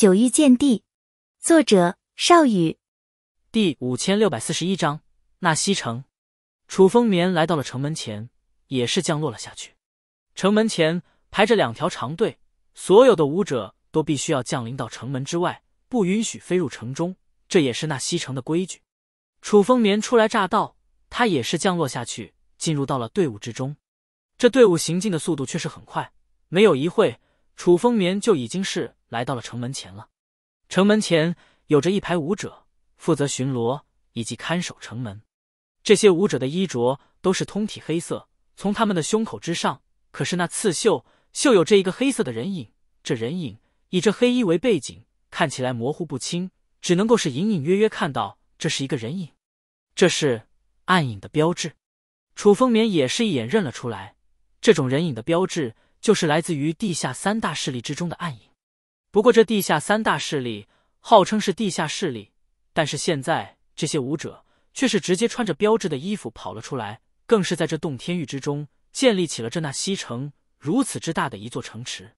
九域见地，作者少羽，第五千六百四十一章纳西城。楚风眠来到了城门前，也是降落了下去。城门前排着两条长队，所有的武者都必须要降临到城门之外，不允许飞入城中，这也是纳西城的规矩。楚风眠初来乍到，他也是降落下去，进入到了队伍之中。这队伍行进的速度却是很快，没有一会。楚风眠就已经是来到了城门前了。城门前有着一排武者，负责巡逻以及看守城门。这些武者的衣着都是通体黑色，从他们的胸口之上可是那刺绣绣有着一个黑色的人影。这人影以这黑衣为背景，看起来模糊不清，只能够是隐隐约约看到这是一个人影。这是暗影的标志。楚风眠也是一眼认了出来，这种人影的标志。就是来自于地下三大势力之中的暗影，不过这地下三大势力号称是地下势力，但是现在这些武者却是直接穿着标志的衣服跑了出来，更是在这洞天域之中建立起了这那西城如此之大的一座城池，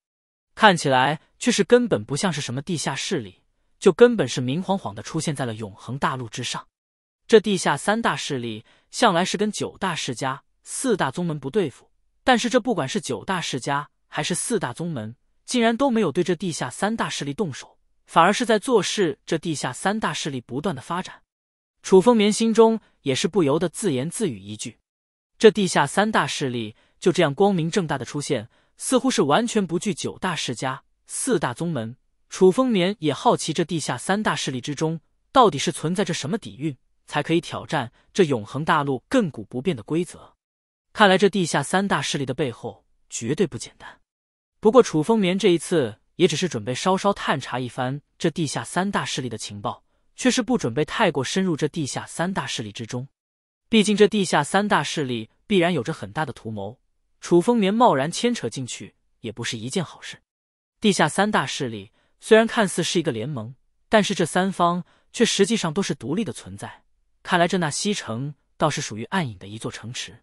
看起来却是根本不像是什么地下势力，就根本是明晃晃的出现在了永恒大陆之上。这地下三大势力向来是跟九大世家、四大宗门不对付。但是这不管是九大世家还是四大宗门，竟然都没有对这地下三大势力动手，反而是在做事。这地下三大势力不断的发展，楚风眠心中也是不由得自言自语一句：“这地下三大势力就这样光明正大的出现，似乎是完全不惧九大世家、四大宗门。”楚风眠也好奇这地下三大势力之中到底是存在着什么底蕴，才可以挑战这永恒大陆亘古不变的规则。看来这地下三大势力的背后绝对不简单。不过楚风眠这一次也只是准备稍稍探查一番这地下三大势力的情报，却是不准备太过深入这地下三大势力之中。毕竟这地下三大势力必然有着很大的图谋，楚风眠贸然牵扯进去也不是一件好事。地下三大势力虽然看似是一个联盟，但是这三方却实际上都是独立的存在。看来这那西城倒是属于暗影的一座城池。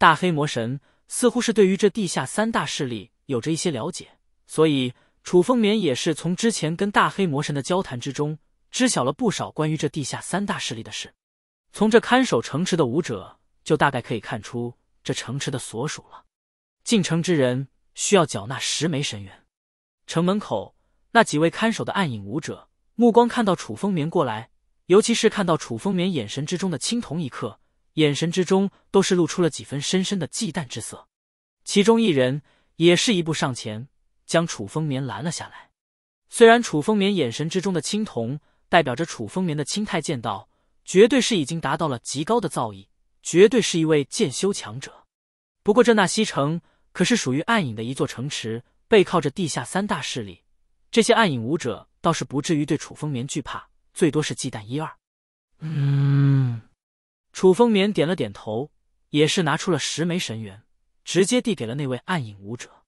大黑魔神似乎是对于这地下三大势力有着一些了解，所以楚风眠也是从之前跟大黑魔神的交谈之中，知晓了不少关于这地下三大势力的事。从这看守城池的武者就大概可以看出这城池的所属了。进城之人需要缴纳十枚神元。城门口那几位看守的暗影武者目光看到楚风眠过来，尤其是看到楚风眠眼神之中的青铜一刻。眼神之中都是露出了几分深深的忌惮之色，其中一人也是一步上前，将楚风眠拦了下来。虽然楚风眠眼神之中的青铜代表着楚风眠的青太剑道，绝对是已经达到了极高的造诣，绝对是一位剑修强者。不过这纳西城可是属于暗影的一座城池，背靠着地下三大势力，这些暗影武者倒是不至于对楚风眠惧怕，最多是忌惮一二。嗯。楚风眠点了点头，也是拿出了十枚神元，直接递给了那位暗影武者。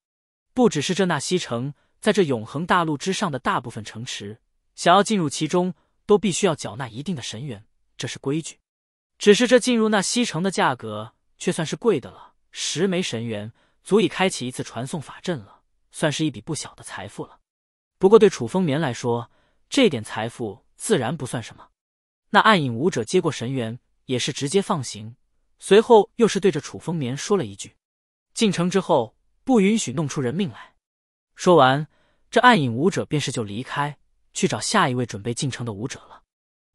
不只是这纳西城，在这永恒大陆之上的大部分城池，想要进入其中，都必须要缴纳一定的神元，这是规矩。只是这进入纳西城的价格却算是贵的了，十枚神元足以开启一次传送法阵了，算是一笔不小的财富了。不过对楚风眠来说，这点财富自然不算什么。那暗影武者接过神元。也是直接放行，随后又是对着楚风眠说了一句：“进城之后不允许弄出人命来。”说完，这暗影舞者便是就离开，去找下一位准备进城的舞者了。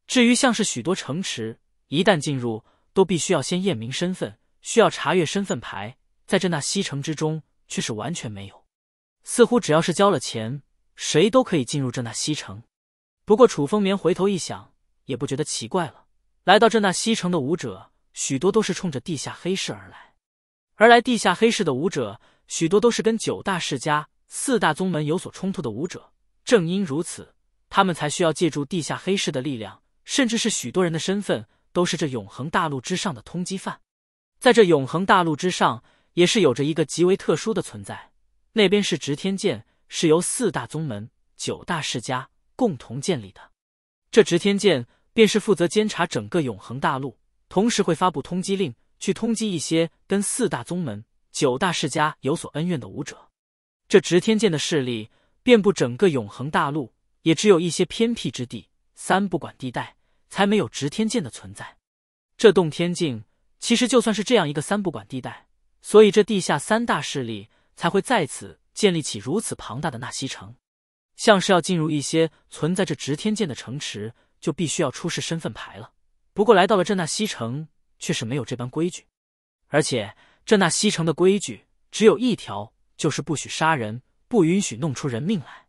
至于像是许多城池，一旦进入，都必须要先验明身份，需要查阅身份牌。在这那西城之中，却是完全没有，似乎只要是交了钱，谁都可以进入这那西城。不过楚风眠回头一想，也不觉得奇怪了。来到这那西城的武者，许多都是冲着地下黑市而来。而来地下黑市的武者，许多都是跟九大世家、四大宗门有所冲突的武者。正因如此，他们才需要借助地下黑市的力量。甚至是许多人的身份，都是这永恒大陆之上的通缉犯。在这永恒大陆之上，也是有着一个极为特殊的存在。那边是执天剑，是由四大宗门、九大世家共同建立的。这执天剑。便是负责监察整个永恒大陆，同时会发布通缉令，去通缉一些跟四大宗门、九大世家有所恩怨的武者。这执天剑的势力遍布整个永恒大陆，也只有一些偏僻之地、三不管地带才没有执天剑的存在。这洞天境其实就算是这样一个三不管地带，所以这地下三大势力才会在此建立起如此庞大的纳西城，像是要进入一些存在着执天剑的城池。就必须要出示身份牌了。不过来到了这那西城，却是没有这般规矩。而且这那西城的规矩只有一条，就是不许杀人，不允许弄出人命来。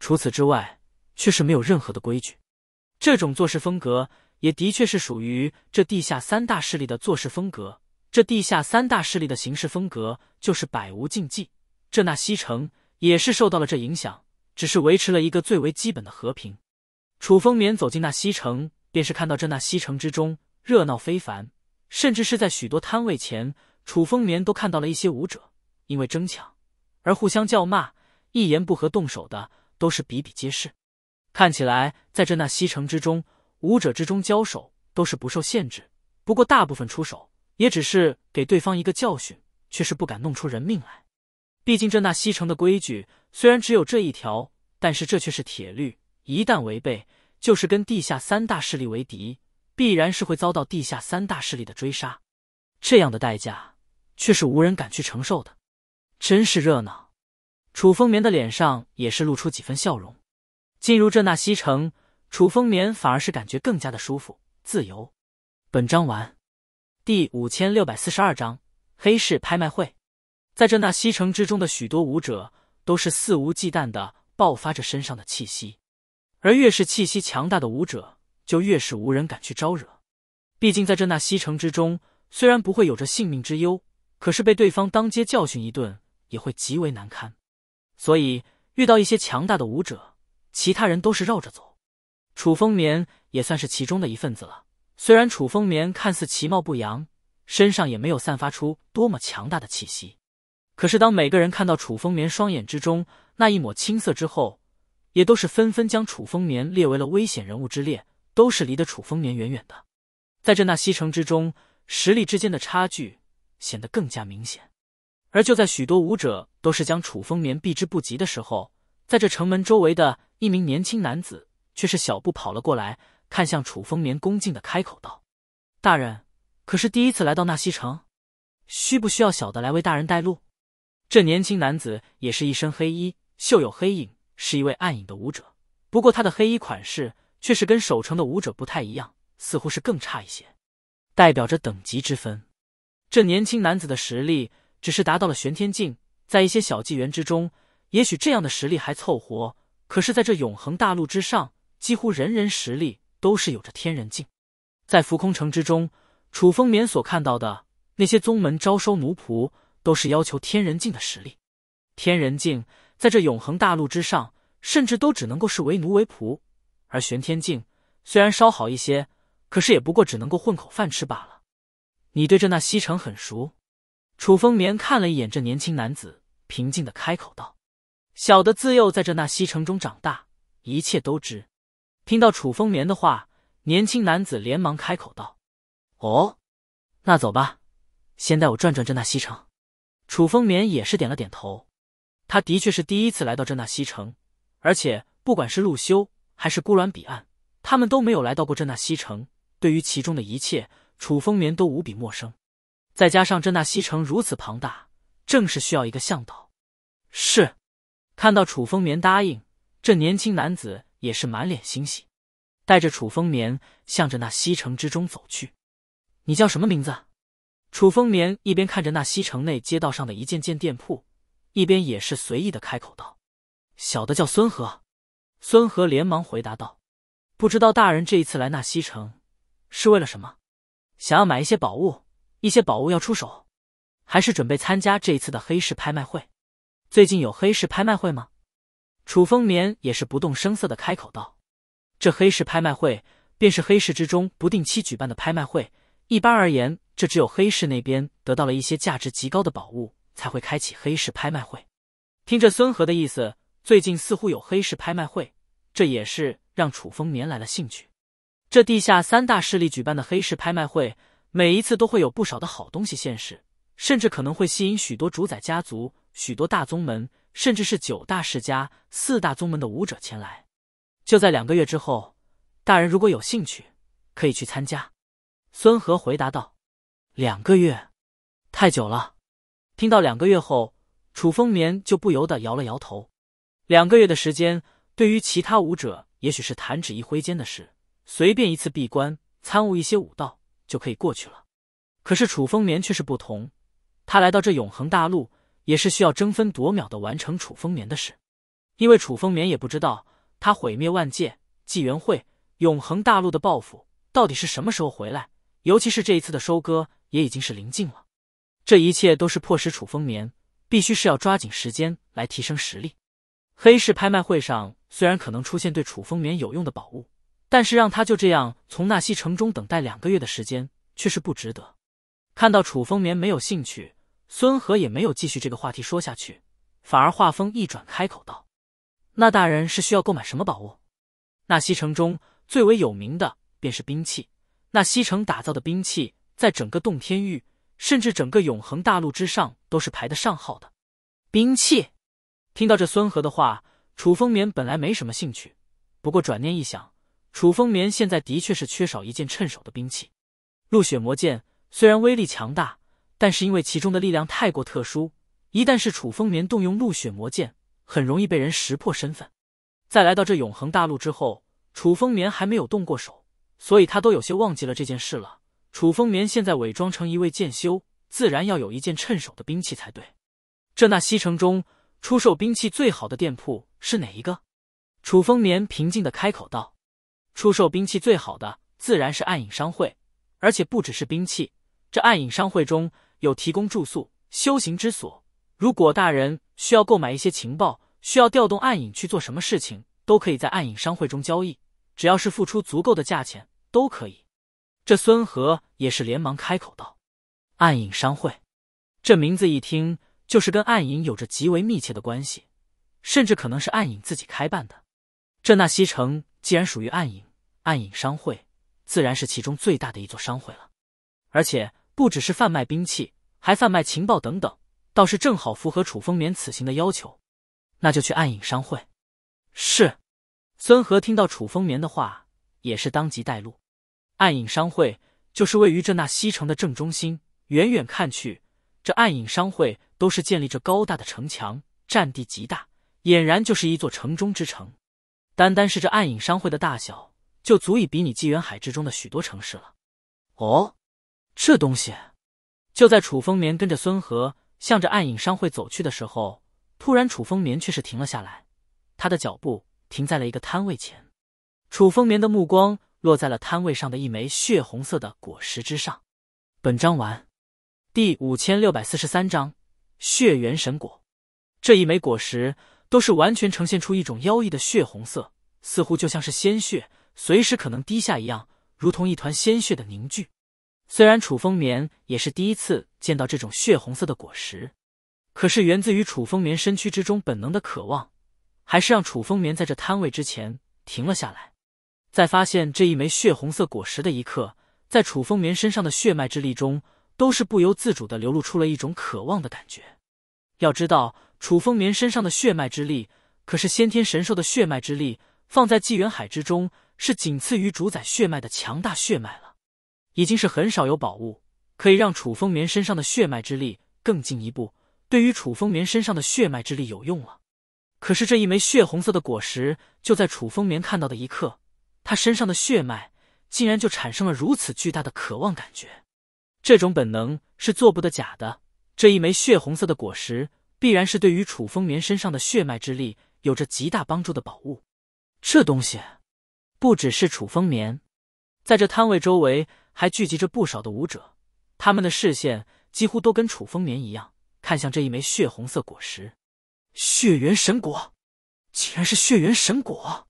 除此之外，却是没有任何的规矩。这种做事风格，也的确是属于这地下三大势力的做事风格。这地下三大势力的行事风格就是百无禁忌。这那西城也是受到了这影响，只是维持了一个最为基本的和平。楚风眠走进那西城，便是看到这那西城之中热闹非凡，甚至是在许多摊位前，楚风眠都看到了一些舞者因为争抢而互相叫骂，一言不合动手的都是比比皆是。看起来，在这那西城之中，舞者之中交手都是不受限制，不过大部分出手也只是给对方一个教训，却是不敢弄出人命来。毕竟这那西城的规矩虽然只有这一条，但是这却是铁律。一旦违背，就是跟地下三大势力为敌，必然是会遭到地下三大势力的追杀。这样的代价却是无人敢去承受的。真是热闹。楚风眠的脸上也是露出几分笑容。进入这纳西城，楚风眠反而是感觉更加的舒服、自由。本章完。第五千六百四十二章黑市拍卖会。在这纳西城之中的许多舞者都是肆无忌惮的爆发着身上的气息。而越是气息强大的武者，就越是无人敢去招惹。毕竟在这那西城之中，虽然不会有着性命之忧，可是被对方当街教训一顿，也会极为难堪。所以遇到一些强大的武者，其他人都是绕着走。楚风眠也算是其中的一份子了。虽然楚风眠看似其貌不扬，身上也没有散发出多么强大的气息，可是当每个人看到楚风眠双眼之中那一抹青色之后，也都是纷纷将楚风眠列为了危险人物之列，都是离得楚风眠远远的。在这纳西城之中，实力之间的差距显得更加明显。而就在许多武者都是将楚风眠避之不及的时候，在这城门周围的一名年轻男子却是小步跑了过来，看向楚风眠，恭敬的开口道：“大人，可是第一次来到纳西城？需不需要小的来为大人带路？”这年轻男子也是一身黑衣，袖有黑影。是一位暗影的武者，不过他的黑衣款式却是跟守城的武者不太一样，似乎是更差一些，代表着等级之分。这年轻男子的实力只是达到了玄天境，在一些小纪元之中，也许这样的实力还凑合，可是在这永恒大陆之上，几乎人人实力都是有着天人境。在浮空城之中，楚风眠所看到的那些宗门招收奴仆，都是要求天人境的实力，天人境。在这永恒大陆之上，甚至都只能够是为奴为仆。而玄天境虽然稍好一些，可是也不过只能够混口饭吃罢了。你对这那西城很熟？楚风眠看了一眼这年轻男子，平静的开口道：“小的自幼在这那西城中长大，一切都知。”听到楚风眠的话，年轻男子连忙开口道：“哦，那走吧，先带我转转这那西城。”楚风眠也是点了点头。他的确是第一次来到这纳西城，而且不管是陆修还是孤鸾彼岸，他们都没有来到过这纳西城。对于其中的一切，楚风眠都无比陌生。再加上这纳西城如此庞大，正是需要一个向导。是，看到楚风眠答应，这年轻男子也是满脸欣喜，带着楚风眠向着那西城之中走去。你叫什么名字？楚风眠一边看着那西城内街道上的一件件店铺。一边也是随意的开口道：“小的叫孙和。”孙和连忙回答道：“不知道大人这一次来纳西城是为了什么？想要买一些宝物？一些宝物要出手？还是准备参加这一次的黑市拍卖会？最近有黑市拍卖会吗？”楚风眠也是不动声色的开口道：“这黑市拍卖会便是黑市之中不定期举办的拍卖会。一般而言，这只有黑市那边得到了一些价值极高的宝物。”才会开启黑市拍卖会。听着孙和的意思，最近似乎有黑市拍卖会，这也是让楚风眠来了兴趣。这地下三大势力举办的黑市拍卖会，每一次都会有不少的好东西现世，甚至可能会吸引许多主宰家族、许多大宗门，甚至是九大世家、四大宗门的武者前来。就在两个月之后，大人如果有兴趣，可以去参加。孙和回答道：“两个月，太久了。”听到两个月后，楚风眠就不由得摇了摇头。两个月的时间，对于其他武者，也许是弹指一挥间的事，随便一次闭关参悟一些武道就可以过去了。可是楚风眠却是不同，他来到这永恒大陆，也是需要争分夺秒的完成楚风眠的事。因为楚风眠也不知道他毁灭万界纪元会永恒大陆的报复到底是什么时候回来，尤其是这一次的收割也已经是临近了。这一切都是迫使楚风眠必须是要抓紧时间来提升实力。黑市拍卖会上虽然可能出现对楚风眠有用的宝物，但是让他就这样从纳西城中等待两个月的时间却是不值得。看到楚风眠没有兴趣，孙和也没有继续这个话题说下去，反而话锋一转，开口道：“那大人是需要购买什么宝物？纳西城中最为有名的便是兵器，纳西城打造的兵器在整个洞天域。”甚至整个永恒大陆之上都是排得上号的兵器。听到这孙和的话，楚风眠本来没什么兴趣，不过转念一想，楚风眠现在的确是缺少一件趁手的兵器。陆雪魔剑虽然威力强大，但是因为其中的力量太过特殊，一旦是楚风眠动用陆雪魔剑，很容易被人识破身份。在来到这永恒大陆之后，楚风眠还没有动过手，所以他都有些忘记了这件事了。楚风眠现在伪装成一位剑修，自然要有一件趁手的兵器才对。这那西城中出售兵器最好的店铺是哪一个？楚风眠平静的开口道：“出售兵器最好的自然是暗影商会，而且不只是兵器，这暗影商会中有提供住宿、修行之所。如果大人需要购买一些情报，需要调动暗影去做什么事情，都可以在暗影商会中交易，只要是付出足够的价钱，都可以。”这孙和也是连忙开口道：“暗影商会，这名字一听就是跟暗影有着极为密切的关系，甚至可能是暗影自己开办的。这纳西城既然属于暗影，暗影商会自然是其中最大的一座商会了。而且不只是贩卖兵器，还贩卖情报等等，倒是正好符合楚风眠此行的要求。那就去暗影商会。”是。孙和听到楚风眠的话，也是当即带路。暗影商会就是位于这纳西城的正中心，远远看去，这暗影商会都是建立着高大的城墙，占地极大，俨然就是一座城中之城。单单是这暗影商会的大小，就足以比拟纪元海之中的许多城市了。哦，这东西……就在楚风眠跟着孙和向着暗影商会走去的时候，突然楚风眠却是停了下来，他的脚步停在了一个摊位前，楚风眠的目光。落在了摊位上的一枚血红色的果实之上。本章完。第五千六百四十三章血缘神果。这一枚果实都是完全呈现出一种妖异的血红色，似乎就像是鲜血随时可能滴下一样，如同一团鲜血的凝聚。虽然楚风眠也是第一次见到这种血红色的果实，可是源自于楚风眠身躯之中本能的渴望，还是让楚风眠在这摊位之前停了下来。在发现这一枚血红色果实的一刻，在楚风眠身上的血脉之力中，都是不由自主的流露出了一种渴望的感觉。要知道，楚风眠身上的血脉之力可是先天神兽的血脉之力，放在纪元海之中是仅次于主宰血脉的强大血脉了。已经是很少有宝物可以让楚风眠身上的血脉之力更进一步，对于楚风眠身上的血脉之力有用了。可是这一枚血红色的果实，就在楚风眠看到的一刻。他身上的血脉竟然就产生了如此巨大的渴望感觉，这种本能是做不得假的。这一枚血红色的果实，必然是对于楚风眠身上的血脉之力有着极大帮助的宝物。这东西不只是楚风眠，在这摊位周围还聚集着不少的武者，他们的视线几乎都跟楚风眠一样，看向这一枚血红色果实——血缘神果，竟然是血缘神果，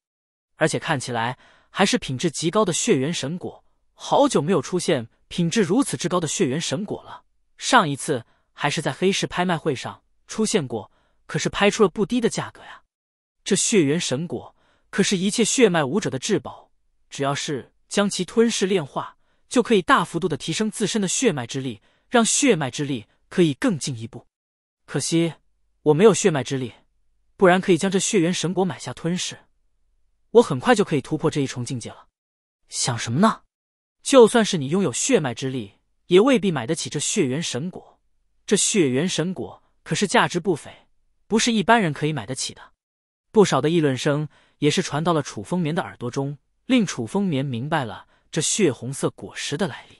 而且看起来。还是品质极高的血缘神果，好久没有出现品质如此之高的血缘神果了。上一次还是在黑市拍卖会上出现过，可是拍出了不低的价格呀。这血缘神果可是一切血脉武者的至宝，只要是将其吞噬炼化，就可以大幅度的提升自身的血脉之力，让血脉之力可以更进一步。可惜我没有血脉之力，不然可以将这血缘神果买下吞噬。我很快就可以突破这一重境界了，想什么呢？就算是你拥有血脉之力，也未必买得起这血缘神果。这血缘神果可是价值不菲，不是一般人可以买得起的。不少的议论声也是传到了楚风眠的耳朵中，令楚风眠明白了这血红色果实的来历。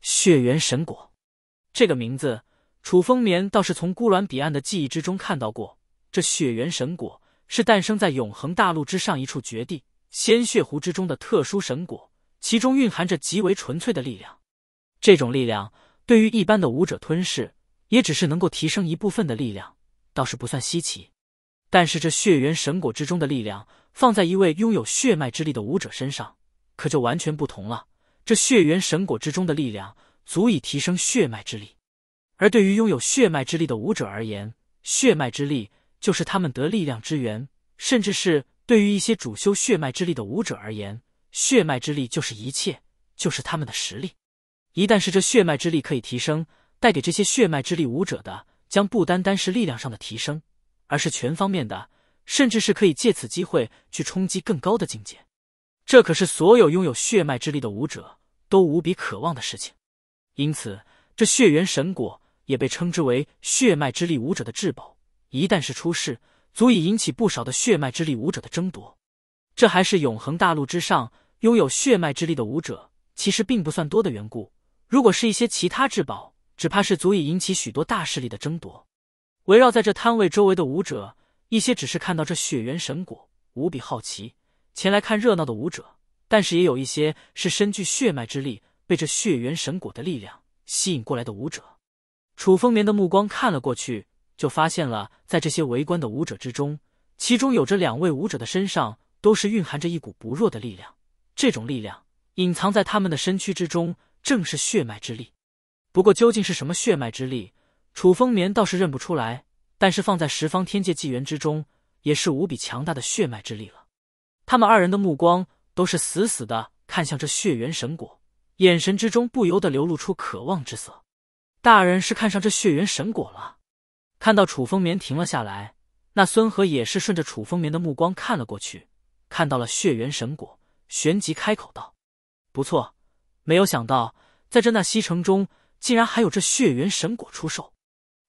血缘神果这个名字，楚风眠倒是从孤峦彼岸的记忆之中看到过。这血缘神果。是诞生在永恒大陆之上一处绝地鲜血湖之中的特殊神果，其中蕴含着极为纯粹的力量。这种力量对于一般的武者吞噬，也只是能够提升一部分的力量，倒是不算稀奇。但是这血缘神果之中的力量，放在一位拥有血脉之力的武者身上，可就完全不同了。这血缘神果之中的力量，足以提升血脉之力。而对于拥有血脉之力的武者而言，血脉之力。就是他们得力量之源，甚至是对于一些主修血脉之力的武者而言，血脉之力就是一切，就是他们的实力。一旦是这血脉之力可以提升，带给这些血脉之力武者的，将不单单是力量上的提升，而是全方面的，甚至是可以借此机会去冲击更高的境界。这可是所有拥有血脉之力的武者都无比渴望的事情。因此，这血缘神果也被称之为血脉之力武者的至宝。一旦是出世，足以引起不少的血脉之力武者的争夺。这还是永恒大陆之上拥有血脉之力的武者其实并不算多的缘故。如果是一些其他至宝，只怕是足以引起许多大势力的争夺。围绕在这摊位周围的武者，一些只是看到这血缘神果无比好奇前来看热闹的武者，但是也有一些是身具血脉之力，被这血缘神果的力量吸引过来的武者。楚风眠的目光看了过去。就发现了，在这些围观的武者之中，其中有着两位武者的身上都是蕴含着一股不弱的力量。这种力量隐藏在他们的身躯之中，正是血脉之力。不过究竟是什么血脉之力，楚风眠倒是认不出来。但是放在十方天界纪元之中，也是无比强大的血脉之力了。他们二人的目光都是死死的看向这血缘神果，眼神之中不由得流露出渴望之色。大人是看上这血缘神果了？看到楚风眠停了下来，那孙和也是顺着楚风眠的目光看了过去，看到了血缘神果，旋即开口道：“不错，没有想到在这那西城中竟然还有这血缘神果出售。”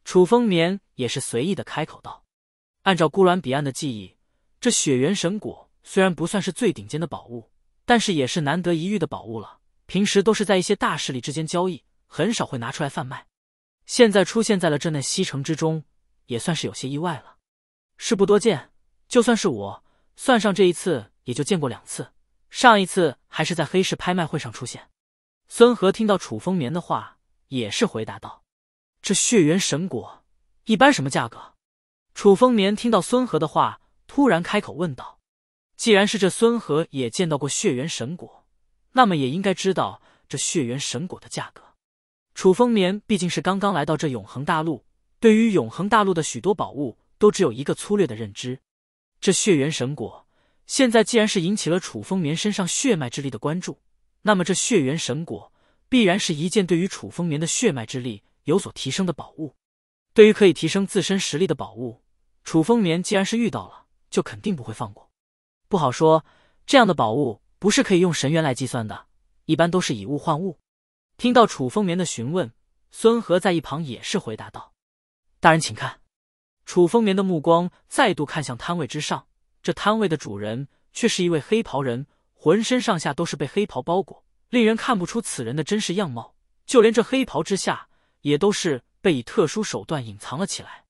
楚风眠也是随意的开口道：“按照孤鸾彼岸的记忆，这血缘神果虽然不算是最顶尖的宝物，但是也是难得一遇的宝物了。平时都是在一些大势力之间交易，很少会拿出来贩卖。”现在出现在了这内西城之中，也算是有些意外了，事不多见。就算是我，算上这一次，也就见过两次。上一次还是在黑市拍卖会上出现。孙和听到楚风眠的话，也是回答道：“这血缘神果一般什么价格？”楚风眠听到孙和的话，突然开口问道：“既然是这孙和也见到过血缘神果，那么也应该知道这血缘神果的价格。”楚风眠毕竟是刚刚来到这永恒大陆，对于永恒大陆的许多宝物都只有一个粗略的认知。这血缘神果现在既然是引起了楚风眠身上血脉之力的关注，那么这血缘神果必然是一件对于楚风眠的血脉之力有所提升的宝物。对于可以提升自身实力的宝物，楚风眠既然是遇到了，就肯定不会放过。不好说，这样的宝物不是可以用神元来计算的，一般都是以物换物。听到楚风眠的询问，孙和在一旁也是回答道：“大人，请看。”楚风眠的目光再度看向摊位之上，这摊位的主人却是一位黑袍人，浑身上下都是被黑袍包裹，令人看不出此人的真实样貌。就连这黑袍之下，也都是被以特殊手段隐藏了起来。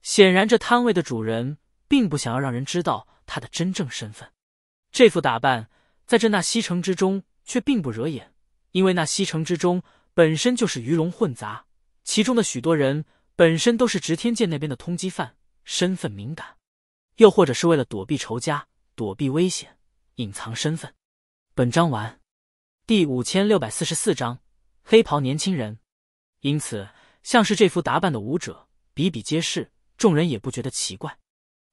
显然，这摊位的主人并不想要让人知道他的真正身份。这副打扮在这那西城之中，却并不惹眼。因为那西城之中本身就是鱼龙混杂，其中的许多人本身都是执天界那边的通缉犯，身份敏感，又或者是为了躲避仇家、躲避危险、隐藏身份。本章完。第五千六百四十四章黑袍年轻人。因此，像是这副打扮的舞者比比皆是，众人也不觉得奇怪，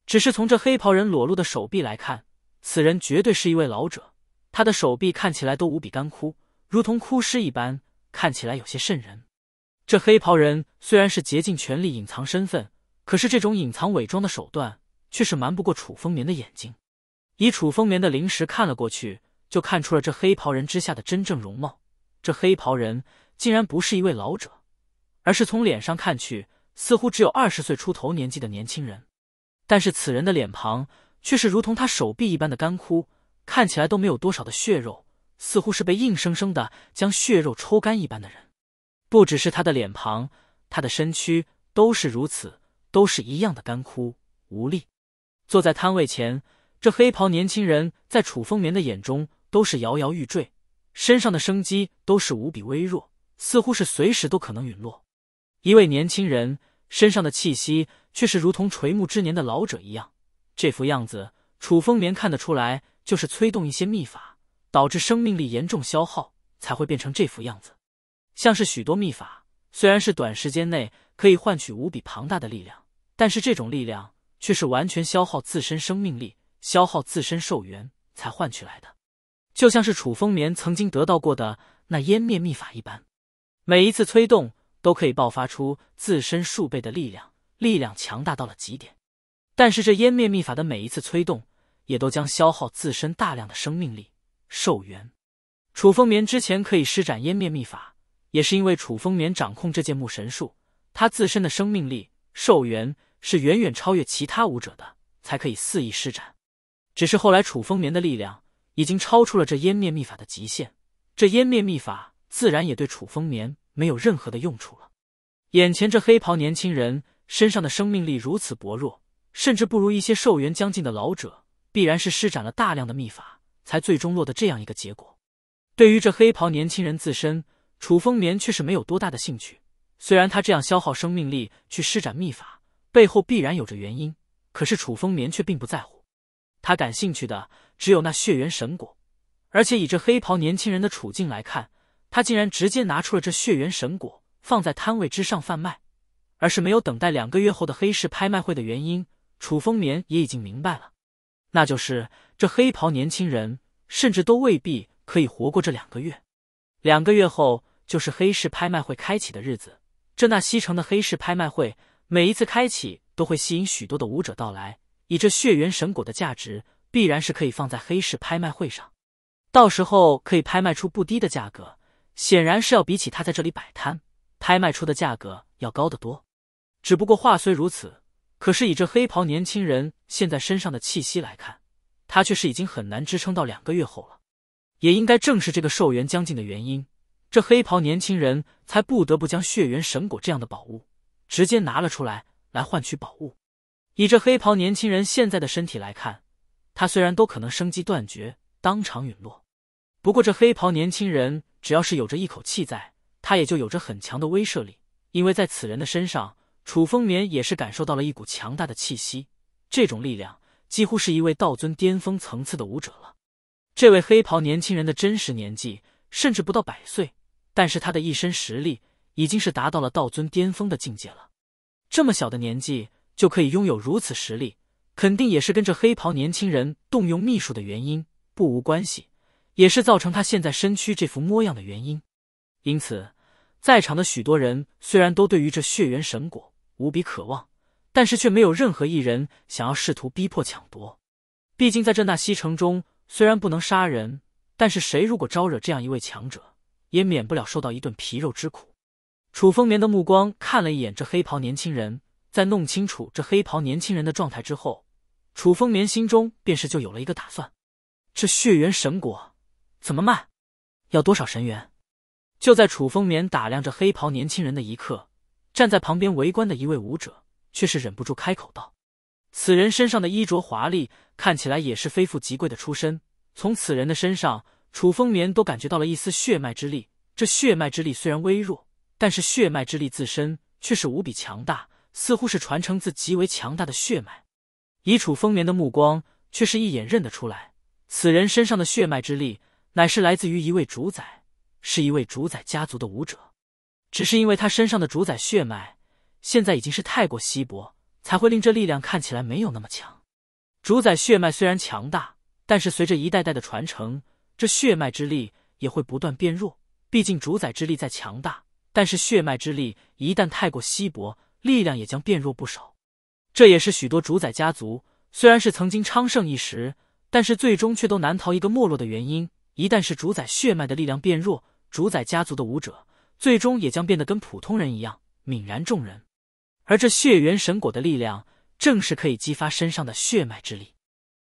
只是从这黑袍人裸露的手臂来看，此人绝对是一位老者，他的手臂看起来都无比干枯。如同枯尸一般，看起来有些瘆人。这黑袍人虽然是竭尽全力隐藏身份，可是这种隐藏伪装的手段却是瞒不过楚风眠的眼睛。以楚风眠的灵识看了过去，就看出了这黑袍人之下的真正容貌。这黑袍人竟然不是一位老者，而是从脸上看去，似乎只有二十岁出头年纪的年轻人。但是此人的脸庞却是如同他手臂一般的干枯，看起来都没有多少的血肉。似乎是被硬生生的将血肉抽干一般的人，不只是他的脸庞，他的身躯都是如此，都是一样的干枯无力。坐在摊位前，这黑袍年轻人在楚风眠的眼中都是摇摇欲坠，身上的生机都是无比微弱，似乎是随时都可能陨落。一位年轻人身上的气息却是如同垂暮之年的老者一样，这副样子，楚风眠看得出来，就是催动一些秘法。导致生命力严重消耗，才会变成这副样子。像是许多秘法，虽然是短时间内可以换取无比庞大的力量，但是这种力量却是完全消耗自身生命力、消耗自身寿元才换取来的。就像是楚风眠曾经得到过的那湮灭秘法一般，每一次催动都可以爆发出自身数倍的力量，力量强大到了极点。但是这湮灭秘法的每一次催动，也都将消耗自身大量的生命力。寿元，楚风眠之前可以施展湮灭秘法，也是因为楚风眠掌控这件木神术，他自身的生命力、寿元是远远超越其他武者的，才可以肆意施展。只是后来楚风眠的力量已经超出了这湮灭秘法的极限，这湮灭秘法自然也对楚风眠没有任何的用处了。眼前这黑袍年轻人身上的生命力如此薄弱，甚至不如一些寿元将近的老者，必然是施展了大量的秘法。才最终落得这样一个结果。对于这黑袍年轻人自身，楚风眠却是没有多大的兴趣。虽然他这样消耗生命力去施展秘法，背后必然有着原因，可是楚风眠却并不在乎。他感兴趣的只有那血缘神果。而且以这黑袍年轻人的处境来看，他竟然直接拿出了这血缘神果放在摊位之上贩卖，而是没有等待两个月后的黑市拍卖会的原因，楚风眠也已经明白了，那就是。这黑袍年轻人甚至都未必可以活过这两个月，两个月后就是黑市拍卖会开启的日子。这那西城的黑市拍卖会每一次开启都会吸引许多的舞者到来。以这血缘神果的价值，必然是可以放在黑市拍卖会上，到时候可以拍卖出不低的价格。显然是要比起他在这里摆摊拍卖出的价格要高得多。只不过话虽如此，可是以这黑袍年轻人现在身上的气息来看。他却是已经很难支撑到两个月后了，也应该正是这个寿元将近的原因，这黑袍年轻人才不得不将血缘神果这样的宝物直接拿了出来，来换取宝物。以这黑袍年轻人现在的身体来看，他虽然都可能生机断绝，当场陨落，不过这黑袍年轻人只要是有着一口气在，他也就有着很强的威慑力，因为在此人的身上，楚风眠也是感受到了一股强大的气息，这种力量。几乎是一位道尊巅峰层次的武者了。这位黑袍年轻人的真实年纪甚至不到百岁，但是他的一身实力已经是达到了道尊巅峰的境界了。这么小的年纪就可以拥有如此实力，肯定也是跟这黑袍年轻人动用秘术的原因不无关系，也是造成他现在身躯这副摸样的原因。因此，在场的许多人虽然都对于这血缘神果无比渴望。但是却没有任何一人想要试图逼迫抢夺，毕竟在这纳西城中，虽然不能杀人，但是谁如果招惹这样一位强者，也免不了受到一顿皮肉之苦。楚风眠的目光看了一眼这黑袍年轻人，在弄清楚这黑袍年轻人的状态之后，楚风眠心中便是就有了一个打算：这血缘神果怎么卖？要多少神元？就在楚风眠打量着黑袍年轻人的一刻，站在旁边围观的一位武者。却是忍不住开口道：“此人身上的衣着华丽，看起来也是非富即贵的出身。从此人的身上，楚风眠都感觉到了一丝血脉之力。这血脉之力虽然微弱，但是血脉之力自身却是无比强大，似乎是传承自极为强大的血脉。以楚风眠的目光，却是一眼认得出来，此人身上的血脉之力乃是来自于一位主宰，是一位主宰家族的武者。只是因为他身上的主宰血脉。”现在已经是太过稀薄，才会令这力量看起来没有那么强。主宰血脉虽然强大，但是随着一代代的传承，这血脉之力也会不断变弱。毕竟主宰之力再强大，但是血脉之力一旦太过稀薄，力量也将变弱不少。这也是许多主宰家族虽然是曾经昌盛一时，但是最终却都难逃一个没落的原因。一旦是主宰血脉的力量变弱，主宰家族的武者最终也将变得跟普通人一样泯然众人。而这血缘神果的力量，正是可以激发身上的血脉之力，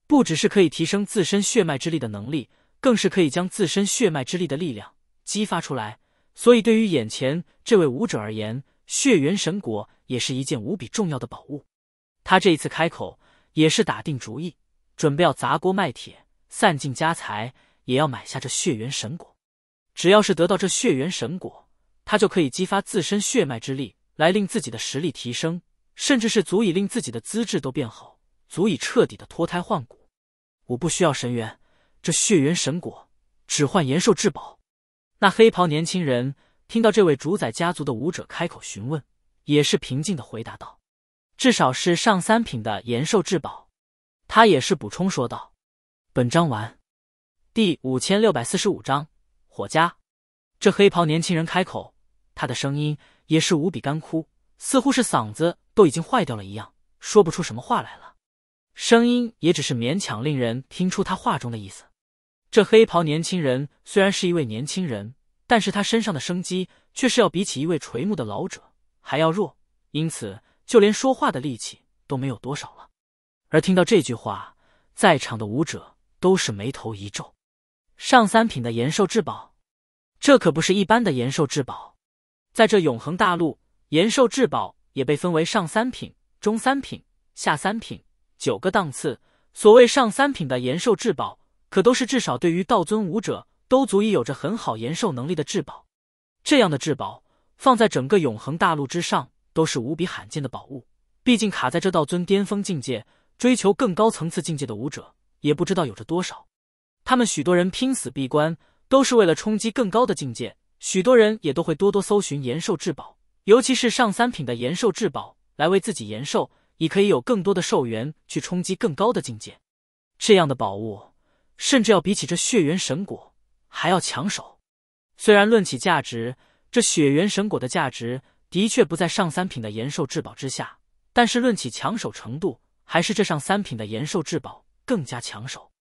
不只是可以提升自身血脉之力的能力，更是可以将自身血脉之力的力量激发出来。所以，对于眼前这位武者而言，血缘神果也是一件无比重要的宝物。他这一次开口，也是打定主意，准备要砸锅卖铁、散尽家财，也要买下这血缘神果。只要是得到这血缘神果，他就可以激发自身血脉之力。来令自己的实力提升，甚至是足以令自己的资质都变好，足以彻底的脱胎换骨。我不需要神元，这血缘神果只换延寿至宝。那黑袍年轻人听到这位主宰家族的武者开口询问，也是平静的回答道：“至少是上三品的延寿至宝。”他也是补充说道：“本章完，第五千六百四十五章火家。”这黑袍年轻人开口，他的声音。也是无比干枯，似乎是嗓子都已经坏掉了一样，说不出什么话来了。声音也只是勉强令人听出他话中的意思。这黑袍年轻人虽然是一位年轻人，但是他身上的生机却是要比起一位垂暮的老者还要弱，因此就连说话的力气都没有多少了。而听到这句话，在场的舞者都是眉头一皱。上三品的延寿至宝，这可不是一般的延寿至宝。在这永恒大陆，延寿至宝也被分为上三品、中三品、下三品九个档次。所谓上三品的延寿至宝，可都是至少对于道尊武者，都足以有着很好延寿能力的至宝。这样的至宝，放在整个永恒大陆之上，都是无比罕见的宝物。毕竟卡在这道尊巅峰境界，追求更高层次境界的武者，也不知道有着多少。他们许多人拼死闭关，都是为了冲击更高的境界。许多人也都会多多搜寻延寿至宝，尤其是上三品的延寿至宝，来为自己延寿，以可以有更多的寿元去冲击更高的境界。这样的宝物，甚至要比起这血缘神果还要抢手。虽然论起价值，这血缘神果的价值的确不在上三品的延寿至宝之下，但是论起抢手程度，还是这上三品的延寿至宝更加抢手。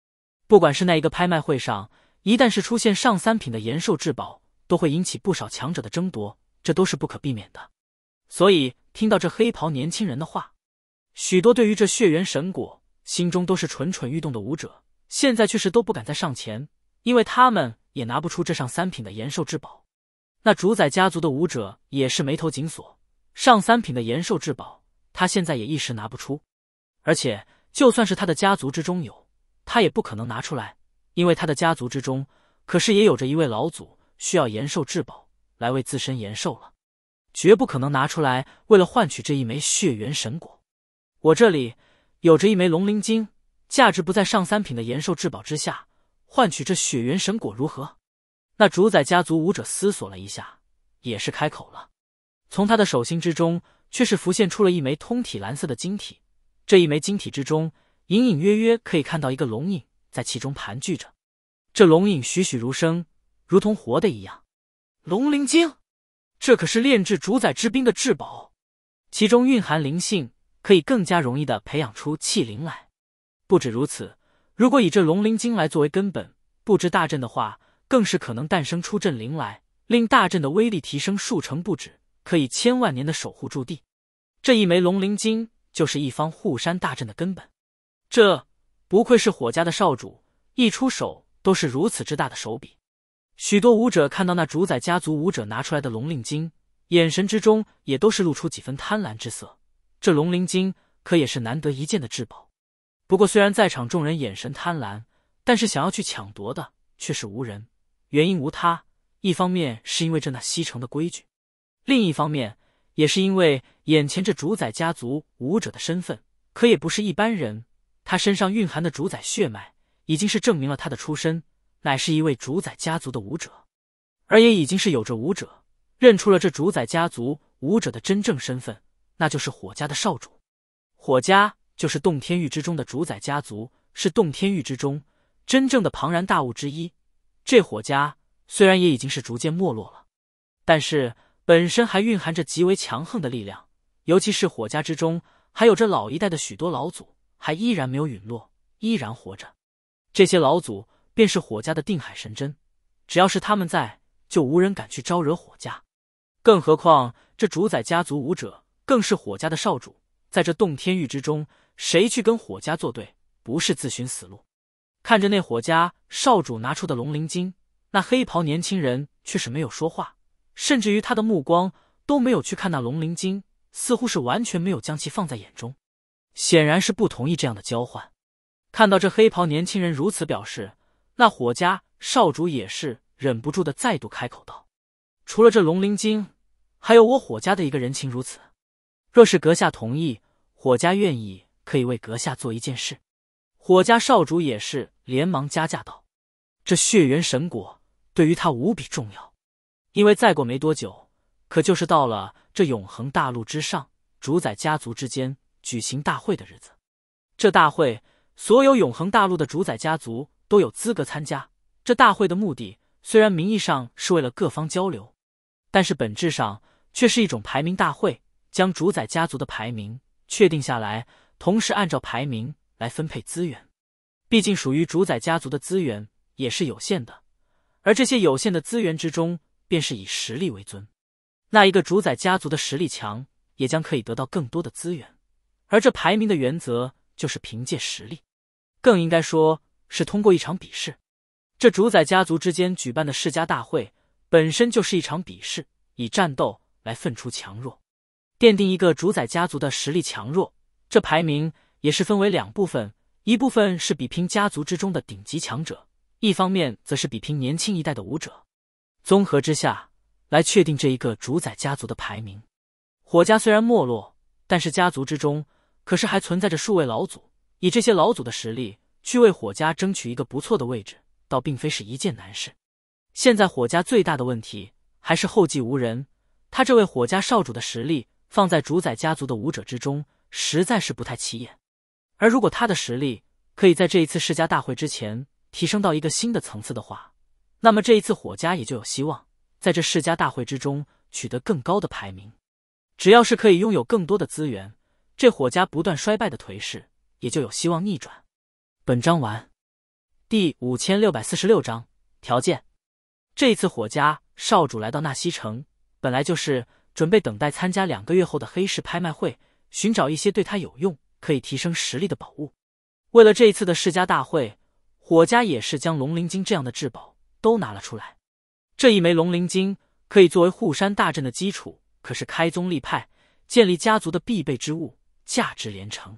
不管是那一个拍卖会上，一旦是出现上三品的延寿至宝，都会引起不少强者的争夺，这都是不可避免的。所以听到这黑袍年轻人的话，许多对于这血缘神果心中都是蠢蠢欲动的武者，现在却是都不敢再上前，因为他们也拿不出这上三品的延寿至宝。那主宰家族的武者也是眉头紧锁，上三品的延寿至宝，他现在也一时拿不出。而且就算是他的家族之中有，他也不可能拿出来，因为他的家族之中可是也有着一位老祖。需要延寿至宝来为自身延寿了，绝不可能拿出来为了换取这一枚血缘神果。我这里有着一枚龙鳞晶，价值不在上三品的延寿至宝之下，换取这血缘神果如何？那主宰家族武者思索了一下，也是开口了。从他的手心之中却是浮现出了一枚通体蓝色的晶体，这一枚晶体之中隐隐约约可以看到一个龙影在其中盘踞着，这龙影栩栩如生。如同活的一样，龙鳞晶，这可是炼制主宰之兵的至宝，其中蕴含灵性，可以更加容易的培养出器灵来。不止如此，如果以这龙鳞晶来作为根本布置大阵的话，更是可能诞生出阵灵来，令大阵的威力提升数成不止，可以千万年的守护驻地。这一枚龙鳞晶就是一方护山大阵的根本。这不愧是火家的少主，一出手都是如此之大的手笔。许多武者看到那主宰家族武者拿出来的龙令金，眼神之中也都是露出几分贪婪之色。这龙令金可也是难得一见的至宝。不过，虽然在场众人眼神贪婪，但是想要去抢夺的却是无人。原因无他，一方面是因为这那西城的规矩，另一方面也是因为眼前这主宰家族武者的身份可也不是一般人。他身上蕴含的主宰血脉，已经是证明了他的出身。乃是一位主宰家族的武者，而也已经是有着武者认出了这主宰家族武者的真正身份，那就是火家的少主。火家就是洞天域之中的主宰家族，是洞天域之中真正的庞然大物之一。这火家虽然也已经是逐渐没落了，但是本身还蕴含着极为强横的力量，尤其是火家之中还有着老一代的许多老祖，还依然没有陨落，依然活着。这些老祖。便是火家的定海神针，只要是他们在，就无人敢去招惹火家。更何况这主宰家族武者，更是火家的少主。在这洞天域之中，谁去跟火家作对，不是自寻死路？看着那火家少主拿出的龙鳞晶，那黑袍年轻人却是没有说话，甚至于他的目光都没有去看那龙鳞晶，似乎是完全没有将其放在眼中，显然是不同意这样的交换。看到这黑袍年轻人如此表示。那火家少主也是忍不住的，再度开口道：“除了这龙鳞经，还有我火家的一个人情如此。若是阁下同意，火家愿意可以为阁下做一件事。”火家少主也是连忙加价道：“这血缘神果对于他无比重要，因为再过没多久，可就是到了这永恒大陆之上主宰家族之间举行大会的日子。这大会，所有永恒大陆的主宰家族。”都有资格参加这大会的目的，虽然名义上是为了各方交流，但是本质上却是一种排名大会，将主宰家族的排名确定下来，同时按照排名来分配资源。毕竟属于主宰家族的资源也是有限的，而这些有限的资源之中，便是以实力为尊。那一个主宰家族的实力强，也将可以得到更多的资源，而这排名的原则就是凭借实力，更应该说。是通过一场比试，这主宰家族之间举办的世家大会本身就是一场比试，以战斗来分出强弱，奠定一个主宰家族的实力强弱。这排名也是分为两部分，一部分是比拼家族之中的顶级强者，一方面则是比拼年轻一代的武者，综合之下来确定这一个主宰家族的排名。火家虽然没落，但是家族之中可是还存在着数位老祖，以这些老祖的实力。去为火家争取一个不错的位置，倒并非是一件难事。现在火家最大的问题还是后继无人。他这位火家少主的实力，放在主宰家族的武者之中，实在是不太起眼。而如果他的实力可以在这一次世家大会之前提升到一个新的层次的话，那么这一次火家也就有希望在这世家大会之中取得更高的排名。只要是可以拥有更多的资源，这火家不断衰败的颓势也就有希望逆转。本章完，第五千六百四十六章条件。这一次火家少主来到纳西城，本来就是准备等待参加两个月后的黑市拍卖会，寻找一些对他有用、可以提升实力的宝物。为了这一次的世家大会，火家也是将龙鳞晶这样的至宝都拿了出来。这一枚龙鳞晶可以作为护山大阵的基础，可是开宗立派、建立家族的必备之物，价值连城。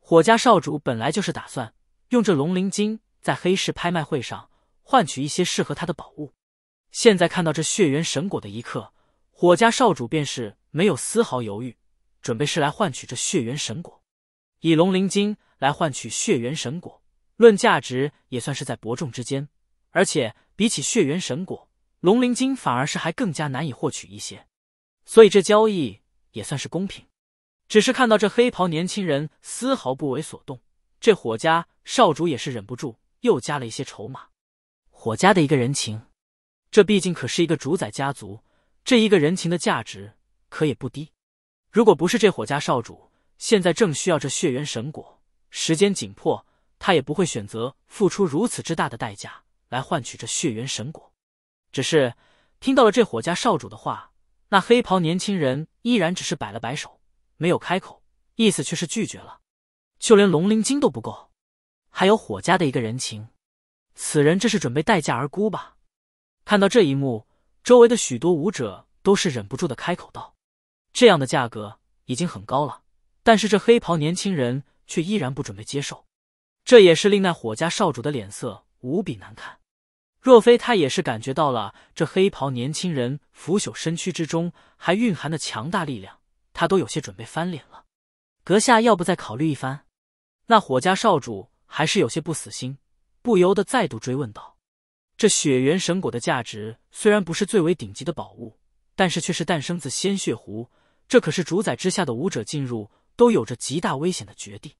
火家少主本来就是打算。用这龙鳞晶在黑市拍卖会上换取一些适合他的宝物。现在看到这血缘神果的一刻，火家少主便是没有丝毫犹豫，准备是来换取这血缘神果，以龙鳞晶来换取血缘神果。论价值也算是在伯仲之间，而且比起血缘神果，龙鳞晶反而是还更加难以获取一些，所以这交易也算是公平。只是看到这黑袍年轻人丝毫不为所动。这火家少主也是忍不住，又加了一些筹码。火家的一个人情，这毕竟可是一个主宰家族，这一个人情的价值可也不低。如果不是这火家少主现在正需要这血缘神果，时间紧迫，他也不会选择付出如此之大的代价来换取这血缘神果。只是听到了这火家少主的话，那黑袍年轻人依然只是摆了摆手，没有开口，意思却是拒绝了。就连龙鳞金都不够，还有火家的一个人情，此人这是准备待价而沽吧？看到这一幕，周围的许多武者都是忍不住的开口道：“这样的价格已经很高了，但是这黑袍年轻人却依然不准备接受。”这也是令那火家少主的脸色无比难看。若非他也是感觉到了这黑袍年轻人腐朽身躯之中还蕴含的强大力量，他都有些准备翻脸了。阁下要不再考虑一番？那火家少主还是有些不死心，不由得再度追问道：“这血缘神果的价值虽然不是最为顶级的宝物，但是却是诞生自鲜血湖，这可是主宰之下的武者进入都有着极大危险的绝地，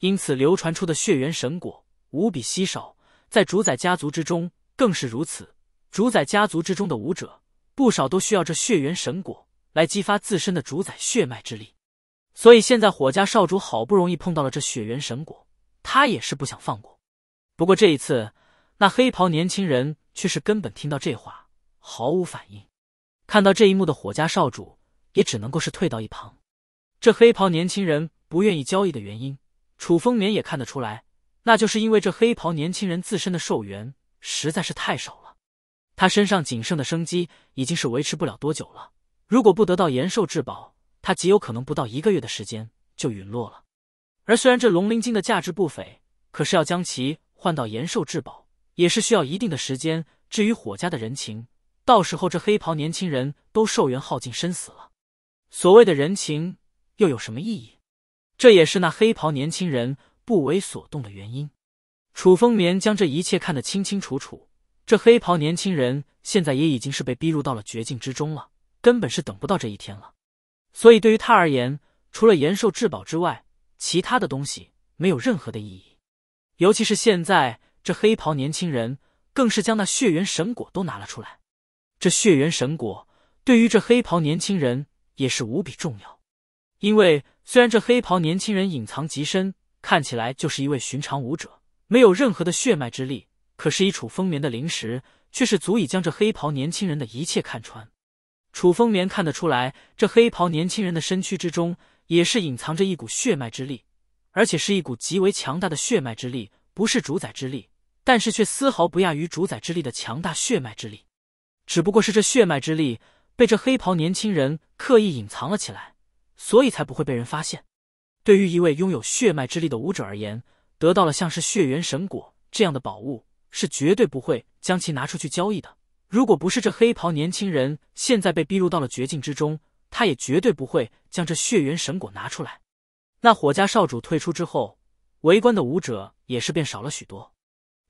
因此流传出的血缘神果无比稀少，在主宰家族之中更是如此。主宰家族之中的武者不少都需要这血缘神果来激发自身的主宰血脉之力。”所以现在火家少主好不容易碰到了这雪原神果，他也是不想放过。不过这一次，那黑袍年轻人却是根本听到这话毫无反应。看到这一幕的火家少主也只能够是退到一旁。这黑袍年轻人不愿意交易的原因，楚风眠也看得出来，那就是因为这黑袍年轻人自身的寿元实在是太少了，他身上仅剩的生机已经是维持不了多久了。如果不得到延寿至宝，他极有可能不到一个月的时间就陨落了，而虽然这龙鳞晶的价值不菲，可是要将其换到延寿至宝，也是需要一定的时间。至于火家的人情，到时候这黑袍年轻人都寿元耗尽身死了，所谓的人情又有什么意义？这也是那黑袍年轻人不为所动的原因。楚风眠将这一切看得清清楚楚，这黑袍年轻人现在也已经是被逼入到了绝境之中了，根本是等不到这一天了。所以对于他而言，除了延寿至宝之外，其他的东西没有任何的意义。尤其是现在这黑袍年轻人，更是将那血缘神果都拿了出来。这血缘神果对于这黑袍年轻人也是无比重要。因为虽然这黑袍年轻人隐藏极深，看起来就是一位寻常武者，没有任何的血脉之力，可是一处丰眠的灵石却是足以将这黑袍年轻人的一切看穿。楚风眠看得出来，这黑袍年轻人的身躯之中也是隐藏着一股血脉之力，而且是一股极为强大的血脉之力，不是主宰之力，但是却丝毫不亚于主宰之力的强大血脉之力。只不过是这血脉之力被这黑袍年轻人刻意隐藏了起来，所以才不会被人发现。对于一位拥有血脉之力的武者而言，得到了像是血缘神果这样的宝物，是绝对不会将其拿出去交易的。如果不是这黑袍年轻人现在被逼入到了绝境之中，他也绝对不会将这血缘神果拿出来。那火家少主退出之后，围观的武者也是变少了许多。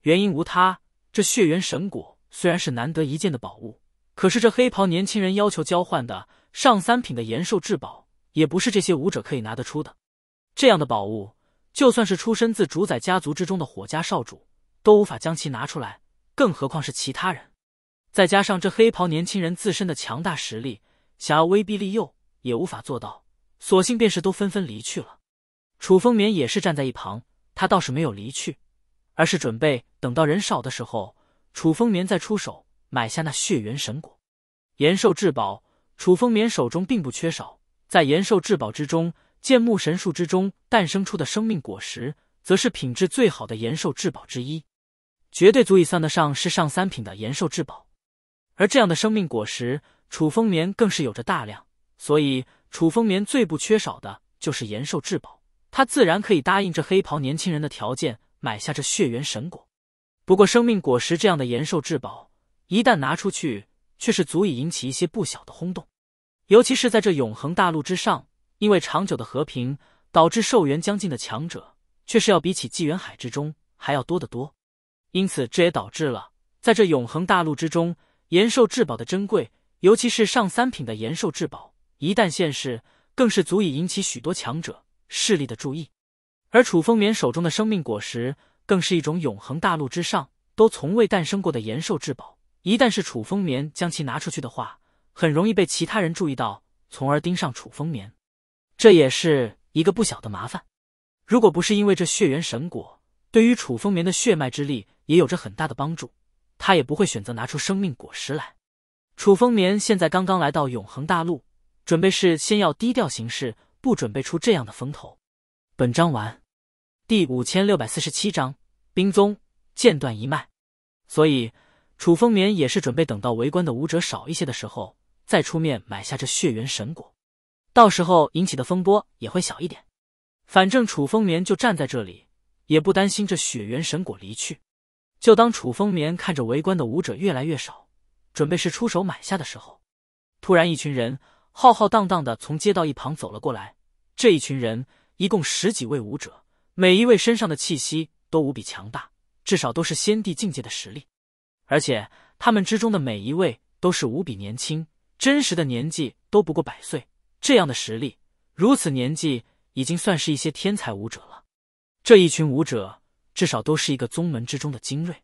原因无他，这血缘神果虽然是难得一见的宝物，可是这黑袍年轻人要求交换的上三品的延寿至宝，也不是这些武者可以拿得出的。这样的宝物，就算是出身自主宰家族之中的火家少主都无法将其拿出来，更何况是其他人。再加上这黑袍年轻人自身的强大实力，想要威逼利诱也无法做到，索性便是都纷纷离去了。楚风眠也是站在一旁，他倒是没有离去，而是准备等到人少的时候，楚风眠再出手买下那血缘神果、延寿至宝。楚风眠手中并不缺少，在延寿至宝之中，剑木神树之中诞生出的生命果实，则是品质最好的延寿至宝之一，绝对足以算得上是上三品的延寿至宝。而这样的生命果实，楚风眠更是有着大量，所以楚风眠最不缺少的就是延寿至宝，他自然可以答应这黑袍年轻人的条件，买下这血缘神果。不过，生命果实这样的延寿至宝，一旦拿出去，却是足以引起一些不小的轰动，尤其是在这永恒大陆之上，因为长久的和平，导致寿元将近的强者，却是要比起纪元海之中还要多得多，因此这也导致了在这永恒大陆之中。延寿至宝的珍贵，尤其是上三品的延寿至宝，一旦现世，更是足以引起许多强者势力的注意。而楚风眠手中的生命果实，更是一种永恒大陆之上都从未诞生过的延寿至宝。一旦是楚风眠将其拿出去的话，很容易被其他人注意到，从而盯上楚风眠，这也是一个不小的麻烦。如果不是因为这血缘神果，对于楚风眠的血脉之力也有着很大的帮助。他也不会选择拿出生命果实来。楚风眠现在刚刚来到永恒大陆，准备是先要低调行事，不准备出这样的风头。本章完，第五千六百四十七章：冰宗剑断一脉。所以楚风眠也是准备等到围观的武者少一些的时候，再出面买下这血缘神果，到时候引起的风波也会小一点。反正楚风眠就站在这里，也不担心这血缘神果离去。就当楚风眠看着围观的武者越来越少，准备是出手买下的时候，突然一群人浩浩荡荡的从街道一旁走了过来。这一群人一共十几位武者，每一位身上的气息都无比强大，至少都是先帝境界的实力。而且他们之中的每一位都是无比年轻，真实的年纪都不过百岁。这样的实力，如此年纪，已经算是一些天才武者了。这一群武者。至少都是一个宗门之中的精锐，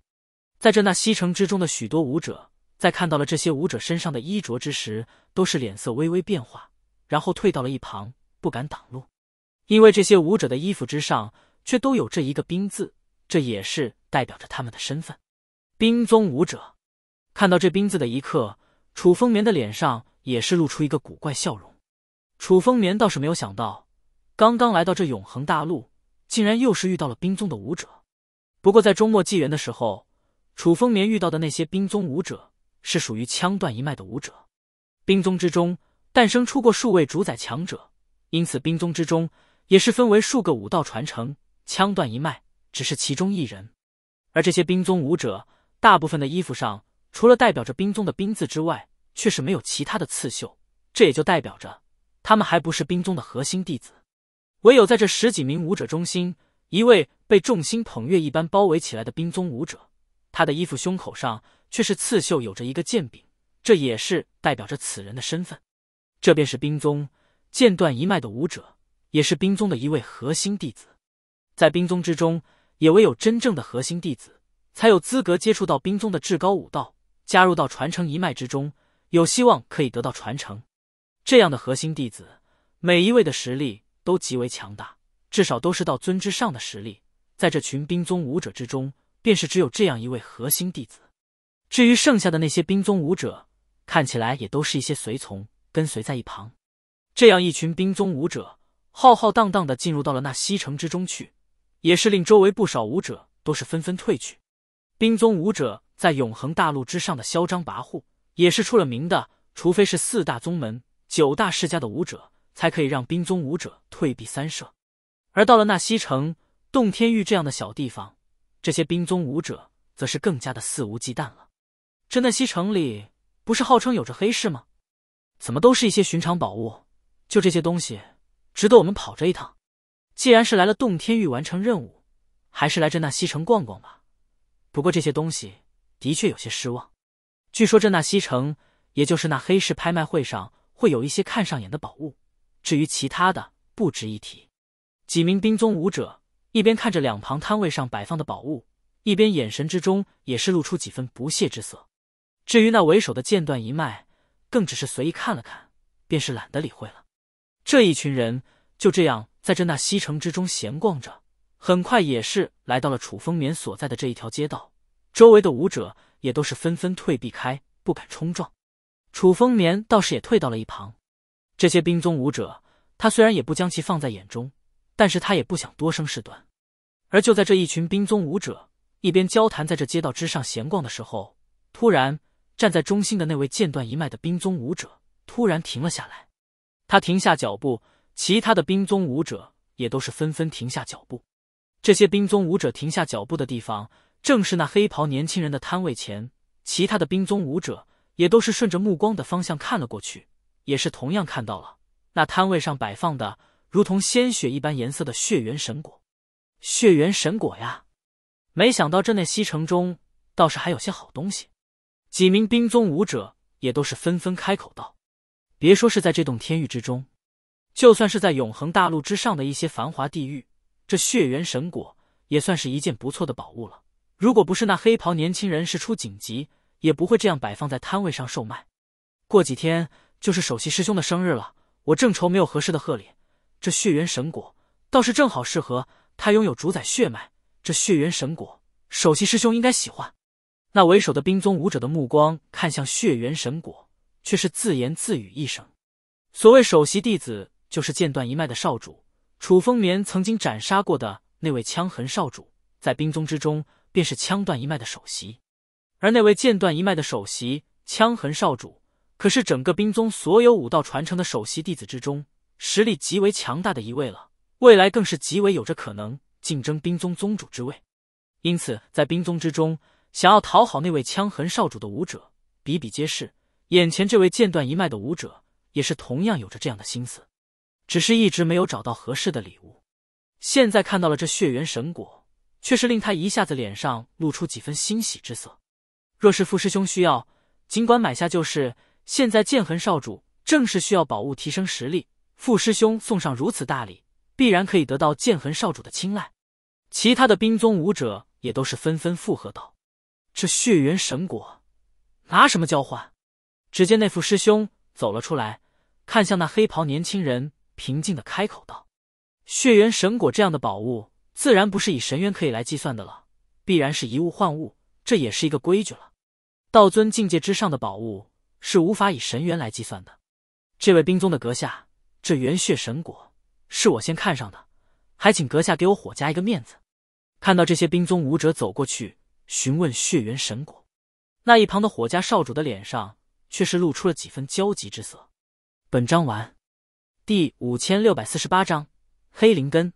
在这那西城之中的许多武者，在看到了这些武者身上的衣着之时，都是脸色微微变化，然后退到了一旁，不敢挡路，因为这些武者的衣服之上，却都有这一个“冰”字，这也是代表着他们的身份。冰宗武者看到这“冰”字的一刻，楚风眠的脸上也是露出一个古怪笑容。楚风眠倒是没有想到，刚刚来到这永恒大陆，竟然又是遇到了冰宗的武者。不过，在终末纪元的时候，楚风眠遇到的那些冰宗武者是属于枪断一脉的武者。冰宗之中诞生出过数位主宰强者，因此冰宗之中也是分为数个武道传承。枪断一脉只是其中一人。而这些冰宗武者，大部分的衣服上除了代表着冰宗的“冰”字之外，却是没有其他的刺绣。这也就代表着他们还不是冰宗的核心弟子。唯有在这十几名武者中心。一位被众星捧月一般包围起来的冰宗武者，他的衣服胸口上却是刺绣有着一个剑柄，这也是代表着此人的身份。这便是冰宗剑断一脉的武者，也是冰宗的一位核心弟子。在冰宗之中，也唯有真正的核心弟子才有资格接触到冰宗的至高武道，加入到传承一脉之中，有希望可以得到传承。这样的核心弟子，每一位的实力都极为强大。至少都是道尊之上的实力，在这群冰宗武者之中，便是只有这样一位核心弟子。至于剩下的那些冰宗武者，看起来也都是一些随从，跟随在一旁。这样一群冰宗武者浩浩荡荡的进入到了那西城之中去，也是令周围不少武者都是纷纷退去。冰宗武者在永恒大陆之上的嚣张跋扈也是出了名的，除非是四大宗门、九大世家的武者，才可以让冰宗武者退避三舍。而到了那西城洞天域这样的小地方，这些兵宗武者则是更加的肆无忌惮了。这那西城里不是号称有着黑市吗？怎么都是一些寻常宝物？就这些东西值得我们跑这一趟？既然是来了洞天域完成任务，还是来这那西城逛逛吧。不过这些东西的确有些失望。据说这那西城，也就是那黑市拍卖会上会有一些看上眼的宝物，至于其他的不值一提。几名兵宗武者一边看着两旁摊位上摆放的宝物，一边眼神之中也是露出几分不屑之色。至于那为首的剑断一脉，更只是随意看了看，便是懒得理会了。这一群人就这样在这那西城之中闲逛着，很快也是来到了楚风眠所在的这一条街道。周围的武者也都是纷纷退避开，不敢冲撞。楚风眠倒是也退到了一旁。这些兵宗武者，他虽然也不将其放在眼中。但是他也不想多生事端。而就在这一群兵宗武者一边交谈，在这街道之上闲逛的时候，突然站在中心的那位剑断一脉的兵宗武者突然停了下来。他停下脚步，其他的兵宗武者也都是纷纷停下脚步。这些兵宗武者停下脚步的地方，正是那黑袍年轻人的摊位前。其他的兵宗武者也都是顺着目光的方向看了过去，也是同样看到了那摊位上摆放的。如同鲜血一般颜色的血缘神果，血缘神果呀！没想到这内西城中倒是还有些好东西。几名冰宗武者也都是纷纷开口道：“别说是在这栋天域之中，就算是在永恒大陆之上的一些繁华地域，这血缘神果也算是一件不错的宝物了。如果不是那黑袍年轻人是出紧急，也不会这样摆放在摊位上售卖。过几天就是首席师兄的生日了，我正愁没有合适的贺礼。”这血缘神果倒是正好适合他拥有主宰血脉。这血缘神果，首席师兄应该喜欢。那为首的冰宗武者的目光看向血缘神果，却是自言自语一声：“所谓首席弟子，就是剑断一脉的少主楚风眠曾经斩杀过的那位枪痕少主，在冰宗之中便是枪断一脉的首席。而那位剑断一脉的首席枪痕少主，可是整个冰宗所有武道传承的首席弟子之中。”实力极为强大的一位了，未来更是极为有着可能竞争冰宗宗主之位。因此，在冰宗之中，想要讨好那位枪痕少主的武者比比皆是。眼前这位剑断一脉的武者也是同样有着这样的心思，只是一直没有找到合适的礼物。现在看到了这血缘神果，却是令他一下子脸上露出几分欣喜之色。若是傅师兄需要，尽管买下就是。现在剑痕少主正是需要宝物提升实力。傅师兄送上如此大礼，必然可以得到剑痕少主的青睐。其他的冰宗武者也都是纷纷附和道：“这血缘神果拿什么交换？”只见那傅师兄走了出来，看向那黑袍年轻人，平静的开口道：“血缘神果这样的宝物，自然不是以神元可以来计算的了，必然是一物换物，这也是一个规矩了。道尊境界之上的宝物是无法以神元来计算的。这位冰宗的阁下。”这元血神果是我先看上的，还请阁下给我火家一个面子。看到这些兵宗武者走过去询问血元神果，那一旁的火家少主的脸上却是露出了几分焦急之色。本章完，第五千六百四十八章黑灵根。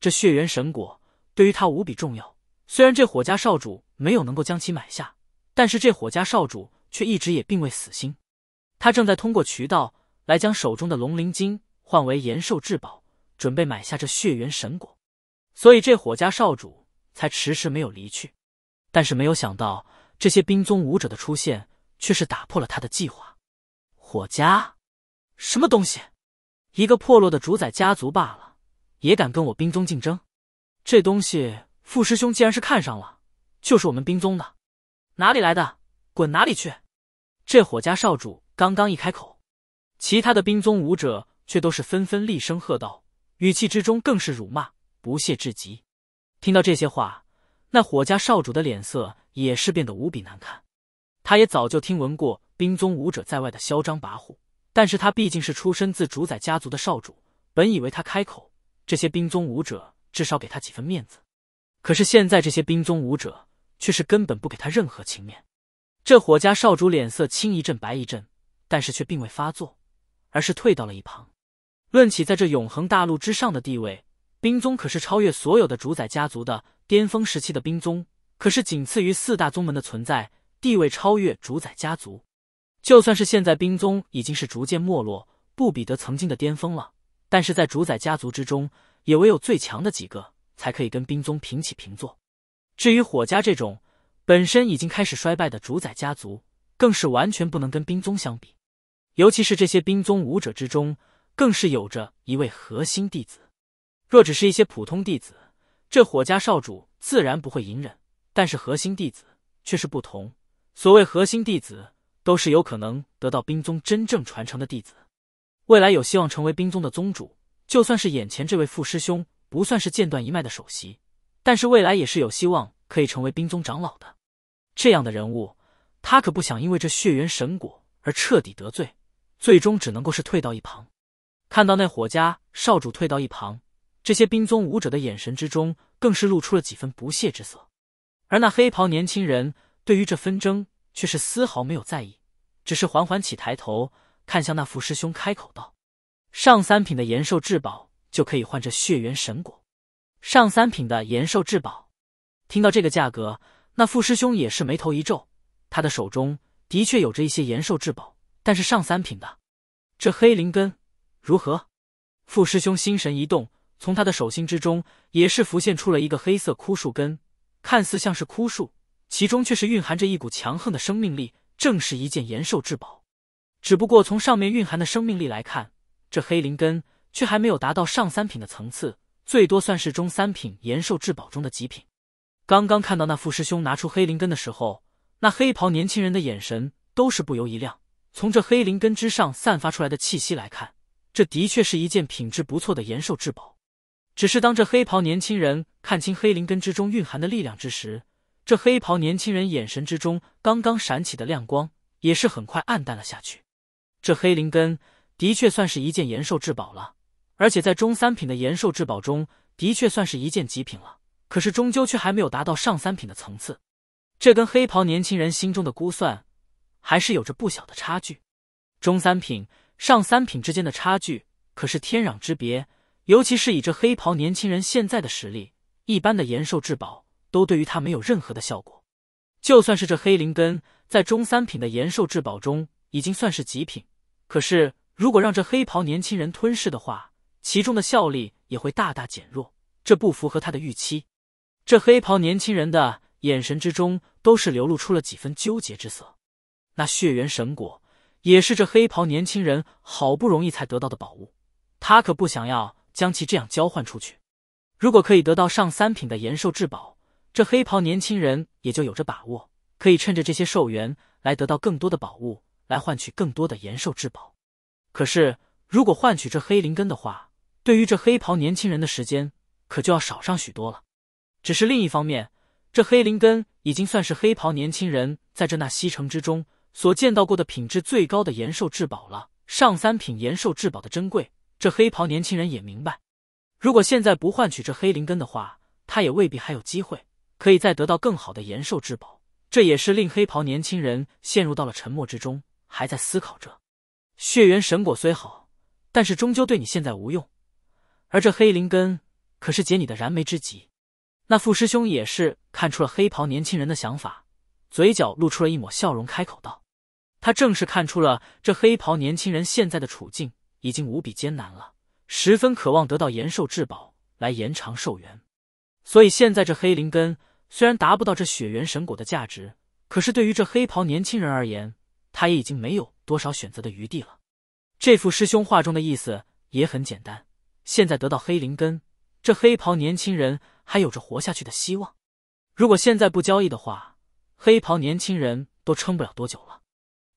这血元神果对于他无比重要，虽然这火家少主没有能够将其买下，但是这火家少主却一直也并未死心，他正在通过渠道。来将手中的龙鳞晶换为延寿至宝，准备买下这血缘神果，所以这火家少主才迟迟没有离去。但是没有想到，这些冰宗武者的出现却是打破了他的计划。火家，什么东西？一个破落的主宰家族罢了，也敢跟我冰宗竞争？这东西，傅师兄既然是看上了，就是我们冰宗的，哪里来的？滚哪里去！这火家少主刚刚一开口。其他的兵宗武者却都是纷纷厉声喝道，语气之中更是辱骂、不屑至极。听到这些话，那火家少主的脸色也是变得无比难看。他也早就听闻过兵宗武者在外的嚣张跋扈，但是他毕竟是出身自主宰家族的少主，本以为他开口，这些兵宗武者至少给他几分面子。可是现在这些兵宗武者却是根本不给他任何情面。这火家少主脸色青一阵白一阵，但是却并未发作。而是退到了一旁。论起在这永恒大陆之上的地位，冰宗可是超越所有的主宰家族的。巅峰时期的冰宗，可是仅次于四大宗门的存在，地位超越主宰家族。就算是现在冰宗已经是逐渐没落，不比得曾经的巅峰了，但是在主宰家族之中，也唯有最强的几个才可以跟冰宗平起平坐。至于火家这种本身已经开始衰败的主宰家族，更是完全不能跟冰宗相比。尤其是这些冰宗武者之中，更是有着一位核心弟子。若只是一些普通弟子，这火家少主自然不会隐忍；但是核心弟子却是不同。所谓核心弟子，都是有可能得到冰宗真正传承的弟子，未来有希望成为冰宗的宗主。就算是眼前这位傅师兄，不算是剑断一脉的首席，但是未来也是有希望可以成为冰宗长老的。这样的人物，他可不想因为这血缘神果而彻底得罪。最终只能够是退到一旁，看到那火家少主退到一旁，这些兵宗武者的眼神之中更是露出了几分不屑之色。而那黑袍年轻人对于这纷争却是丝毫没有在意，只是缓缓起抬头，看向那傅师兄，开口道：“上三品的延寿至宝就可以换这血缘神果。上三品的延寿至宝。”听到这个价格，那傅师兄也是眉头一皱，他的手中的确有着一些延寿至宝。但是上三品的，这黑灵根如何？傅师兄心神一动，从他的手心之中也是浮现出了一个黑色枯树根，看似像是枯树，其中却是蕴含着一股强横的生命力，正是一件延寿至宝。只不过从上面蕴含的生命力来看，这黑灵根却还没有达到上三品的层次，最多算是中三品延寿至宝中的极品。刚刚看到那傅师兄拿出黑灵根的时候，那黑袍年轻人的眼神都是不由一亮。从这黑灵根之上散发出来的气息来看，这的确是一件品质不错的延寿至宝。只是当这黑袍年轻人看清黑灵根之中蕴含的力量之时，这黑袍年轻人眼神之中刚刚闪起的亮光，也是很快黯淡了下去。这黑灵根的确算是一件延寿至宝了，而且在中三品的延寿至宝中的确算是一件极品了。可是终究却还没有达到上三品的层次。这跟黑袍年轻人心中的估算。还是有着不小的差距，中三品、上三品之间的差距可是天壤之别。尤其是以这黑袍年轻人现在的实力，一般的延寿至宝都对于他没有任何的效果。就算是这黑灵根，在中三品的延寿至宝中已经算是极品，可是如果让这黑袍年轻人吞噬的话，其中的效力也会大大减弱，这不符合他的预期。这黑袍年轻人的眼神之中都是流露出了几分纠结之色。那血缘神果也是这黑袍年轻人好不容易才得到的宝物，他可不想要将其这样交换出去。如果可以得到上三品的延寿至宝，这黑袍年轻人也就有着把握，可以趁着这些寿元来得到更多的宝物，来换取更多的延寿至宝。可是，如果换取这黑灵根的话，对于这黑袍年轻人的时间可就要少上许多了。只是另一方面，这黑灵根已经算是黑袍年轻人在这那西城之中。所见到过的品质最高的延寿至宝了，上三品延寿至宝的珍贵，这黑袍年轻人也明白。如果现在不换取这黑灵根的话，他也未必还有机会可以再得到更好的延寿至宝。这也是令黑袍年轻人陷入到了沉默之中，还在思考着。血缘神果虽好，但是终究对你现在无用，而这黑灵根可是解你的燃眉之急。那傅师兄也是看出了黑袍年轻人的想法，嘴角露出了一抹笑容，开口道。他正是看出了这黑袍年轻人现在的处境已经无比艰难了，十分渴望得到延寿至宝来延长寿元。所以现在这黑灵根虽然达不到这雪原神果的价值，可是对于这黑袍年轻人而言，他也已经没有多少选择的余地了。这副师兄话中的意思也很简单：现在得到黑灵根，这黑袍年轻人还有着活下去的希望。如果现在不交易的话，黑袍年轻人都撑不了多久了。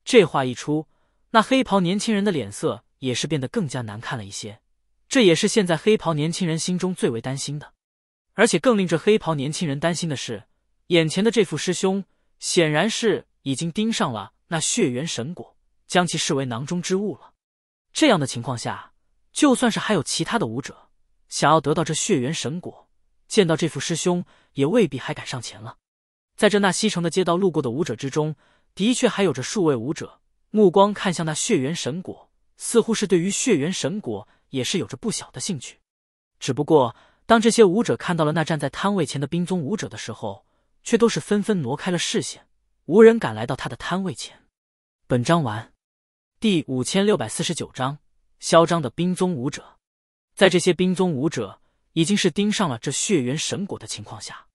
这话一出，那黑袍年轻人的脸色也是变得更加难看了一些。这也是现在黑袍年轻人心中最为担心的。而且更令这黑袍年轻人担心的是，眼前的这副师兄显然是已经盯上了那血缘神果，将其视为囊中之物了。这样的情况下，就算是还有其他的武者想要得到这血缘神果，见到这副师兄，也未必还敢上前了。在这那西城的街道，路过的武者之中。的确还有着数位武者，目光看向那血缘神果，似乎是对于血缘神果也是有着不小的兴趣。只不过当这些武者看到了那站在摊位前的冰宗武者的时候，却都是纷纷挪开了视线，无人敢来到他的摊位前。本章完。第五千六百四十九章：嚣张的冰宗武者。在这些冰宗武者已经是盯上了这血缘神果的情况下，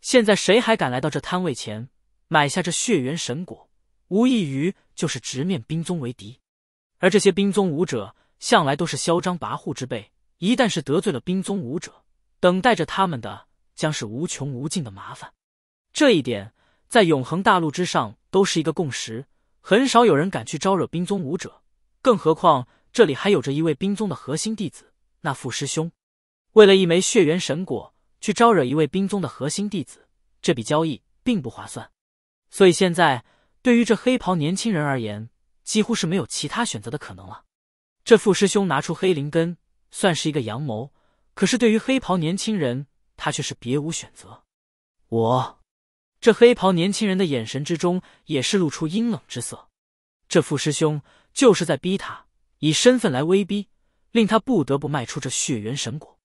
现在谁还敢来到这摊位前？买下这血缘神果，无异于就是直面冰宗为敌。而这些冰宗武者向来都是嚣张跋扈之辈，一旦是得罪了冰宗武者，等待着他们的将是无穷无尽的麻烦。这一点在永恒大陆之上都是一个共识，很少有人敢去招惹冰宗武者。更何况这里还有着一位冰宗的核心弟子，那傅师兄，为了一枚血缘神果去招惹一位冰宗的核心弟子，这笔交易并不划算。所以现在对于这黑袍年轻人而言，几乎是没有其他选择的可能了。这傅师兄拿出黑灵根，算是一个阳谋，可是对于黑袍年轻人，他却是别无选择。我，这黑袍年轻人的眼神之中也是露出阴冷之色。这傅师兄就是在逼他，以身份来威逼，令他不得不迈出这血缘神果。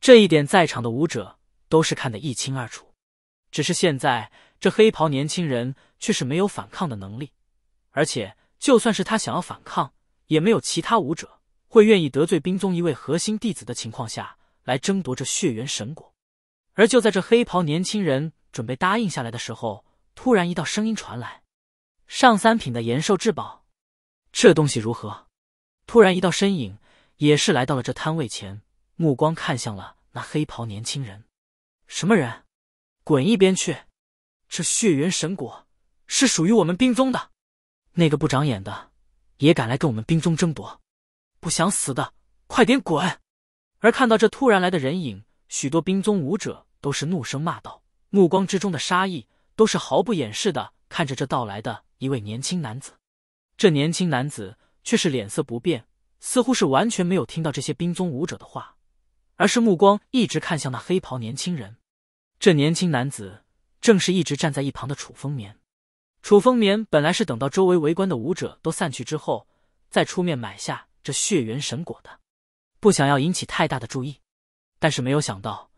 这一点在场的武者都是看得一清二楚。只是现在。这黑袍年轻人却是没有反抗的能力，而且就算是他想要反抗，也没有其他武者会愿意得罪冰宗一位核心弟子的情况下来争夺这血缘神果。而就在这黑袍年轻人准备答应下来的时候，突然一道声音传来：“上三品的延寿至宝，这东西如何？”突然一道身影也是来到了这摊位前，目光看向了那黑袍年轻人：“什么人？滚一边去！”这血缘神果是属于我们冰宗的，那个不长眼的也敢来跟我们冰宗争夺，不想死的快点滚！而看到这突然来的人影，许多冰宗武者都是怒声骂道，目光之中的杀意都是毫不掩饰的看着这到来的一位年轻男子。这年轻男子却是脸色不变，似乎是完全没有听到这些冰宗武者的话，而是目光一直看向那黑袍年轻人。这年轻男子。正是一直站在一旁的楚风眠，楚风眠本来是等到周围围观的武者都散去之后，再出面买下这血缘神果的，不想要引起太大的注意，但是没有想到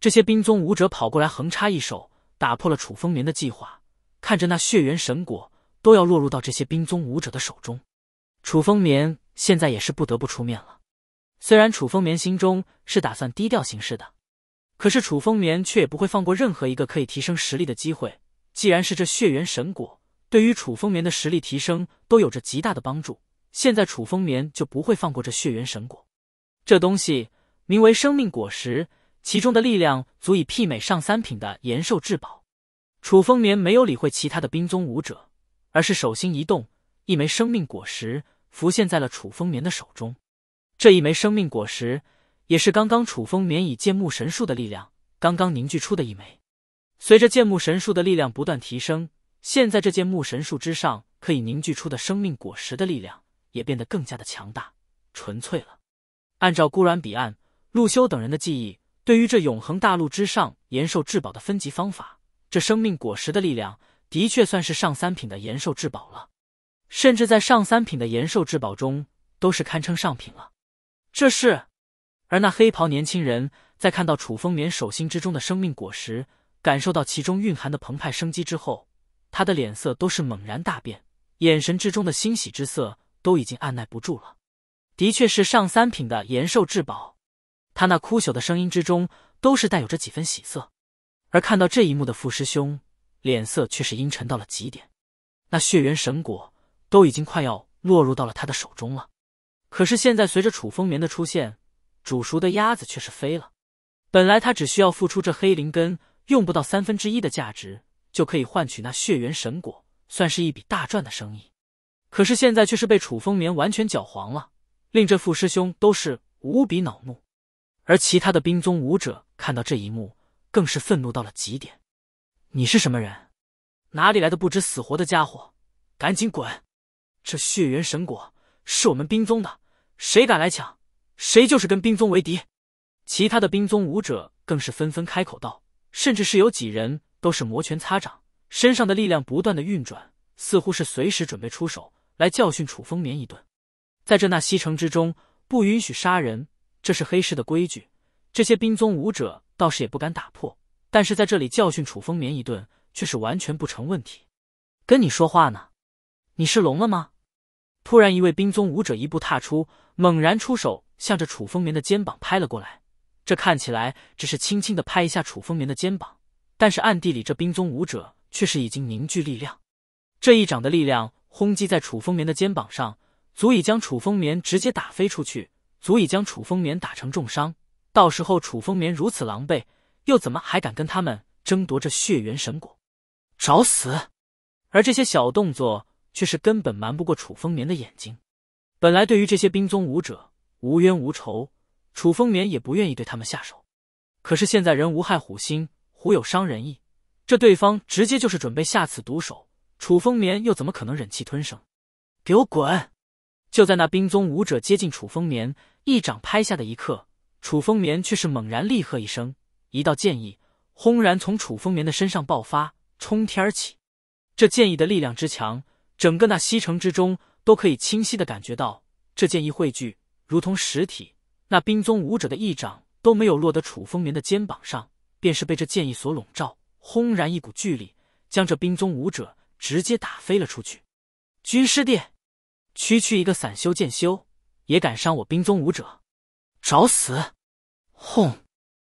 这些冰宗武者跑过来横插一手，打破了楚风眠的计划。看着那血缘神果都要落入到这些冰宗武者的手中，楚风眠现在也是不得不出面了。虽然楚风眠心中是打算低调行事的。可是楚风眠却也不会放过任何一个可以提升实力的机会。既然是这血缘神果，对于楚风眠的实力提升都有着极大的帮助。现在楚风眠就不会放过这血缘神果。这东西名为生命果实，其中的力量足以媲美上三品的延寿至宝。楚风眠没有理会其他的冰宗武者，而是手心一动，一枚生命果实浮现在了楚风眠的手中。这一枚生命果实。也是刚刚楚风勉以剑木神树的力量刚刚凝聚出的一枚，随着剑木神树的力量不断提升，现在这剑木神树之上可以凝聚出的生命果实的力量也变得更加的强大纯粹了。按照孤然、彼岸、陆修等人的记忆，对于这永恒大陆之上延寿至宝的分级方法，这生命果实的力量的确算是上三品的延寿至宝了，甚至在上三品的延寿至宝中都是堪称上品了。这是。而那黑袍年轻人在看到楚风眠手心之中的生命果实，感受到其中蕴含的澎湃生机之后，他的脸色都是猛然大变，眼神之中的欣喜之色都已经按耐不住了。的确是上三品的延寿至宝，他那枯朽的声音之中都是带有着几分喜色。而看到这一幕的傅师兄脸色却是阴沉到了极点，那血缘神果都已经快要落入到了他的手中了。可是现在随着楚风眠的出现。煮熟的鸭子却是飞了。本来他只需要付出这黑灵根，用不到三分之一的价值就可以换取那血缘神果，算是一笔大赚的生意。可是现在却是被楚风眠完全搅黄了，令这傅师兄都是无比恼怒。而其他的冰宗武者看到这一幕，更是愤怒到了极点。你是什么人？哪里来的不知死活的家伙？赶紧滚！这血缘神果是我们冰宗的，谁敢来抢？谁就是跟冰宗为敌，其他的冰宗武者更是纷纷开口道，甚至是有几人都是摩拳擦掌，身上的力量不断的运转，似乎是随时准备出手来教训楚风眠一顿。在这那西城之中不允许杀人，这是黑市的规矩，这些冰宗武者倒是也不敢打破，但是在这里教训楚风眠一顿却是完全不成问题。跟你说话呢，你是聋了吗？突然，一位冰宗武者一步踏出，猛然出手。向着楚风眠的肩膀拍了过来，这看起来只是轻轻的拍一下楚风眠的肩膀，但是暗地里这冰宗武者却是已经凝聚力量。这一掌的力量轰击在楚风眠的肩膀上，足以将楚风眠直接打飞出去，足以将楚风眠打成重伤。到时候楚风眠如此狼狈，又怎么还敢跟他们争夺这血缘神果？找死！而这些小动作却是根本瞒不过楚风眠的眼睛。本来对于这些冰宗武者。无冤无仇，楚风眠也不愿意对他们下手。可是现在人无害虎心，虎有伤人意，这对方直接就是准备下此毒手，楚风眠又怎么可能忍气吞声？给我滚！就在那冰宗武者接近楚风眠，一掌拍下的一刻，楚风眠却是猛然厉喝一声，一道剑意轰然从楚风眠的身上爆发，冲天而起。这剑意的力量之强，整个那西城之中都可以清晰的感觉到这剑意汇聚。如同实体，那冰宗武者的一掌都没有落得楚风眠的肩膀上，便是被这剑意所笼罩，轰然一股巨力将这冰宗武者直接打飞了出去。军师弟，区区一个散修剑修也敢伤我冰宗武者，找死！轰！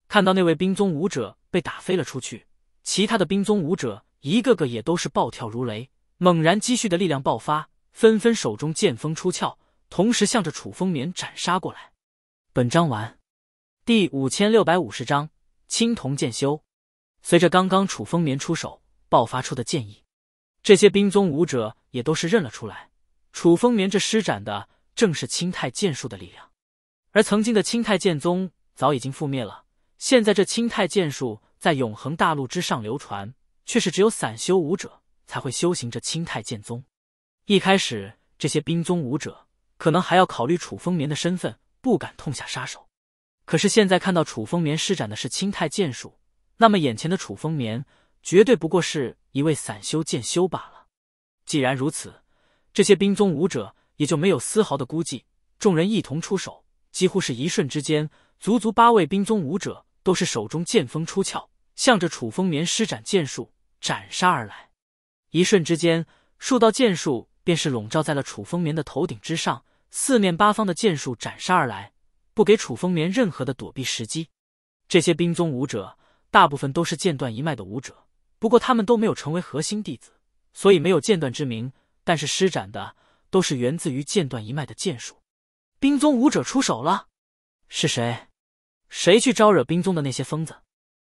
看到那位冰宗武者被打飞了出去，其他的冰宗武者一个个也都是暴跳如雷，猛然积蓄的力量爆发，纷纷手中剑锋出鞘。同时向着楚风眠斩杀过来。本章完，第五千六百五十章青铜剑修。随着刚刚楚风眠出手爆发出的剑意，这些兵宗武者也都是认了出来。楚风眠这施展的正是青太剑术的力量。而曾经的青太剑宗早已经覆灭了，现在这青太剑术在永恒大陆之上流传，却是只有散修武者才会修行这青太剑宗。一开始，这些兵宗武者。可能还要考虑楚风眠的身份，不敢痛下杀手。可是现在看到楚风眠施展的是青太剑术，那么眼前的楚风眠绝对不过是一位散修剑修罢了。既然如此，这些兵宗武者也就没有丝毫的估计。众人一同出手，几乎是一瞬之间，足足八位兵宗武者都是手中剑锋出鞘，向着楚风眠施展剑术斩杀而来。一瞬之间，数道剑术。便是笼罩在了楚风眠的头顶之上，四面八方的剑术斩杀而来，不给楚风眠任何的躲避时机。这些冰宗武者大部分都是剑断一脉的武者，不过他们都没有成为核心弟子，所以没有剑断之名，但是施展的都是源自于剑断一脉的剑术。冰宗武者出手了，是谁？谁去招惹冰宗的那些疯子？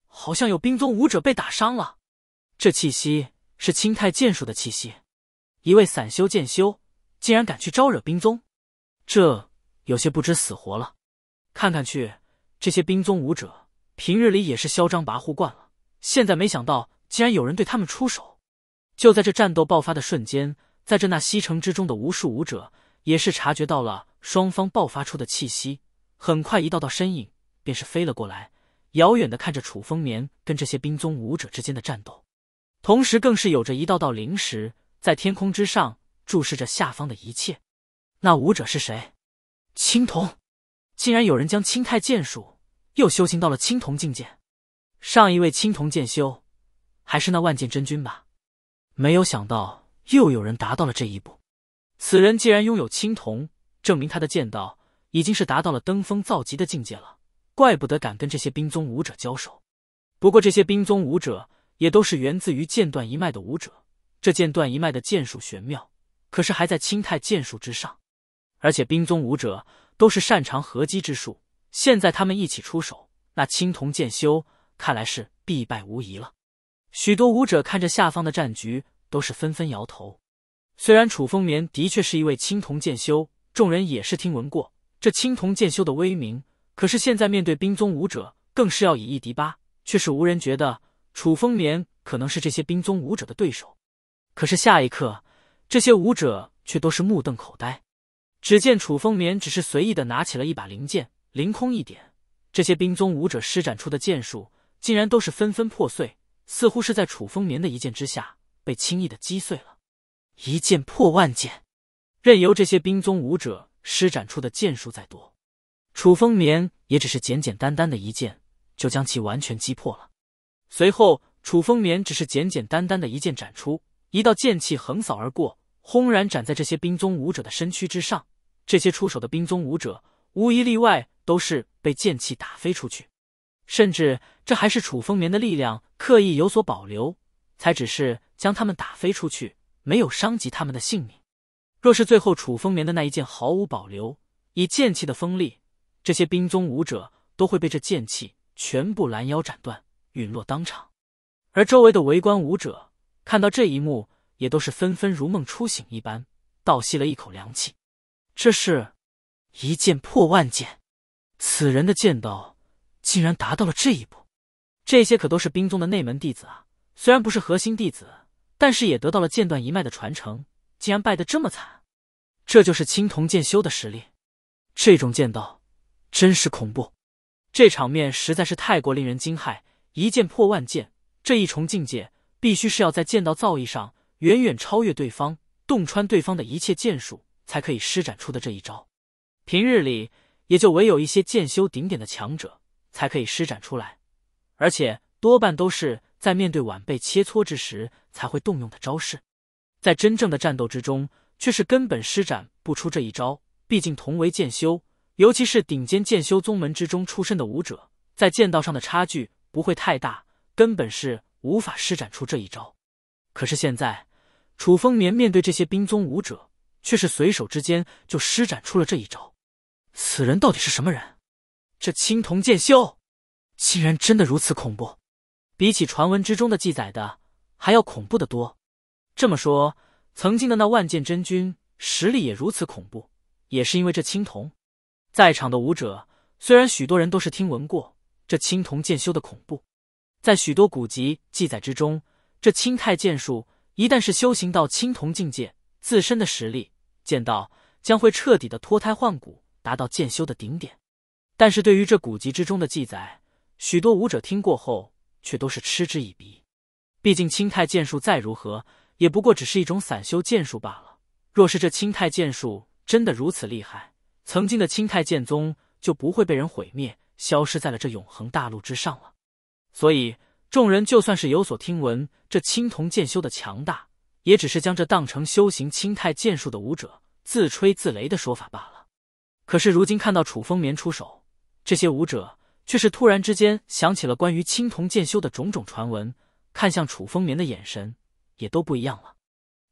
好像有冰宗武者被打伤了，这气息是青太剑术的气息。一位散修剑修竟然敢去招惹冰宗，这有些不知死活了。看看去，这些冰宗武者平日里也是嚣张跋扈惯了，现在没想到竟然有人对他们出手。就在这战斗爆发的瞬间，在这那西城之中的无数武者也是察觉到了双方爆发出的气息，很快一道道身影便是飞了过来，遥远的看着楚风眠跟这些冰宗武者之间的战斗，同时更是有着一道道灵石。在天空之上注视着下方的一切，那武者是谁？青铜，竟然有人将青太剑术又修行到了青铜境界。上一位青铜剑修，还是那万剑真君吧。没有想到，又有人达到了这一步。此人既然拥有青铜，证明他的剑道已经是达到了登峰造极的境界了。怪不得敢跟这些兵宗武者交手。不过，这些兵宗武者也都是源自于剑断一脉的武者。这剑断一脉的剑术玄妙，可是还在清泰剑术之上。而且冰宗武者都是擅长合击之术，现在他们一起出手，那青铜剑修看来是必败无疑了。许多武者看着下方的战局，都是纷纷摇头。虽然楚风眠的确是一位青铜剑修，众人也是听闻过这青铜剑修的威名，可是现在面对冰宗武者，更是要以一敌八，却是无人觉得楚风眠可能是这些冰宗武者的对手。可是下一刻，这些武者却都是目瞪口呆。只见楚风眠只是随意的拿起了一把灵剑，凌空一点，这些冰宗武者施展出的剑术竟然都是纷纷破碎，似乎是在楚风眠的一剑之下被轻易的击碎了。一剑破万剑，任由这些冰宗武者施展出的剑术再多，楚风眠也只是简简单单的一剑就将其完全击破了。随后，楚风眠只是简简单单的一剑斩出。一道剑气横扫而过，轰然斩在这些冰宗武者的身躯之上。这些出手的冰宗武者无一例外都是被剑气打飞出去，甚至这还是楚风眠的力量刻意有所保留，才只是将他们打飞出去，没有伤及他们的性命。若是最后楚风眠的那一剑毫无保留，以剑气的锋利，这些冰宗武者都会被这剑气全部拦腰斩断，陨落当场。而周围的围观武者。看到这一幕，也都是纷纷如梦初醒一般，倒吸了一口凉气。这是，一剑破万剑，此人的剑道竟然达到了这一步。这些可都是冰宗的内门弟子啊，虽然不是核心弟子，但是也得到了剑断一脉的传承，竟然败得这么惨。这就是青铜剑修的实力，这种剑道真是恐怖。这场面实在是太过令人惊骇，一剑破万剑，这一重境界。必须是要在剑道造诣上远远超越对方，洞穿对方的一切剑术，才可以施展出的这一招。平日里也就唯有一些剑修顶点的强者才可以施展出来，而且多半都是在面对晚辈切磋之时才会动用的招式。在真正的战斗之中，却是根本施展不出这一招。毕竟同为剑修，尤其是顶尖剑修宗门之中出身的武者，在剑道上的差距不会太大，根本是。无法施展出这一招，可是现在楚风眠面对这些冰宗武者，却是随手之间就施展出了这一招。此人到底是什么人？这青铜剑修竟然真的如此恐怖，比起传闻之中的记载的还要恐怖的多。这么说，曾经的那万剑真君实力也如此恐怖，也是因为这青铜。在场的武者虽然许多人都是听闻过这青铜剑修的恐怖。在许多古籍记载之中，这青太剑术一旦是修行到青铜境界，自身的实力、剑道将会彻底的脱胎换骨，达到剑修的顶点。但是对于这古籍之中的记载，许多武者听过后却都是嗤之以鼻。毕竟青太剑术再如何，也不过只是一种散修剑术罢了。若是这青太剑术真的如此厉害，曾经的青太剑宗就不会被人毁灭，消失在了这永恒大陆之上了。所以，众人就算是有所听闻这青铜剑修的强大，也只是将这当成修行青太剑术的武者自吹自擂的说法罢了。可是，如今看到楚风眠出手，这些武者却是突然之间想起了关于青铜剑修的种种传闻，看向楚风眠的眼神也都不一样了。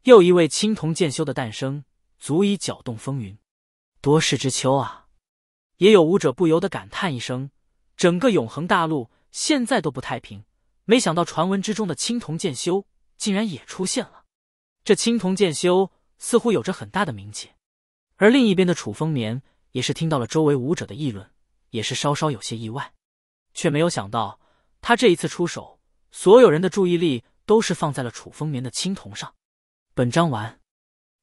又一位青铜剑修的诞生，足以搅动风云。多事之秋啊！也有武者不由得感叹一声：“整个永恒大陆。”现在都不太平，没想到传闻之中的青铜剑修竟然也出现了。这青铜剑修似乎有着很大的名气。而另一边的楚风眠也是听到了周围武者的议论，也是稍稍有些意外，却没有想到他这一次出手，所有人的注意力都是放在了楚风眠的青铜上。本章完。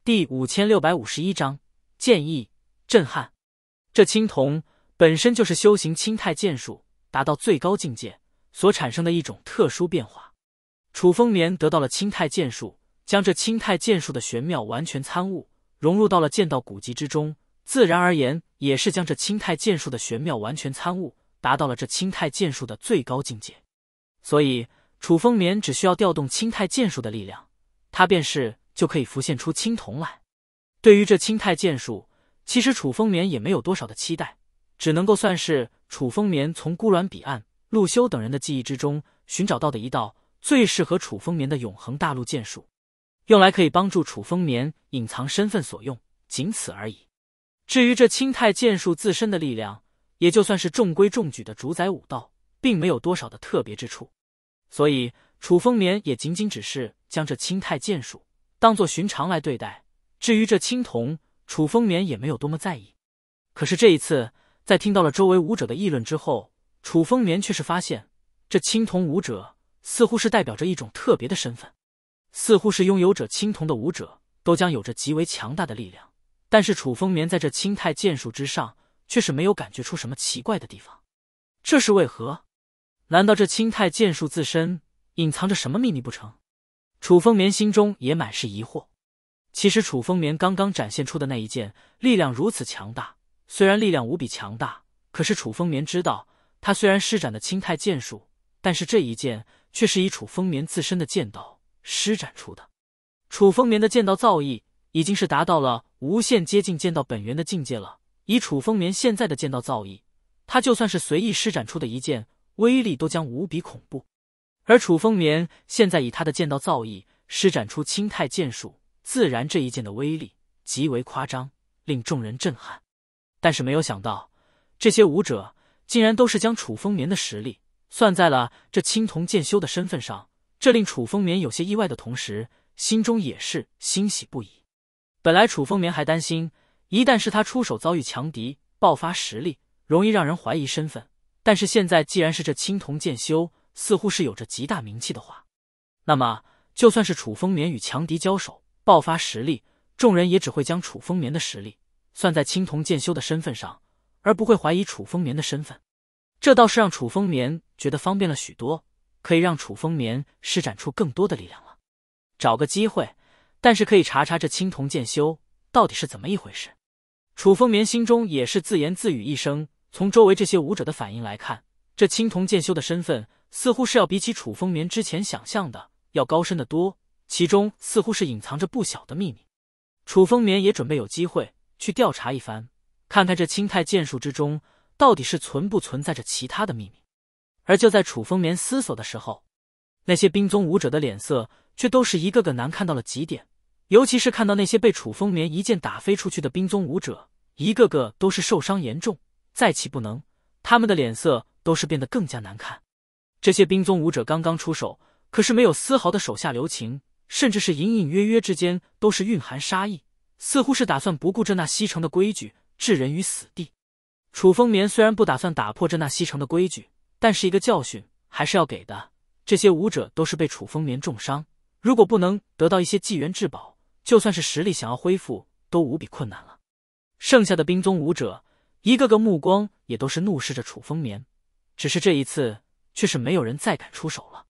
第五千六百五十一章：剑意震撼。这青铜本身就是修行青太剑术。达到最高境界所产生的一种特殊变化。楚风眠得到了青太剑术，将这青太剑术的玄妙完全参悟，融入到了剑道古籍之中。自然而言，也是将这青太剑术的玄妙完全参悟，达到了这青太剑术的最高境界。所以，楚风眠只需要调动青太剑术的力量，他便是就可以浮现出青铜来。对于这青太剑术，其实楚风眠也没有多少的期待，只能够算是。楚风眠从孤鸾彼岸、陆修等人的记忆之中寻找到的一道最适合楚风眠的永恒大陆剑术，用来可以帮助楚风眠隐藏身份所用，仅此而已。至于这青太剑术自身的力量，也就算是中规中矩的主宰武道，并没有多少的特别之处。所以楚风眠也仅仅只是将这青太剑术当做寻常来对待。至于这青铜，楚风眠也没有多么在意。可是这一次。在听到了周围武者的议论之后，楚风眠却是发现，这青铜武者似乎是代表着一种特别的身份，似乎是拥有者青铜的武者都将有着极为强大的力量。但是楚风眠在这青太剑术之上，却是没有感觉出什么奇怪的地方，这是为何？难道这青太剑术自身隐藏着什么秘密不成？楚风眠心中也满是疑惑。其实楚风眠刚刚展现出的那一剑，力量如此强大。虽然力量无比强大，可是楚风眠知道，他虽然施展的青太剑术，但是这一剑却是以楚风眠自身的剑道施展出的。楚风眠的剑道造诣已经是达到了无限接近剑道本源的境界了。以楚风眠现在的剑道造诣，他就算是随意施展出的一剑，威力都将无比恐怖。而楚风眠现在以他的剑道造诣施展出青太剑术，自然这一剑的威力极为夸张，令众人震撼。但是没有想到，这些武者竟然都是将楚风眠的实力算在了这青铜剑修的身份上，这令楚风眠有些意外的同时，心中也是欣喜不已。本来楚风眠还担心，一旦是他出手遭遇强敌，爆发实力，容易让人怀疑身份。但是现在既然是这青铜剑修似乎是有着极大名气的话，那么就算是楚风眠与强敌交手爆发实力，众人也只会将楚风眠的实力。算在青铜剑修的身份上，而不会怀疑楚风眠的身份，这倒是让楚风眠觉得方便了许多，可以让楚风眠施展出更多的力量了。找个机会，但是可以查查这青铜剑修到底是怎么一回事。楚风眠心中也是自言自语一声。从周围这些武者的反应来看，这青铜剑修的身份似乎是要比起楚风眠之前想象的要高深的多，其中似乎是隐藏着不小的秘密。楚风眠也准备有机会。去调查一番，看看这青太剑术之中到底是存不存在着其他的秘密。而就在楚风眠思索的时候，那些冰宗武者的脸色却都是一个个难看到了极点。尤其是看到那些被楚风眠一剑打飞出去的冰宗武者，一个个都是受伤严重，再起不能，他们的脸色都是变得更加难看。这些冰宗武者刚刚出手，可是没有丝毫的手下留情，甚至是隐隐约约之间都是蕴含杀意。似乎是打算不顾这那西城的规矩，置人于死地。楚风眠虽然不打算打破这那西城的规矩，但是一个教训还是要给的。这些武者都是被楚风眠重伤，如果不能得到一些纪元至宝，就算是实力想要恢复都无比困难了。剩下的冰宗武者一个个目光也都是怒视着楚风眠，只是这一次却是没有人再敢出手了。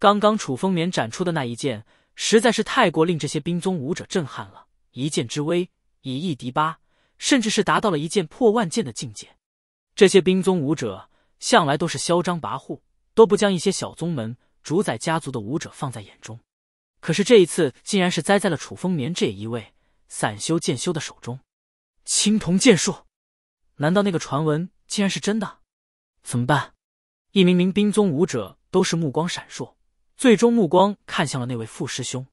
刚刚楚风眠展出的那一剑，实在是太过令这些冰宗武者震撼了。一剑之威，以一敌八，甚至是达到了一剑破万剑的境界。这些兵宗武者向来都是嚣张跋扈，都不将一些小宗门、主宰家族的武者放在眼中。可是这一次，竟然是栽在了楚风眠这一位散修剑修的手中。青铜剑术，难道那个传闻竟然是真的？怎么办？一名名兵宗武者都是目光闪烁，最终目光看向了那位傅师兄。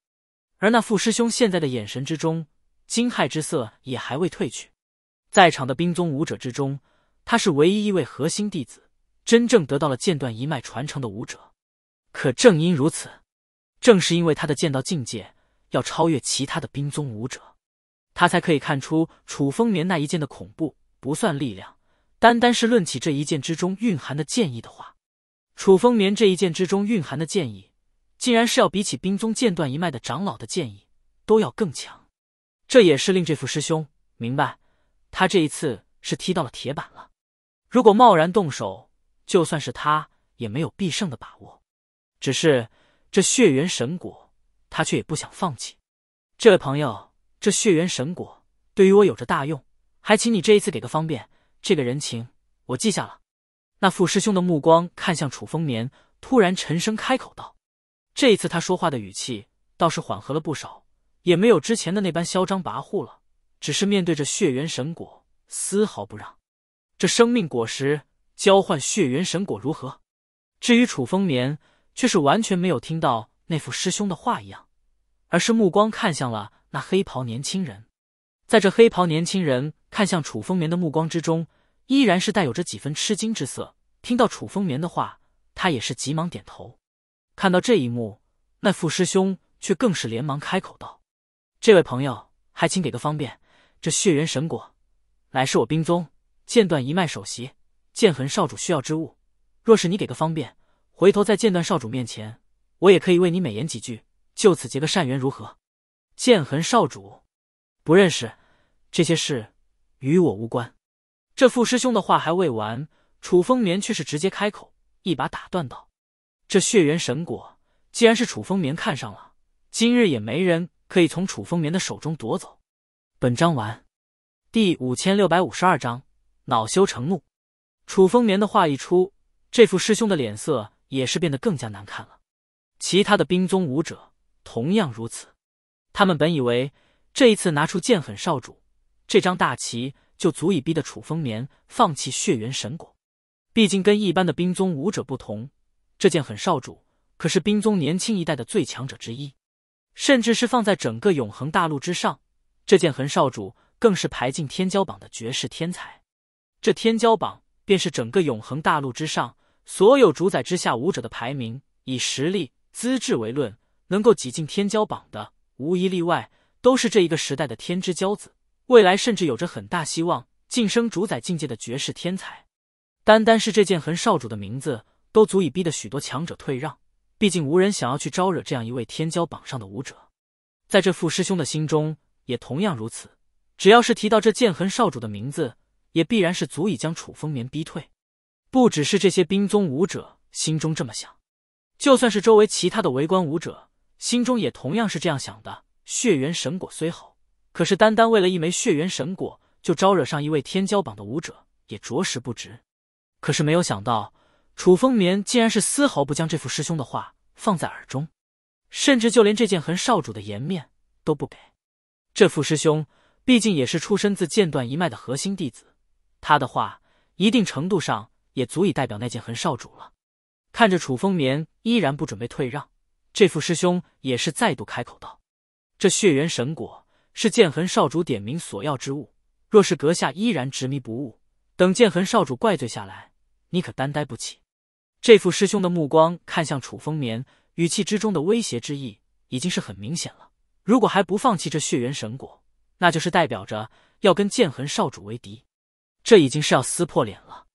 而那傅师兄现在的眼神之中，惊骇之色也还未褪去。在场的冰宗武者之中，他是唯一一位核心弟子，真正得到了剑断一脉传承的武者。可正因如此，正是因为他的剑道境界要超越其他的冰宗武者，他才可以看出楚风眠那一剑的恐怖。不算力量，单单是论起这一剑之中蕴含的剑意的话，楚风眠这一剑之中蕴含的剑意。竟然是要比起冰宗剑断一脉的长老的剑意都要更强，这也是令这副师兄明白，他这一次是踢到了铁板了。如果贸然动手，就算是他也没有必胜的把握。只是这血缘神果，他却也不想放弃。这位朋友，这血缘神果对于我有着大用，还请你这一次给个方便，这个人情我记下了。那傅师兄的目光看向楚风眠，突然沉声开口道。这一次，他说话的语气倒是缓和了不少，也没有之前的那般嚣张跋扈了。只是面对着血缘神果，丝毫不让。这生命果实交换血缘神果如何？至于楚风眠，却是完全没有听到那副师兄的话一样，而是目光看向了那黑袍年轻人。在这黑袍年轻人看向楚风眠的目光之中，依然是带有着几分吃惊之色。听到楚风眠的话，他也是急忙点头。看到这一幕，那傅师兄却更是连忙开口道：“这位朋友，还请给个方便。这血缘神果，乃是我兵宗剑断一脉首席剑痕少主需要之物。若是你给个方便，回头在剑断少主面前，我也可以为你美言几句，就此结个善缘，如何？”剑痕少主不认识这些事，与我无关。这傅师兄的话还未完，楚风眠却是直接开口，一把打断道。这血缘神果，既然是楚风眠看上了，今日也没人可以从楚风眠的手中夺走。本章完，第五千六百五十二章，恼羞成怒。楚风眠的话一出，这副师兄的脸色也是变得更加难看了。其他的冰宗武者同样如此，他们本以为这一次拿出剑狠少主这张大旗，就足以逼得楚风眠放弃血缘神果。毕竟跟一般的冰宗武者不同。这剑痕少主可是冰宗年轻一代的最强者之一，甚至是放在整个永恒大陆之上，这剑痕少主更是排进天骄榜的绝世天才。这天骄榜便是整个永恒大陆之上所有主宰之下武者的排名，以实力资质为论，能够挤进天骄榜的，无一例外都是这一个时代的天之骄子，未来甚至有着很大希望晋升主宰境界的绝世天才。单单是这剑痕少主的名字。都足以逼得许多强者退让，毕竟无人想要去招惹这样一位天骄榜上的武者。在这傅师兄的心中也同样如此，只要是提到这剑痕少主的名字，也必然是足以将楚风眠逼退。不只是这些兵宗武者心中这么想，就算是周围其他的围观武者心中也同样是这样想的。血缘神果虽好，可是单单为了一枚血缘神果就招惹上一位天骄榜的武者，也着实不值。可是没有想到。楚风眠竟然是丝毫不将这副师兄的话放在耳中，甚至就连这剑痕少主的颜面都不给。这副师兄毕竟也是出身自剑断一脉的核心弟子，他的话一定程度上也足以代表那剑痕少主了。看着楚风眠依然不准备退让，这副师兄也是再度开口道：“这血缘神果是剑痕少主点名索要之物，若是阁下依然执迷不悟，等剑痕少主怪罪下来，你可担待不起。”这副师兄的目光看向楚风眠，语气之中的威胁之意已经是很明显了。如果还不放弃这血缘神果，那就是代表着要跟剑痕少主为敌，这已经是要撕破脸了。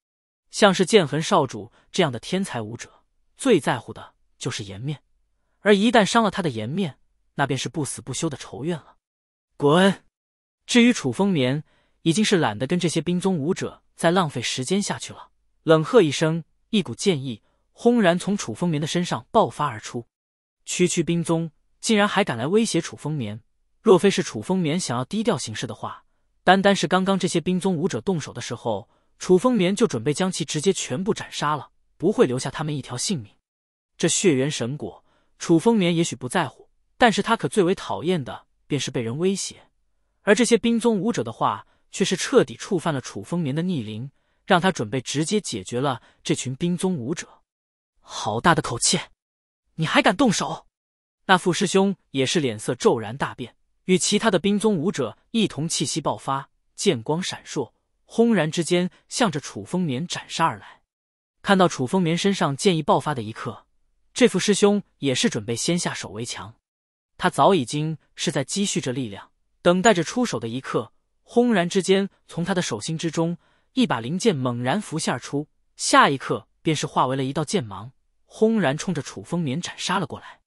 像是剑痕少主这样的天才武者，最在乎的就是颜面，而一旦伤了他的颜面，那便是不死不休的仇怨了。滚！至于楚风眠，已经是懒得跟这些冰宗武者再浪费时间下去了，冷喝一声。一股剑意轰然从楚风眠的身上爆发而出，区区冰宗竟然还敢来威胁楚风眠！若非是楚风眠想要低调行事的话，单单是刚刚这些冰宗武者动手的时候，楚风眠就准备将其直接全部斩杀了，不会留下他们一条性命。这血缘神果，楚风眠也许不在乎，但是他可最为讨厌的便是被人威胁，而这些冰宗武者的话，却是彻底触犯了楚风眠的逆鳞。让他准备直接解决了这群冰宗武者，好大的口气！你还敢动手？那副师兄也是脸色骤然大变，与其他的冰宗武者一同气息爆发，剑光闪烁，轰然之间向着楚风眠斩杀而来。看到楚风眠身上剑意爆发的一刻，这副师兄也是准备先下手为强，他早已经是在积蓄着力量，等待着出手的一刻，轰然之间从他的手心之中。一把灵剑猛然浮现而出，下一刻便是化为了一道剑芒，轰然冲着楚风眠斩杀了过来。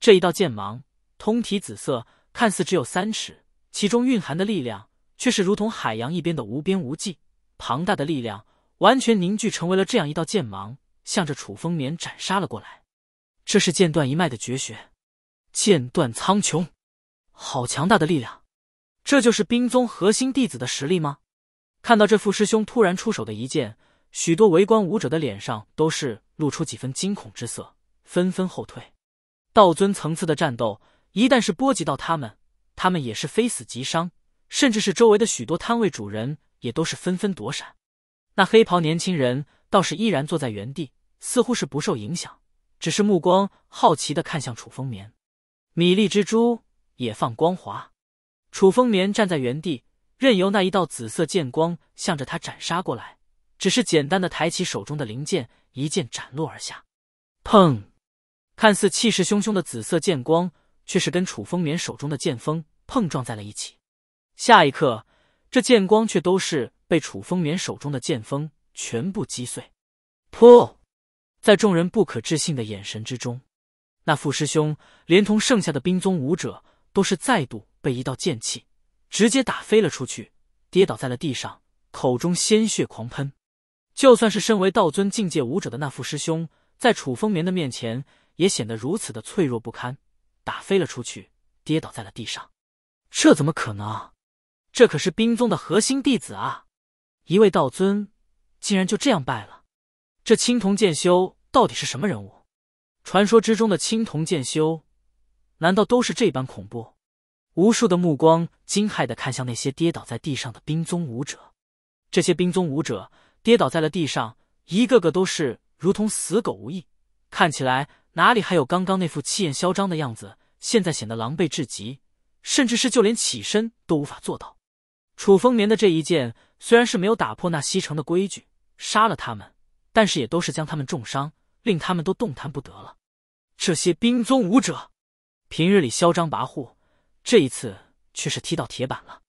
这一道剑芒通体紫色，看似只有三尺，其中蕴含的力量却是如同海洋一般的无边无际。庞大的力量完全凝聚成为了这样一道剑芒，向着楚风眠斩杀了过来。这是剑断一脉的绝学，剑断苍穹。好强大的力量！这就是冰宗核心弟子的实力吗？看到这副师兄突然出手的一剑，许多围观武者的脸上都是露出几分惊恐之色，纷纷后退。道尊层次的战斗一旦是波及到他们，他们也是非死即伤，甚至是周围的许多摊位主人也都是纷纷躲闪。那黑袍年轻人倒是依然坐在原地，似乎是不受影响，只是目光好奇的看向楚风眠。米粒之珠也放光华。楚风眠站在原地。任由那一道紫色剑光向着他斩杀过来，只是简单的抬起手中的灵剑，一剑斩落而下。砰！看似气势汹汹的紫色剑光，却是跟楚风眠手中的剑锋碰撞在了一起。下一刻，这剑光却都是被楚风眠手中的剑锋全部击碎。噗！在众人不可置信的眼神之中，那傅师兄连同剩下的冰宗武者，都是再度被一道剑气。直接打飞了出去，跌倒在了地上，口中鲜血狂喷。就算是身为道尊境界武者的那副师兄，在楚风眠的面前也显得如此的脆弱不堪，打飞了出去，跌倒在了地上。这怎么可能？这可是冰宗的核心弟子啊！一位道尊竟然就这样败了？这青铜剑修到底是什么人物？传说之中的青铜剑修，难道都是这般恐怖？无数的目光惊骇的看向那些跌倒在地上的冰宗武者，这些冰宗武者跌倒在了地上，一个个都是如同死狗无异，看起来哪里还有刚刚那副气焰嚣张的样子？现在显得狼狈至极，甚至是就连起身都无法做到。楚风眠的这一剑虽然是没有打破那西城的规矩，杀了他们，但是也都是将他们重伤，令他们都动弹不得了。这些冰宗武者平日里嚣张跋扈。这一次却是踢到铁板了，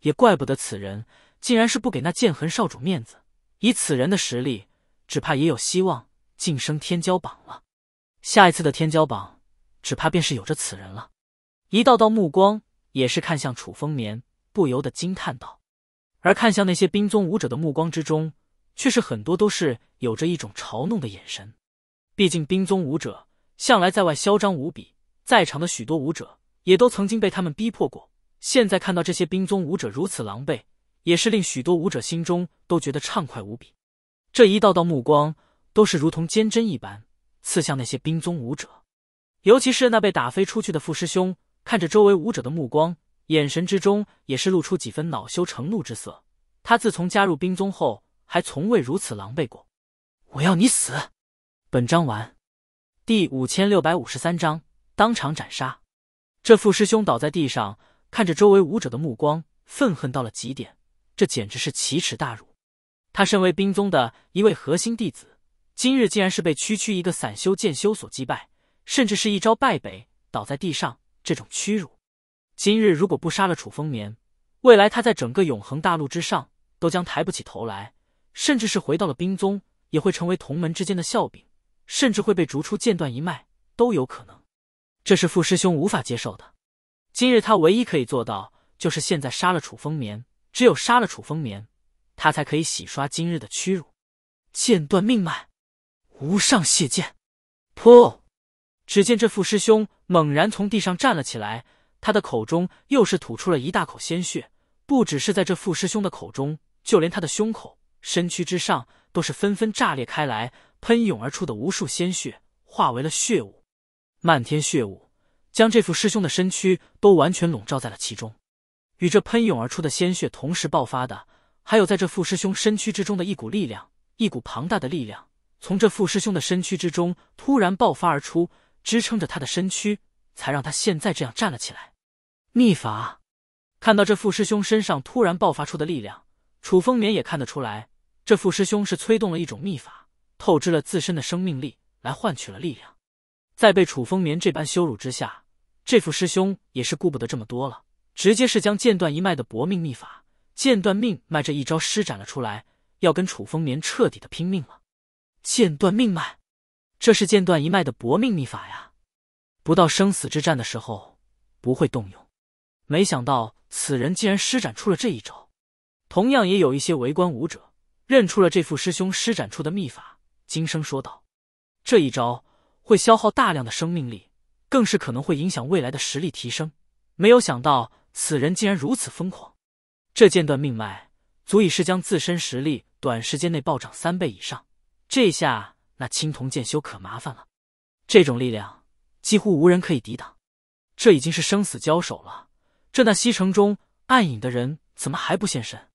也怪不得此人，竟然是不给那剑痕少主面子。以此人的实力，只怕也有希望晋升天骄榜了。下一次的天骄榜，只怕便是有着此人了。一道道目光也是看向楚风眠，不由得惊叹道。而看向那些冰宗武者的目光之中，却是很多都是有着一种嘲弄的眼神。毕竟冰宗武者向来在外嚣张无比，在场的许多武者。也都曾经被他们逼迫过，现在看到这些兵宗武者如此狼狈，也是令许多武者心中都觉得畅快无比。这一道道目光都是如同尖针一般刺向那些兵宗武者，尤其是那被打飞出去的傅师兄，看着周围武者的目光，眼神之中也是露出几分恼羞成怒之色。他自从加入兵宗后，还从未如此狼狈过。我要你死！本章完。第五千六百五十三章：当场斩杀。这傅师兄倒在地上，看着周围武者的目光，愤恨到了极点。这简直是奇耻大辱！他身为冰宗的一位核心弟子，今日竟然是被区区一个散修剑修所击败，甚至是一招败北，倒在地上，这种屈辱！今日如果不杀了楚风眠，未来他在整个永恒大陆之上都将抬不起头来，甚至是回到了冰宗，也会成为同门之间的笑柄，甚至会被逐出剑断一脉，都有可能。这是傅师兄无法接受的。今日他唯一可以做到，就是现在杀了楚风眠。只有杀了楚风眠，他才可以洗刷今日的屈辱。剑断命脉，无上血剑。噗！只见这傅师兄猛然从地上站了起来，他的口中又是吐出了一大口鲜血。不只是在这傅师兄的口中，就连他的胸口、身躯之上，都是纷纷炸裂开来，喷涌而出的无数鲜血，化为了血雾。漫天血雾将这副师兄的身躯都完全笼罩在了其中，与这喷涌而出的鲜血同时爆发的，还有在这副师兄身躯之中的一股力量，一股庞大的力量从这副师兄的身躯之中突然爆发而出，支撑着他的身躯，才让他现在这样站了起来。秘法，看到这副师兄身上突然爆发出的力量，楚风眠也看得出来，这副师兄是催动了一种秘法，透支了自身的生命力来换取了力量。在被楚风眠这般羞辱之下，这副师兄也是顾不得这么多了，直接是将剑断一脉的搏命秘法“剑断命脉”这一招施展了出来，要跟楚风眠彻底的拼命了。“剑断命脉”，这是剑断一脉的搏命秘法呀，不到生死之战的时候不会动用。没想到此人竟然施展出了这一招。同样也有一些围观武者认出了这副师兄施展出的秘法，惊声说道：“这一招。”会消耗大量的生命力，更是可能会影响未来的实力提升。没有想到此人竟然如此疯狂，这间断命脉足以是将自身实力短时间内暴涨三倍以上。这下那青铜剑修可麻烦了，这种力量几乎无人可以抵挡。这已经是生死交手了，这那西城中暗影的人怎么还不现身？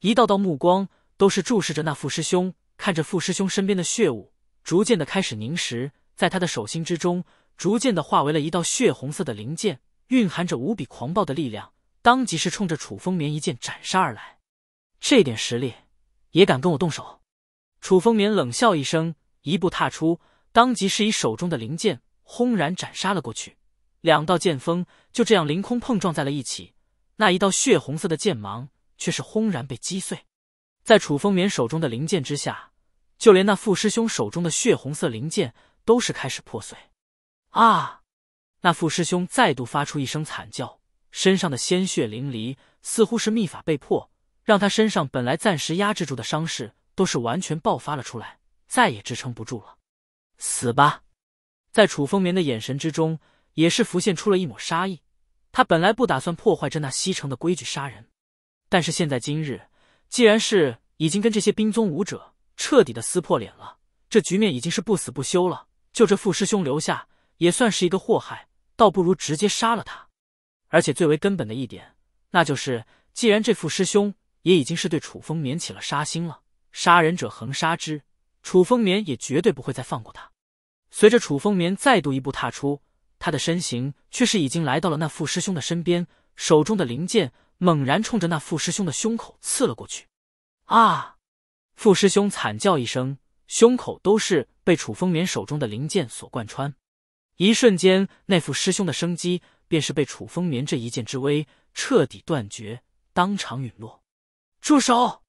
一道道目光都是注视着那傅师兄，看着傅师兄身边的血雾逐渐的开始凝实。在他的手心之中，逐渐的化为了一道血红色的灵剑，蕴含着无比狂暴的力量，当即是冲着楚风眠一剑斩杀而来。这点实力也敢跟我动手？楚风眠冷笑一声，一步踏出，当即是以手中的灵剑轰然斩杀了过去。两道剑锋就这样凌空碰撞在了一起，那一道血红色的剑芒却是轰然被击碎。在楚风眠手中的灵剑之下，就连那傅师兄手中的血红色灵剑。都是开始破碎，啊！那傅师兄再度发出一声惨叫，身上的鲜血淋漓，似乎是秘法被破，让他身上本来暂时压制住的伤势都是完全爆发了出来，再也支撑不住了。死吧！在楚风眠的眼神之中，也是浮现出了一抹杀意。他本来不打算破坏这那西城的规矩杀人，但是现在今日，既然是已经跟这些兵宗武者彻底的撕破脸了，这局面已经是不死不休了。就这傅师兄留下也算是一个祸害，倒不如直接杀了他。而且最为根本的一点，那就是既然这傅师兄也已经是对楚风眠起了杀心了，杀人者恒杀之，楚风眠也绝对不会再放过他。随着楚风眠再度一步踏出，他的身形却是已经来到了那傅师兄的身边，手中的灵剑猛然冲着那傅师兄的胸口刺了过去。啊！傅师兄惨叫一声，胸口都是。被楚风眠手中的灵剑所贯穿，一瞬间，那副师兄的生机便是被楚风眠这一剑之威彻底断绝，当场陨落。住手！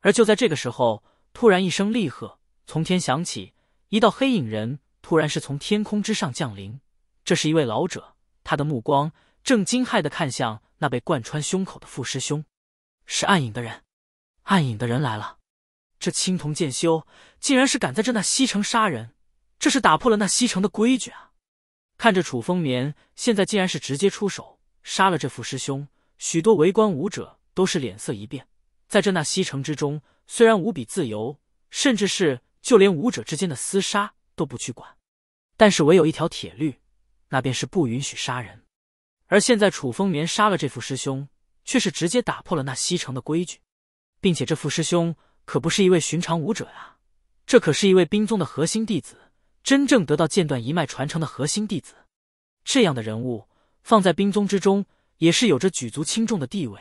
而就在这个时候，突然一声厉喝从天响起，一道黑影人突然是从天空之上降临。这是一位老者，他的目光正惊骇地看向那被贯穿胸口的傅师兄。是暗影的人，暗影的人来了！这青铜剑修。竟然是敢在这那西城杀人，这是打破了那西城的规矩啊！看着楚风眠现在竟然是直接出手杀了这副师兄，许多围观武者都是脸色一变。在这那西城之中，虽然无比自由，甚至是就连武者之间的厮杀都不去管，但是唯有一条铁律，那便是不允许杀人。而现在楚风眠杀了这副师兄，却是直接打破了那西城的规矩，并且这副师兄可不是一位寻常武者呀。这可是一位冰宗的核心弟子，真正得到剑断一脉传承的核心弟子，这样的人物放在冰宗之中也是有着举足轻重的地位。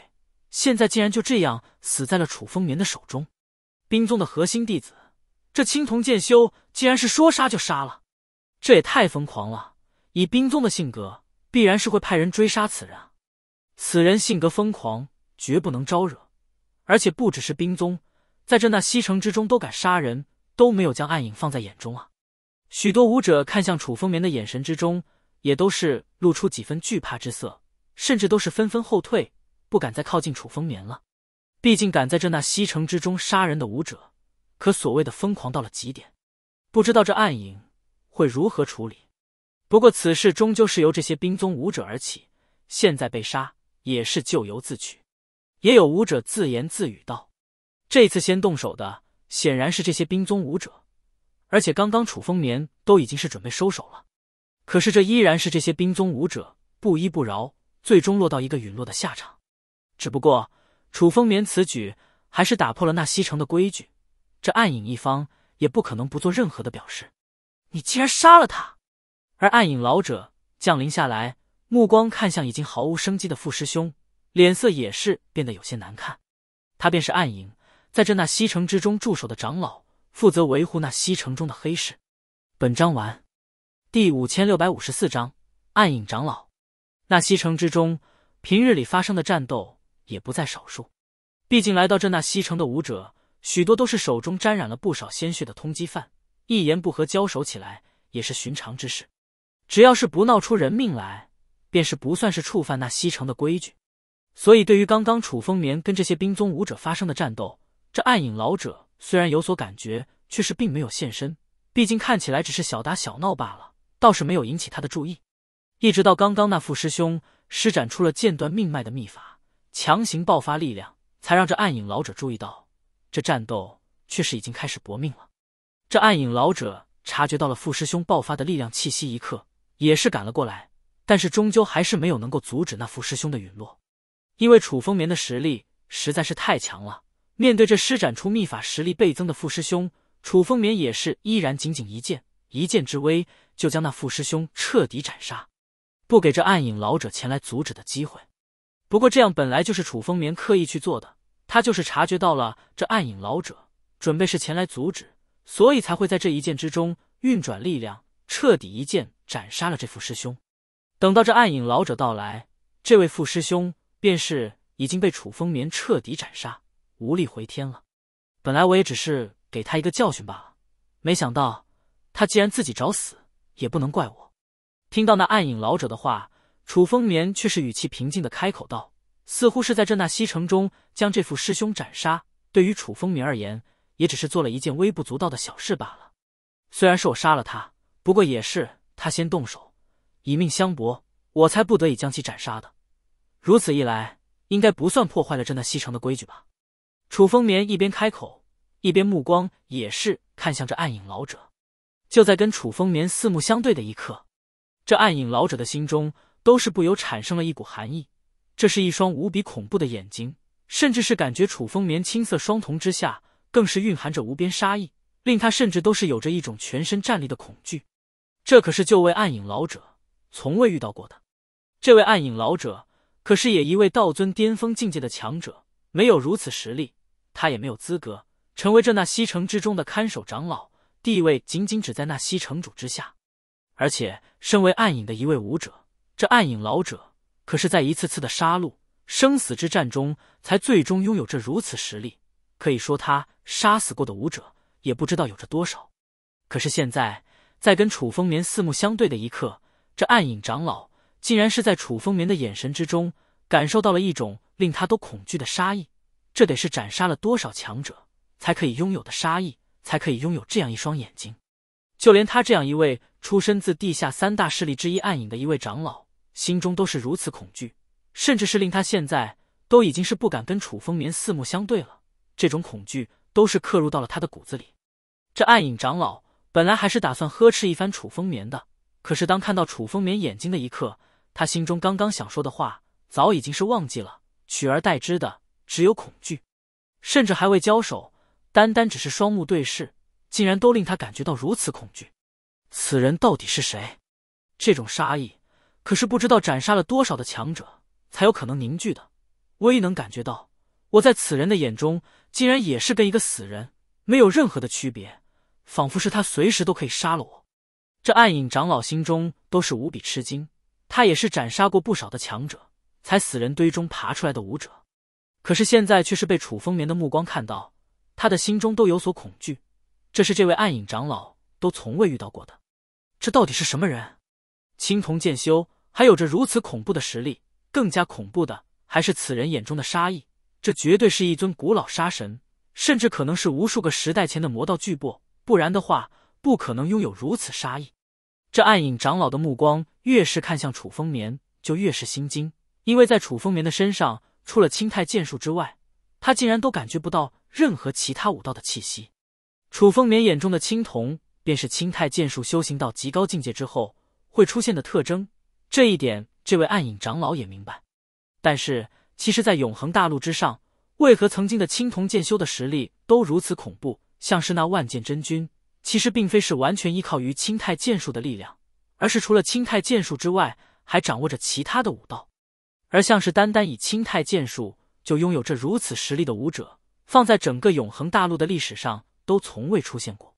现在竟然就这样死在了楚风眠的手中，冰宗的核心弟子，这青铜剑修竟然是说杀就杀了，这也太疯狂了！以冰宗的性格，必然是会派人追杀此人啊！此人性格疯狂，绝不能招惹，而且不只是冰宗，在这那西城之中都敢杀人。都没有将暗影放在眼中啊！许多武者看向楚风眠的眼神之中，也都是露出几分惧怕之色，甚至都是纷纷后退，不敢再靠近楚风眠了。毕竟敢在这那西城之中杀人的武者，可所谓的疯狂到了极点，不知道这暗影会如何处理。不过此事终究是由这些兵宗武者而起，现在被杀也是咎由自取。也有武者自言自语道：“这次先动手的。”显然是这些冰宗武者，而且刚刚楚风眠都已经是准备收手了，可是这依然是这些冰宗武者不依不饶，最终落到一个陨落的下场。只不过楚风眠此举还是打破了那西城的规矩，这暗影一方也不可能不做任何的表示。你竟然杀了他！而暗影老者降临下来，目光看向已经毫无生机的傅师兄，脸色也是变得有些难看。他便是暗影。在这那西城之中驻守的长老负责维护那西城中的黑市。本章完。第五千六百五十四章暗影长老。那西城之中，平日里发生的战斗也不在少数。毕竟来到这那西城的武者，许多都是手中沾染了不少鲜血的通缉犯，一言不合交手起来也是寻常之事。只要是不闹出人命来，便是不算是触犯那西城的规矩。所以对于刚刚楚风眠跟这些兵宗武者发生的战斗，这暗影老者虽然有所感觉，却是并没有现身。毕竟看起来只是小打小闹罢了，倒是没有引起他的注意。一直到刚刚那傅师兄施展出了剑断命脉的秘法，强行爆发力量，才让这暗影老者注意到，这战斗却是已经开始搏命了。这暗影老者察觉到了傅师兄爆发的力量气息一刻，也是赶了过来，但是终究还是没有能够阻止那傅师兄的陨落，因为楚风眠的实力实在是太强了。面对这施展出秘法、实力倍增的傅师兄，楚风眠也是依然仅仅一剑，一剑之威就将那傅师兄彻底斩杀，不给这暗影老者前来阻止的机会。不过这样本来就是楚风眠刻意去做的，他就是察觉到了这暗影老者准备是前来阻止，所以才会在这一剑之中运转力量，彻底一剑斩杀了这傅师兄。等到这暗影老者到来，这位傅师兄便是已经被楚风眠彻底斩杀。无力回天了。本来我也只是给他一个教训罢了，没想到他既然自己找死，也不能怪我。听到那暗影老者的话，楚风眠却是语气平静的开口道：“似乎是在这那西城中将这副师兄斩杀，对于楚风眠而言，也只是做了一件微不足道的小事罢了。虽然是我杀了他，不过也是他先动手，以命相搏，我才不得已将其斩杀的。如此一来，应该不算破坏了这那西城的规矩吧？”楚风眠一边开口，一边目光也是看向这暗影老者。就在跟楚风眠四目相对的一刻，这暗影老者的心中都是不由产生了一股寒意。这是一双无比恐怖的眼睛，甚至是感觉楚风眠青色双瞳之下，更是蕴含着无边杀意，令他甚至都是有着一种全身战栗的恐惧。这可是就位暗影老者从未遇到过的。这位暗影老者可是也一位道尊巅峰境界的强者，没有如此实力。他也没有资格成为这那西城之中的看守长老，地位仅仅只在那西城主之下。而且，身为暗影的一位武者，这暗影老者可是在一次次的杀戮、生死之战中，才最终拥有着如此实力。可以说，他杀死过的武者也不知道有着多少。可是现在，在跟楚风眠四目相对的一刻，这暗影长老竟然是在楚风眠的眼神之中，感受到了一种令他都恐惧的杀意。这得是斩杀了多少强者，才可以拥有的杀意，才可以拥有这样一双眼睛。就连他这样一位出身自地下三大势力之一暗影的一位长老，心中都是如此恐惧，甚至是令他现在都已经是不敢跟楚风眠四目相对了。这种恐惧都是刻入到了他的骨子里。这暗影长老本来还是打算呵斥一番楚风眠的，可是当看到楚风眠眼睛的一刻，他心中刚刚想说的话早已经是忘记了，取而代之的。只有恐惧，甚至还未交手，单单只是双目对视，竟然都令他感觉到如此恐惧。此人到底是谁？这种杀意可是不知道斩杀了多少的强者才有可能凝聚的。唯一能感觉到，我在此人的眼中，竟然也是跟一个死人没有任何的区别，仿佛是他随时都可以杀了我。这暗影长老心中都是无比吃惊。他也是斩杀过不少的强者，才死人堆中爬出来的武者。可是现在却是被楚风眠的目光看到，他的心中都有所恐惧。这是这位暗影长老都从未遇到过的。这到底是什么人？青铜剑修还有着如此恐怖的实力，更加恐怖的还是此人眼中的杀意。这绝对是一尊古老杀神，甚至可能是无数个时代前的魔道巨擘，不然的话不可能拥有如此杀意。这暗影长老的目光越是看向楚风眠，就越是心惊，因为在楚风眠的身上。除了青太剑术之外，他竟然都感觉不到任何其他武道的气息。楚风眠眼中的青铜，便是青太剑术修行到极高境界之后会出现的特征。这一点，这位暗影长老也明白。但是，其实，在永恒大陆之上，为何曾经的青铜剑修的实力都如此恐怖？像是那万剑真君，其实并非是完全依靠于青太剑术的力量，而是除了青太剑术之外，还掌握着其他的武道。而像是单单以青太剑术就拥有这如此实力的武者，放在整个永恒大陆的历史上都从未出现过。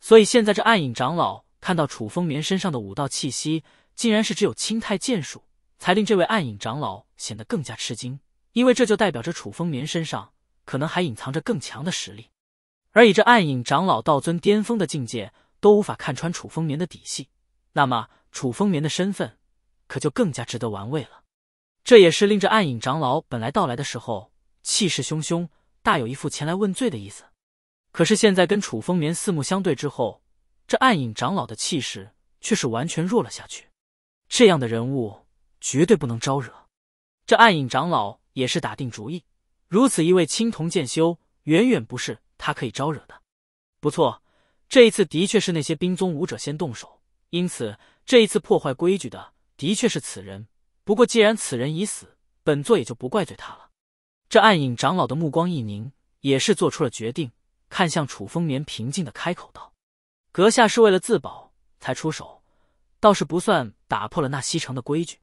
所以现在这暗影长老看到楚风眠身上的武道气息，竟然是只有青太剑术，才令这位暗影长老显得更加吃惊。因为这就代表着楚风眠身上可能还隐藏着更强的实力。而以这暗影长老道尊巅峰的境界都无法看穿楚风眠的底细，那么楚风眠的身份可就更加值得玩味了。这也是令这暗影长老本来到来的时候气势汹汹，大有一副前来问罪的意思。可是现在跟楚风眠四目相对之后，这暗影长老的气势却是完全弱了下去。这样的人物绝对不能招惹。这暗影长老也是打定主意，如此一位青铜剑修，远远不是他可以招惹的。不错，这一次的确是那些冰宗武者先动手，因此这一次破坏规矩的，的确是此人。不过，既然此人已死，本座也就不怪罪他了。这暗影长老的目光一凝，也是做出了决定，看向楚风眠，平静的开口道：“阁下是为了自保才出手，倒是不算打破了那西城的规矩。”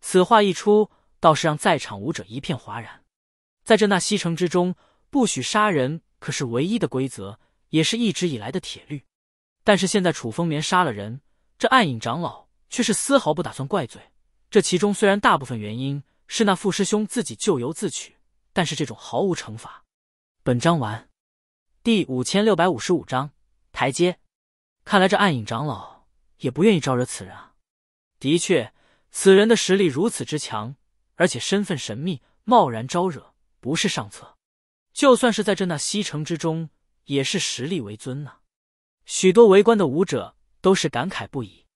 此话一出，倒是让在场武者一片哗然。在这那西城之中，不许杀人，可是唯一的规则，也是一直以来的铁律。但是现在楚风眠杀了人，这暗影长老却是丝毫不打算怪罪。这其中虽然大部分原因是那傅师兄自己咎由自取，但是这种毫无惩罚。本章完。第五千六百五十五章台阶。看来这暗影长老也不愿意招惹此人啊。的确，此人的实力如此之强，而且身份神秘，贸然招惹不是上策。就算是在这那西城之中，也是实力为尊呐。许多围观的武者都是感慨不已，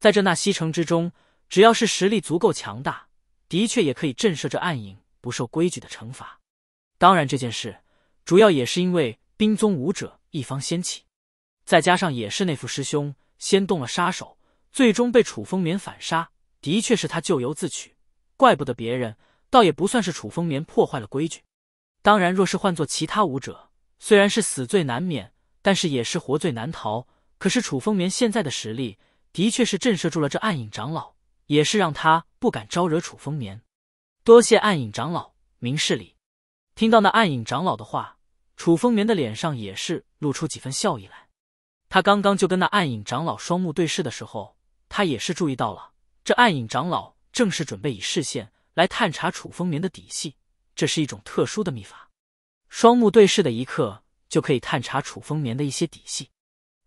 在这那西城之中。只要是实力足够强大，的确也可以震慑这暗影不受规矩的惩罚。当然这件事主要也是因为冰宗武者一方先起，再加上也是那副师兄先动了杀手，最终被楚风眠反杀，的确是他咎由自取，怪不得别人。倒也不算是楚风眠破坏了规矩。当然若是换做其他武者，虽然是死罪难免，但是也是活罪难逃。可是楚风眠现在的实力，的确是震慑住了这暗影长老。也是让他不敢招惹楚风眠。多谢暗影长老明事理。听到那暗影长老的话，楚风眠的脸上也是露出几分笑意来。他刚刚就跟那暗影长老双目对视的时候，他也是注意到了，这暗影长老正是准备以视线来探查楚风眠的底细，这是一种特殊的秘法。双目对视的一刻，就可以探查楚风眠的一些底细。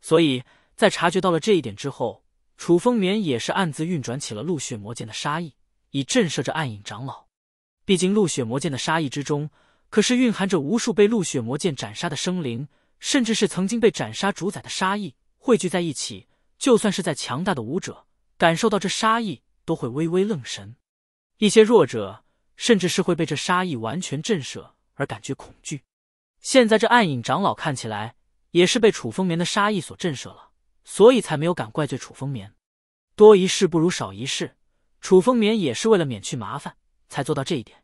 所以在察觉到了这一点之后。楚风眠也是暗自运转起了陆雪魔剑的杀意，以震慑着暗影长老。毕竟陆雪魔剑的杀意之中，可是蕴含着无数被陆雪魔剑斩杀的生灵，甚至是曾经被斩杀主宰的杀意汇聚在一起。就算是在强大的武者，感受到这杀意都会微微愣神；一些弱者，甚至是会被这杀意完全震慑而感觉恐惧。现在这暗影长老看起来，也是被楚风眠的杀意所震慑了。所以才没有敢怪罪楚风眠，多一事不如少一事，楚风眠也是为了免去麻烦才做到这一点。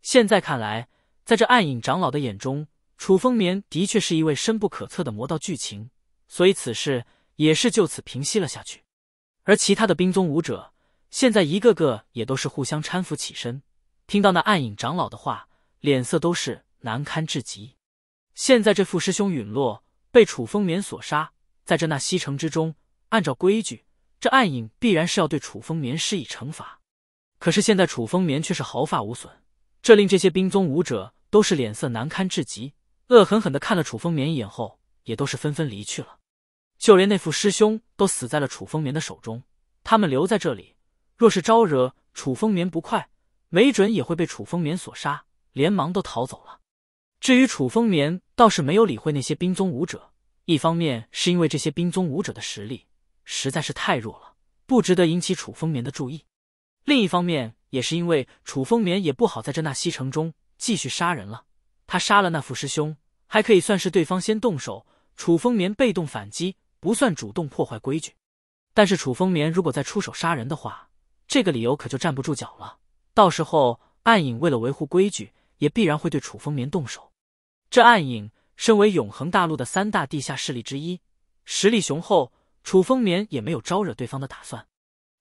现在看来，在这暗影长老的眼中，楚风眠的确是一位深不可测的魔道剧情，所以此事也是就此平息了下去。而其他的冰宗武者，现在一个个也都是互相搀扶起身，听到那暗影长老的话，脸色都是难堪至极。现在这傅师兄陨落，被楚风眠所杀。在这那西城之中，按照规矩，这暗影必然是要对楚风眠施以惩罚。可是现在楚风眠却是毫发无损，这令这些冰宗武者都是脸色难堪至极，恶狠狠地看了楚风眠一眼后，也都是纷纷离去了。就连那副师兄都死在了楚风眠的手中，他们留在这里，若是招惹楚风眠不快，没准也会被楚风眠所杀，连忙都逃走了。至于楚风眠，倒是没有理会那些冰宗武者。一方面是因为这些兵宗武者的实力实在是太弱了，不值得引起楚风眠的注意；另一方面也是因为楚风眠也不好在这纳西城中继续杀人了。他杀了那副师兄，还可以算是对方先动手，楚风眠被动反击，不算主动破坏规矩。但是楚风眠如果再出手杀人的话，这个理由可就站不住脚了。到时候暗影为了维护规矩，也必然会对楚风眠动手。这暗影。身为永恒大陆的三大地下势力之一，实力雄厚，楚风眠也没有招惹对方的打算。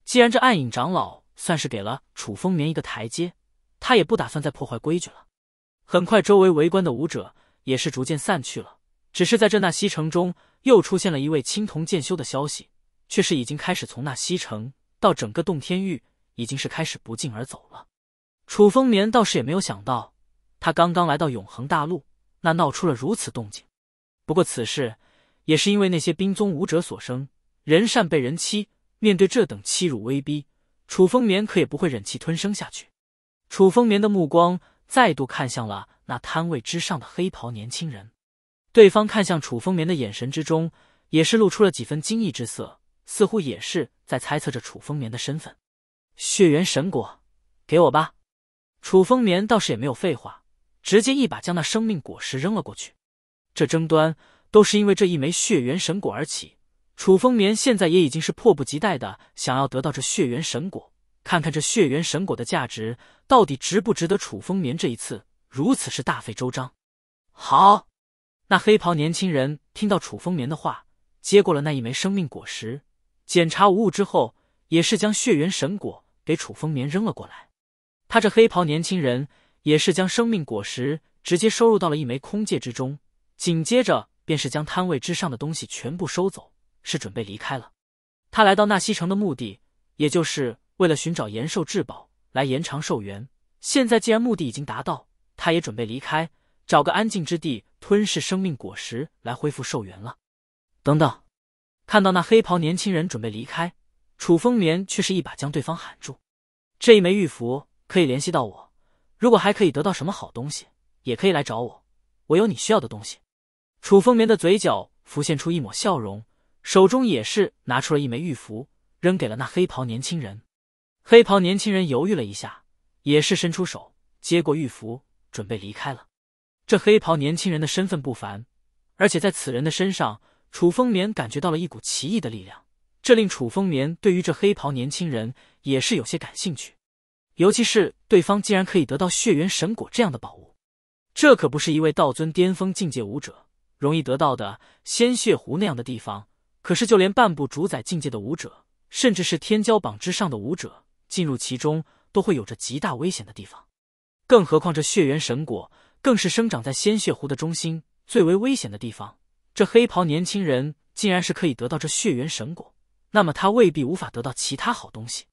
既然这暗影长老算是给了楚风眠一个台阶，他也不打算再破坏规矩了。很快，周围围观的武者也是逐渐散去了。只是在这纳西城中又出现了一位青铜剑修的消息，却是已经开始从纳西城到整个洞天域，已经是开始不胫而走了。楚风眠倒是也没有想到，他刚刚来到永恒大陆。那闹出了如此动静，不过此事也是因为那些兵宗武者所生，人善被人欺。面对这等欺辱威逼，楚风眠可也不会忍气吞声下去。楚风眠的目光再度看向了那摊位之上的黑袍年轻人，对方看向楚风眠的眼神之中也是露出了几分惊异之色，似乎也是在猜测着楚风眠的身份。血缘神果，给我吧。楚风眠倒是也没有废话。直接一把将那生命果实扔了过去，这争端都是因为这一枚血缘神果而起。楚风眠现在也已经是迫不及待的想要得到这血缘神果，看看这血缘神果的价值到底值不值得楚风眠这一次如此是大费周章。好，那黑袍年轻人听到楚风眠的话，接过了那一枚生命果实，检查无误之后，也是将血缘神果给楚风眠扔了过来。他这黑袍年轻人。也是将生命果实直接收入到了一枚空戒之中，紧接着便是将摊位之上的东西全部收走，是准备离开了。他来到纳西城的目的，也就是为了寻找延寿至宝来延长寿元。现在既然目的已经达到，他也准备离开，找个安静之地吞噬生命果实来恢复寿元了。等等，看到那黑袍年轻人准备离开，楚风眠却是一把将对方喊住：“这一枚玉符可以联系到我。”如果还可以得到什么好东西，也可以来找我，我有你需要的东西。楚风眠的嘴角浮现出一抹笑容，手中也是拿出了一枚玉符，扔给了那黑袍年轻人。黑袍年轻人犹豫了一下，也是伸出手接过玉符，准备离开了。这黑袍年轻人的身份不凡，而且在此人的身上，楚风眠感觉到了一股奇异的力量，这令楚风眠对于这黑袍年轻人也是有些感兴趣。尤其是对方竟然可以得到血缘神果这样的宝物，这可不是一位道尊巅峰境界武者容易得到的。鲜血湖那样的地方，可是就连半步主宰境界的武者，甚至是天骄榜之上的武者进入其中，都会有着极大危险的地方。更何况这血缘神果更是生长在鲜血湖的中心，最为危险的地方。这黑袍年轻人竟然是可以得到这血缘神果，那么他未必无法得到其他好东西，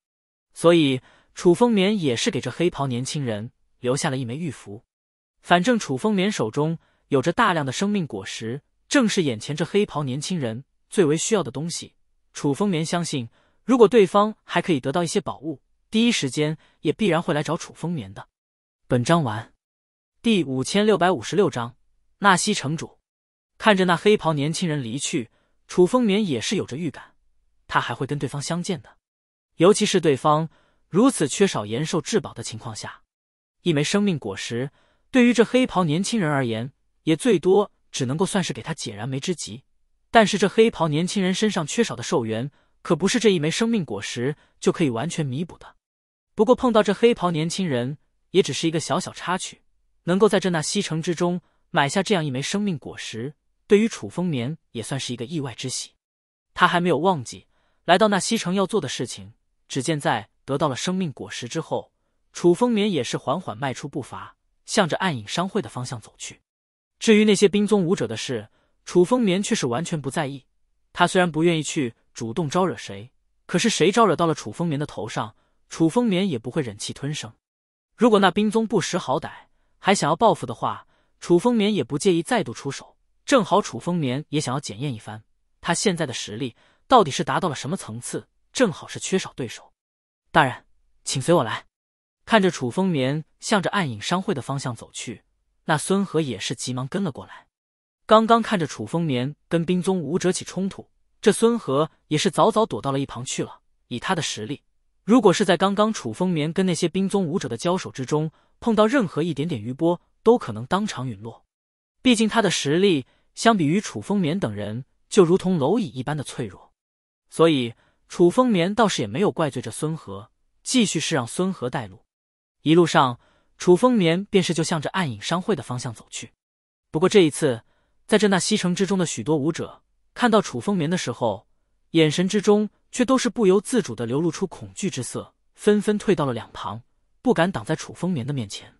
所以。楚风眠也是给这黑袍年轻人留下了一枚玉符，反正楚风眠手中有着大量的生命果实，正是眼前这黑袍年轻人最为需要的东西。楚风眠相信，如果对方还可以得到一些宝物，第一时间也必然会来找楚风眠的。本章完，第五千六百五十六章纳西城主看着那黑袍年轻人离去，楚风眠也是有着预感，他还会跟对方相见的，尤其是对方。如此缺少延寿至宝的情况下，一枚生命果实对于这黑袍年轻人而言，也最多只能够算是给他解燃眉之急。但是这黑袍年轻人身上缺少的寿元，可不是这一枚生命果实就可以完全弥补的。不过碰到这黑袍年轻人，也只是一个小小插曲。能够在这那西城之中买下这样一枚生命果实，对于楚风眠也算是一个意外之喜。他还没有忘记来到那西城要做的事情。只见在。得到了生命果实之后，楚风眠也是缓缓迈出步伐，向着暗影商会的方向走去。至于那些冰宗武者的事，楚风眠却是完全不在意。他虽然不愿意去主动招惹谁，可是谁招惹到了楚风眠的头上，楚风眠也不会忍气吞声。如果那冰宗不识好歹，还想要报复的话，楚风眠也不介意再度出手。正好楚风眠也想要检验一番，他现在的实力到底是达到了什么层次，正好是缺少对手。大人，请随我来。看着楚风眠向着暗影商会的方向走去，那孙和也是急忙跟了过来。刚刚看着楚风眠跟冰宗武者起冲突，这孙和也是早早躲到了一旁去了。以他的实力，如果是在刚刚楚风眠跟那些冰宗武者的交手之中碰到任何一点点余波，都可能当场陨落。毕竟他的实力相比于楚风眠等人，就如同蝼蚁一般的脆弱，所以。楚风眠倒是也没有怪罪这孙何，继续是让孙何带路。一路上，楚风眠便是就向着暗影商会的方向走去。不过这一次，在这那西城之中的许多武者看到楚风眠的时候，眼神之中却都是不由自主的流露出恐惧之色，纷纷退到了两旁，不敢挡在楚风眠的面前。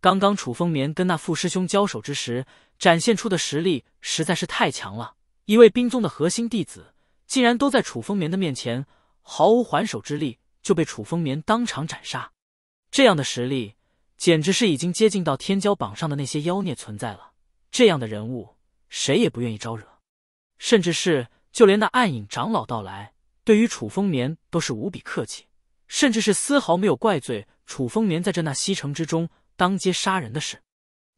刚刚楚风眠跟那傅师兄交手之时，展现出的实力实在是太强了，一位兵宗的核心弟子。竟然都在楚风眠的面前毫无还手之力，就被楚风眠当场斩杀。这样的实力，简直是已经接近到天骄榜上的那些妖孽存在了。这样的人物，谁也不愿意招惹。甚至是就连那暗影长老到来，对于楚风眠都是无比客气，甚至是丝毫没有怪罪楚风眠在这那西城之中当街杀人的事。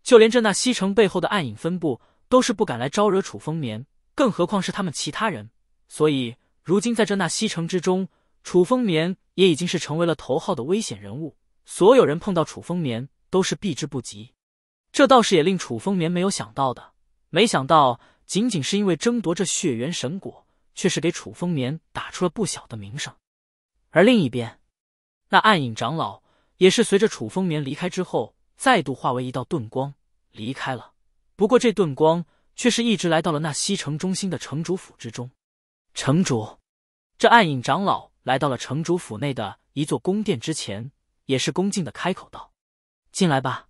就连这那西城背后的暗影分部，都是不敢来招惹楚风眠，更何况是他们其他人。所以，如今在这纳西城之中，楚风眠也已经是成为了头号的危险人物。所有人碰到楚风眠都是避之不及。这倒是也令楚风眠没有想到的，没想到仅仅是因为争夺这血缘神果，却是给楚风眠打出了不小的名声。而另一边，那暗影长老也是随着楚风眠离开之后，再度化为一道遁光离开了。不过这遁光却是一直来到了那西城中心的城主府之中。城主，这暗影长老来到了城主府内的一座宫殿之前，也是恭敬的开口道：“进来吧。”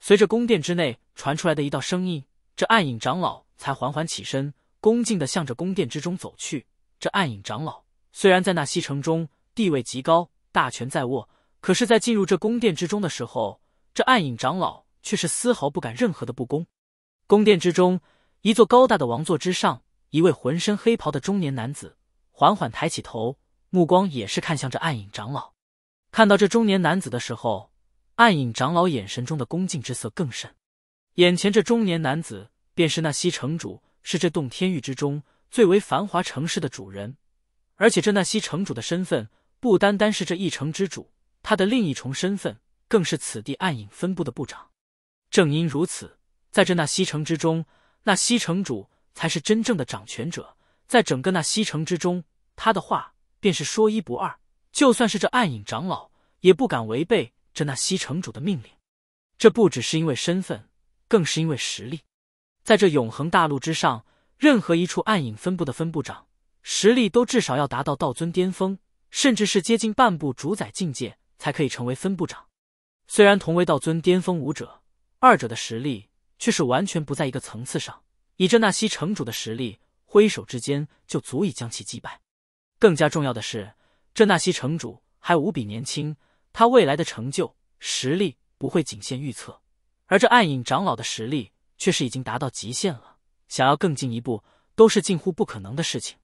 随着宫殿之内传出来的一道声音，这暗影长老才缓缓起身，恭敬的向着宫殿之中走去。这暗影长老虽然在那西城中地位极高，大权在握，可是，在进入这宫殿之中的时候，这暗影长老却是丝毫不敢任何的不恭。宫殿之中，一座高大的王座之上。一位浑身黑袍的中年男子缓缓抬起头，目光也是看向这暗影长老。看到这中年男子的时候，暗影长老眼神中的恭敬之色更甚。眼前这中年男子便是那西城主，是这洞天域之中最为繁华城市的主人。而且这那西城主的身份不单单是这一城之主，他的另一重身份更是此地暗影分部的部长。正因如此，在这那西城之中，那西城主。才是真正的掌权者，在整个那西城之中，他的话便是说一不二。就算是这暗影长老，也不敢违背这那西城主的命令。这不只是因为身份，更是因为实力。在这永恒大陆之上，任何一处暗影分部的分部长，实力都至少要达到道尊巅峰，甚至是接近半部主宰境界，才可以成为分部长。虽然同为道尊巅峰武者，二者的实力却是完全不在一个层次上。以这纳西城主的实力，挥手之间就足以将其击败。更加重要的是，这纳西城主还无比年轻，他未来的成就实力不会仅限预测。而这暗影长老的实力却是已经达到极限了，想要更进一步都是近乎不可能的事情。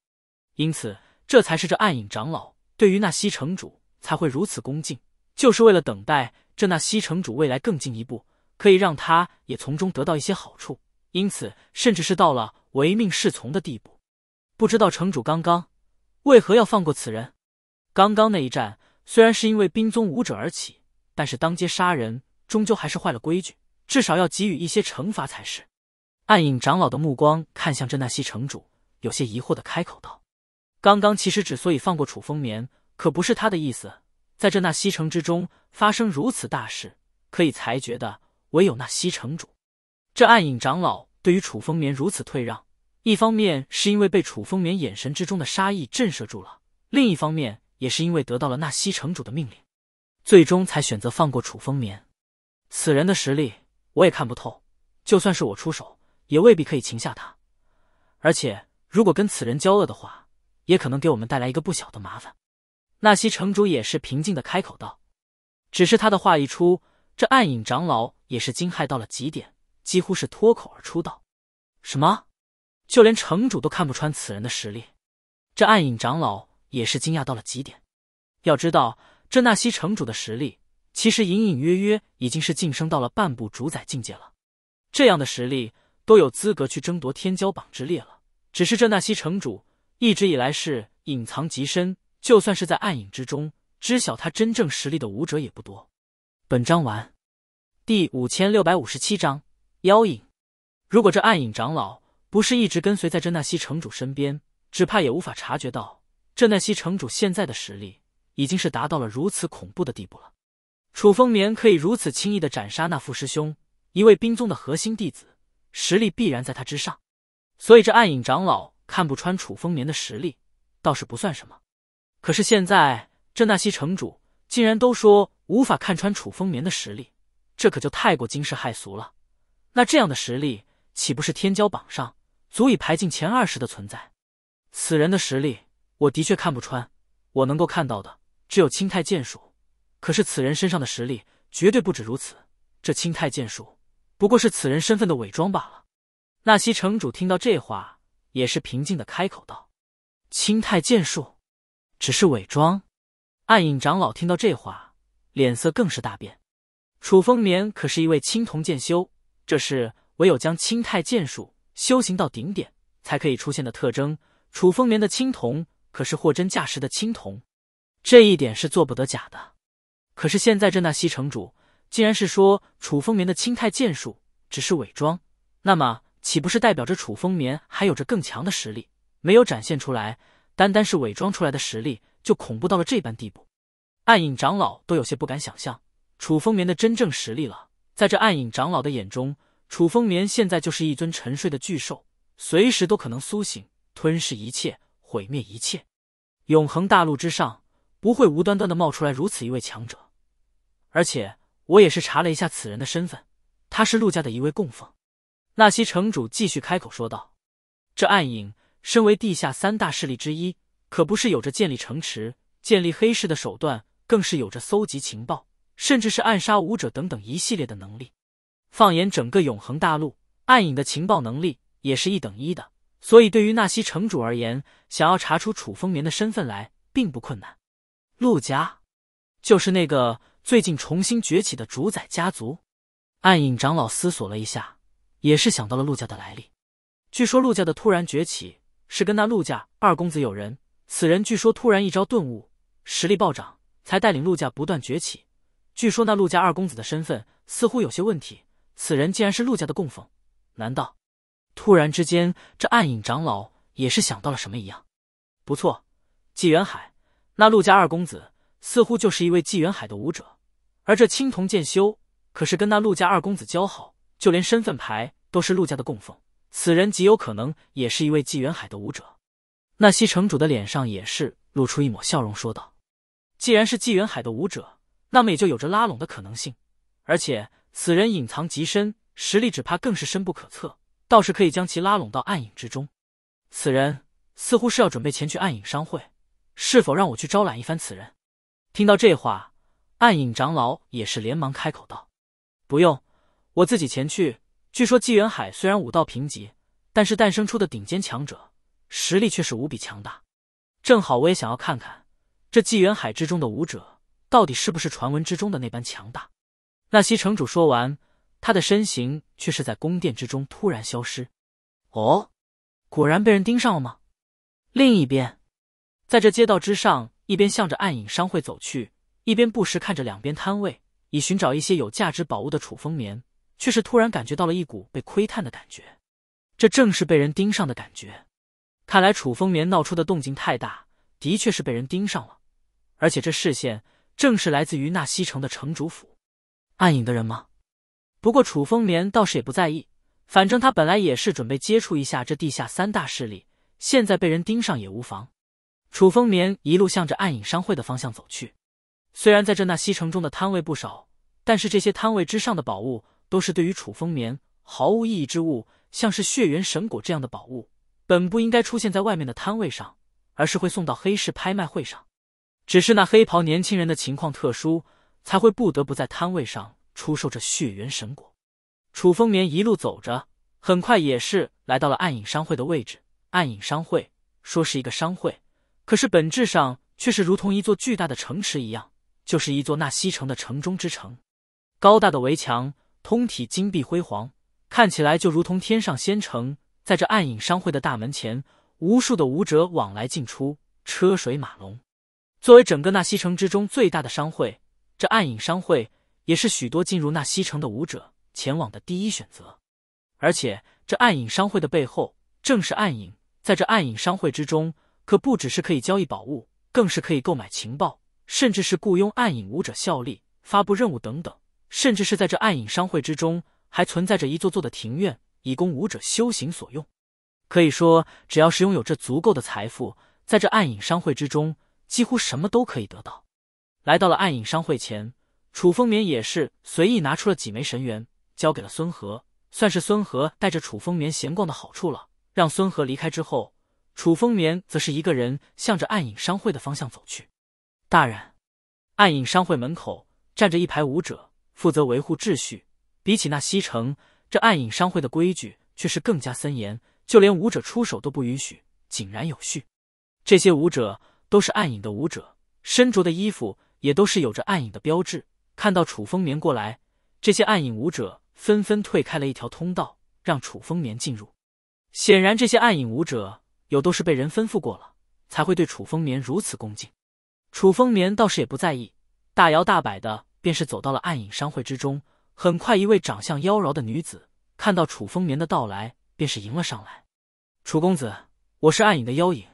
因此，这才是这暗影长老对于纳西城主才会如此恭敬，就是为了等待这纳西城主未来更进一步，可以让他也从中得到一些好处。因此，甚至是到了唯命是从的地步。不知道城主刚刚为何要放过此人？刚刚那一战虽然是因为兵宗武者而起，但是当街杀人终究还是坏了规矩，至少要给予一些惩罚才是。暗影长老的目光看向这纳西城主，有些疑惑的开口道：“刚刚其实之所以放过楚风眠，可不是他的意思。在这纳西城之中发生如此大事，可以裁决的唯有那西城主。”这暗影长老对于楚风眠如此退让，一方面是因为被楚风眠眼神之中的杀意震慑住了，另一方面也是因为得到了纳西城主的命令，最终才选择放过楚风眠。此人的实力我也看不透，就算是我出手，也未必可以擒下他。而且如果跟此人交恶的话，也可能给我们带来一个不小的麻烦。纳西城主也是平静的开口道，只是他的话一出，这暗影长老也是惊骇到了极点。几乎是脱口而出道：“什么？就连城主都看不穿此人的实力？”这暗影长老也是惊讶到了极点。要知道，这纳西城主的实力其实隐隐约约已经是晋升到了半步主宰境界了。这样的实力都有资格去争夺天骄榜之列了。只是这纳西城主一直以来是隐藏极深，就算是在暗影之中，知晓他真正实力的武者也不多。本章完。第五千六百五十七章。妖影，如果这暗影长老不是一直跟随在这纳西城主身边，只怕也无法察觉到这纳西城主现在的实力已经是达到了如此恐怖的地步了。楚风眠可以如此轻易的斩杀那傅师兄，一位冰宗的核心弟子，实力必然在他之上。所以这暗影长老看不穿楚风眠的实力倒是不算什么。可是现在这纳西城主竟然都说无法看穿楚风眠的实力，这可就太过惊世骇俗了。那这样的实力岂不是天骄榜上足以排进前二十的存在？此人的实力我的确看不穿，我能够看到的只有青太剑术。可是此人身上的实力绝对不止如此，这青太剑术不过是此人身份的伪装罢了。纳西城主听到这话，也是平静的开口道：“青太剑术，只是伪装。”暗影长老听到这话，脸色更是大变。楚风眠可是一位青铜剑修。这是唯有将青太剑术修行到顶点才可以出现的特征。楚风眠的青铜可是货真价实的青铜，这一点是做不得假的。可是现在这纳西城主竟然是说楚风眠的青太剑术只是伪装，那么岂不是代表着楚风眠还有着更强的实力没有展现出来？单单是伪装出来的实力就恐怖到了这般地步，暗影长老都有些不敢想象楚风眠的真正实力了。在这暗影长老的眼中，楚风眠现在就是一尊沉睡的巨兽，随时都可能苏醒，吞噬一切，毁灭一切。永恒大陆之上，不会无端端的冒出来如此一位强者。而且我也是查了一下此人的身份，他是陆家的一位供奉。纳西城主继续开口说道：“这暗影身为地下三大势力之一，可不是有着建立城池、建立黑市的手段，更是有着搜集情报。”甚至是暗杀武者等等一系列的能力，放眼整个永恒大陆，暗影的情报能力也是一等一的。所以对于纳西城主而言，想要查出楚风眠的身份来，并不困难。陆家，就是那个最近重新崛起的主宰家族。暗影长老思索了一下，也是想到了陆家的来历。据说陆家的突然崛起，是跟那陆家二公子有人，此人据说突然一招顿悟，实力暴涨，才带领陆家不断崛起。据说那陆家二公子的身份似乎有些问题。此人竟然是陆家的供奉，难道？突然之间，这暗影长老也是想到了什么一样。不错，纪元海，那陆家二公子似乎就是一位纪元海的武者。而这青铜剑修可是跟那陆家二公子交好，就连身份牌都是陆家的供奉。此人极有可能也是一位纪元海的武者。那西城主的脸上也是露出一抹笑容，说道：“既然是纪元海的武者。”那么也就有着拉拢的可能性，而且此人隐藏极深，实力只怕更是深不可测，倒是可以将其拉拢到暗影之中。此人似乎是要准备前去暗影商会，是否让我去招揽一番此人？听到这话，暗影长老也是连忙开口道：“不用，我自己前去。据说纪元海虽然武道贫瘠，但是诞生出的顶尖强者实力却是无比强大，正好我也想要看看这纪元海之中的武者。”到底是不是传闻之中的那般强大？纳西城主说完，他的身形却是在宫殿之中突然消失。哦，果然被人盯上了吗？另一边，在这街道之上，一边向着暗影商会走去，一边不时看着两边摊位，以寻找一些有价值宝物的楚风眠，却是突然感觉到了一股被窥探的感觉。这正是被人盯上的感觉。看来楚风眠闹出的动静太大，的确是被人盯上了，而且这视线。正是来自于纳西城的城主府，暗影的人吗？不过楚风眠倒是也不在意，反正他本来也是准备接触一下这地下三大势力，现在被人盯上也无妨。楚风眠一路向着暗影商会的方向走去。虽然在这纳西城中的摊位不少，但是这些摊位之上的宝物都是对于楚风眠毫无意义之物，像是血缘神果这样的宝物，本不应该出现在外面的摊位上，而是会送到黑市拍卖会上。只是那黑袍年轻人的情况特殊，才会不得不在摊位上出售这血缘神果。楚风眠一路走着，很快也是来到了暗影商会的位置。暗影商会说是一个商会，可是本质上却是如同一座巨大的城池一样，就是一座纳西城的城中之城。高大的围墙，通体金碧辉煌，看起来就如同天上仙城。在这暗影商会的大门前，无数的武者往来进出，车水马龙。作为整个纳西城之中最大的商会，这暗影商会也是许多进入纳西城的武者前往的第一选择。而且，这暗影商会的背后正是暗影。在这暗影商会之中，可不只是可以交易宝物，更是可以购买情报，甚至是雇佣暗影武者效力、发布任务等等。甚至是在这暗影商会之中，还存在着一座座的庭院，以供武者修行所用。可以说，只要是拥有这足够的财富，在这暗影商会之中。几乎什么都可以得到。来到了暗影商会前，楚风眠也是随意拿出了几枚神元，交给了孙和，算是孙和带着楚风眠闲逛的好处了。让孙和离开之后，楚风眠则是一个人向着暗影商会的方向走去。大人，暗影商会门口站着一排武者，负责维护秩序。比起那西城，这暗影商会的规矩却是更加森严，就连武者出手都不允许，井然有序。这些武者。都是暗影的舞者，身着的衣服也都是有着暗影的标志。看到楚风眠过来，这些暗影舞者纷纷退开了一条通道，让楚风眠进入。显然，这些暗影舞者有都是被人吩咐过了，才会对楚风眠如此恭敬。楚风眠倒是也不在意，大摇大摆的便是走到了暗影商会之中。很快，一位长相妖娆的女子看到楚风眠的到来，便是迎了上来：“楚公子，我是暗影的妖影。”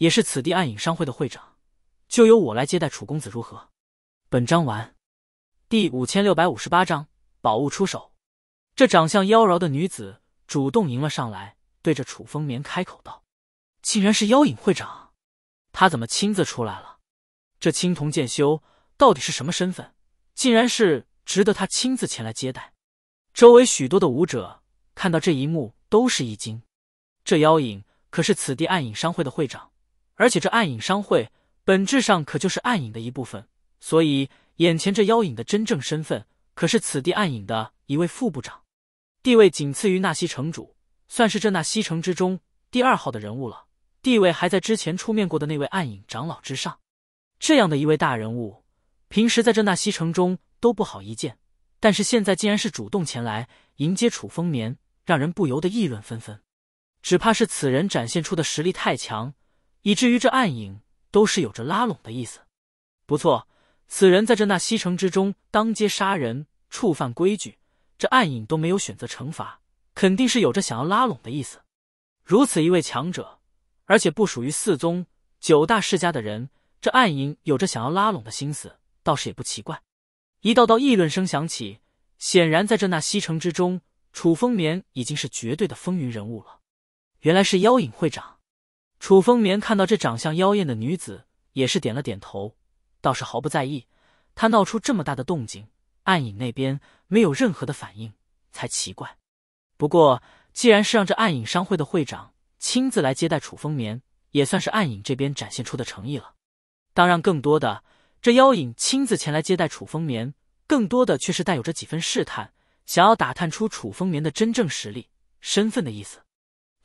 也是此地暗影商会的会长，就由我来接待楚公子如何？本章完。第五千六百五十八章宝物出手。这长相妖娆的女子主动迎了上来，对着楚风眠开口道：“竟然是妖影会长，他怎么亲自出来了？这青铜剑修到底是什么身份？竟然是值得他亲自前来接待？”周围许多的武者看到这一幕都是一惊，这妖影可是此地暗影商会的会长。而且这暗影商会本质上可就是暗影的一部分，所以眼前这妖影的真正身份，可是此地暗影的一位副部长，地位仅次于纳西城主，算是这纳西城之中第二号的人物了。地位还在之前出面过的那位暗影长老之上。这样的一位大人物，平时在这纳西城中都不好一见，但是现在竟然是主动前来迎接楚风眠，让人不由得议论纷纷。只怕是此人展现出的实力太强。以至于这暗影都是有着拉拢的意思。不错，此人在这那西城之中当街杀人，触犯规矩，这暗影都没有选择惩罚，肯定是有着想要拉拢的意思。如此一位强者，而且不属于四宗九大世家的人，这暗影有着想要拉拢的心思，倒是也不奇怪。一道道议论声响起，显然在这那西城之中，楚风眠已经是绝对的风云人物了。原来是妖影会长。楚风眠看到这长相妖艳的女子，也是点了点头，倒是毫不在意。他闹出这么大的动静，暗影那边没有任何的反应，才奇怪。不过，既然是让这暗影商会的会长亲自来接待楚风眠，也算是暗影这边展现出的诚意了。当然，更多的这妖影亲自前来接待楚风眠，更多的却是带有着几分试探，想要打探出楚风眠的真正实力、身份的意思。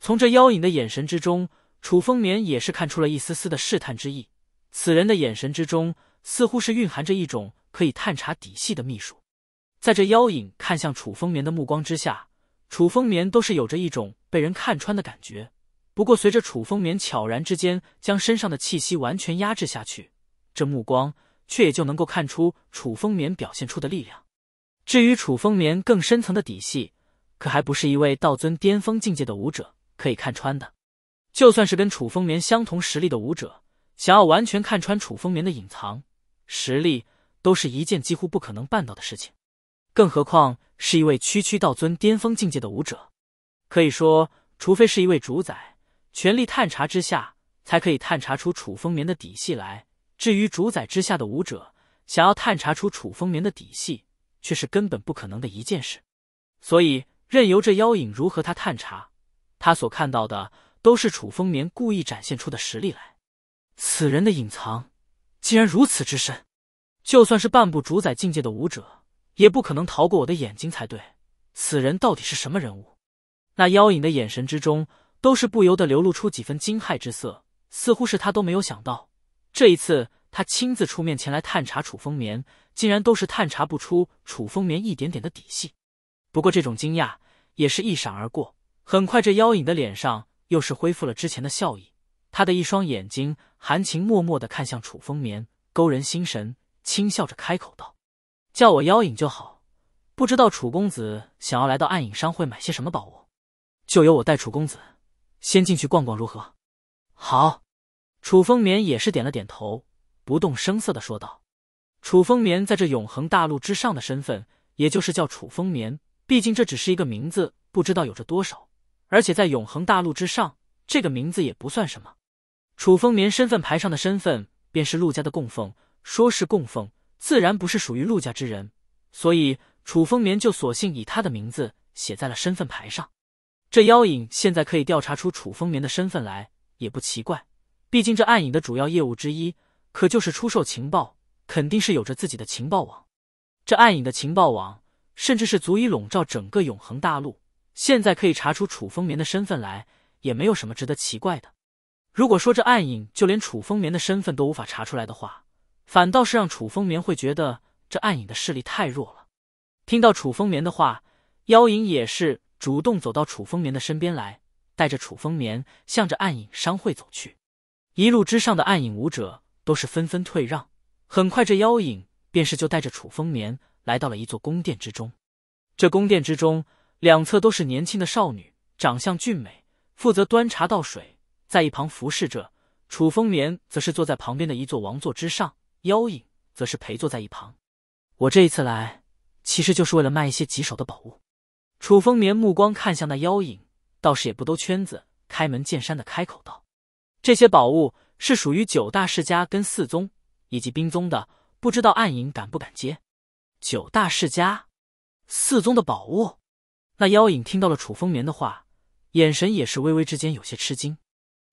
从这妖影的眼神之中。楚风眠也是看出了一丝丝的试探之意，此人的眼神之中似乎是蕴含着一种可以探查底细的秘术。在这妖影看向楚风眠的目光之下，楚风眠都是有着一种被人看穿的感觉。不过随着楚风眠悄然之间将身上的气息完全压制下去，这目光却也就能够看出楚风眠表现出的力量。至于楚风眠更深层的底细，可还不是一位道尊巅峰境界的武者可以看穿的。就算是跟楚风眠相同实力的武者，想要完全看穿楚风眠的隐藏实力，都是一件几乎不可能办到的事情。更何况是一位区区道尊巅峰境界的武者，可以说，除非是一位主宰全力探查之下，才可以探查出楚风眠的底细来。至于主宰之下的武者，想要探查出楚风眠的底细，却是根本不可能的一件事。所以，任由这妖影如何他探查，他所看到的。都是楚风眠故意展现出的实力来，此人的隐藏竟然如此之深，就算是半步主宰境界的武者也不可能逃过我的眼睛才对。此人到底是什么人物？那妖影的眼神之中都是不由得流露出几分惊骇之色，似乎是他都没有想到，这一次他亲自出面前来探查楚风眠，竟然都是探查不出楚风眠一点点的底细。不过这种惊讶也是一闪而过，很快这妖影的脸上。又是恢复了之前的笑意，他的一双眼睛含情脉脉的看向楚风眠，勾人心神，轻笑着开口道：“叫我妖影就好，不知道楚公子想要来到暗影商会买些什么宝物，就由我带楚公子先进去逛逛如何？”“好。”楚风眠也是点了点头，不动声色的说道：“楚风眠在这永恒大陆之上的身份，也就是叫楚风眠，毕竟这只是一个名字，不知道有着多少。”而且在永恒大陆之上，这个名字也不算什么。楚风眠身份牌上的身份便是陆家的供奉，说是供奉，自然不是属于陆家之人，所以楚风眠就索性以他的名字写在了身份牌上。这妖影现在可以调查出楚风眠的身份来，也不奇怪，毕竟这暗影的主要业务之一，可就是出售情报，肯定是有着自己的情报网。这暗影的情报网，甚至是足以笼罩整个永恒大陆。现在可以查出楚风眠的身份来，也没有什么值得奇怪的。如果说这暗影就连楚风眠的身份都无法查出来的话，反倒是让楚风眠会觉得这暗影的势力太弱了。听到楚风眠的话，妖影也是主动走到楚风眠的身边来，带着楚风眠向着暗影商会走去。一路之上的暗影武者都是纷纷退让，很快这妖影便是就带着楚风眠来到了一座宫殿之中。这宫殿之中。两侧都是年轻的少女，长相俊美，负责端茶倒水，在一旁服侍着。楚风眠则是坐在旁边的一座王座之上，妖影则是陪坐在一旁。我这一次来，其实就是为了卖一些棘手的宝物。楚风眠目光看向那妖影，倒是也不兜圈子，开门见山的开口道：“这些宝物是属于九大世家、跟四宗以及冰宗的，不知道暗影敢不敢接？”九大世家、四宗的宝物。那妖影听到了楚风眠的话，眼神也是微微之间有些吃惊。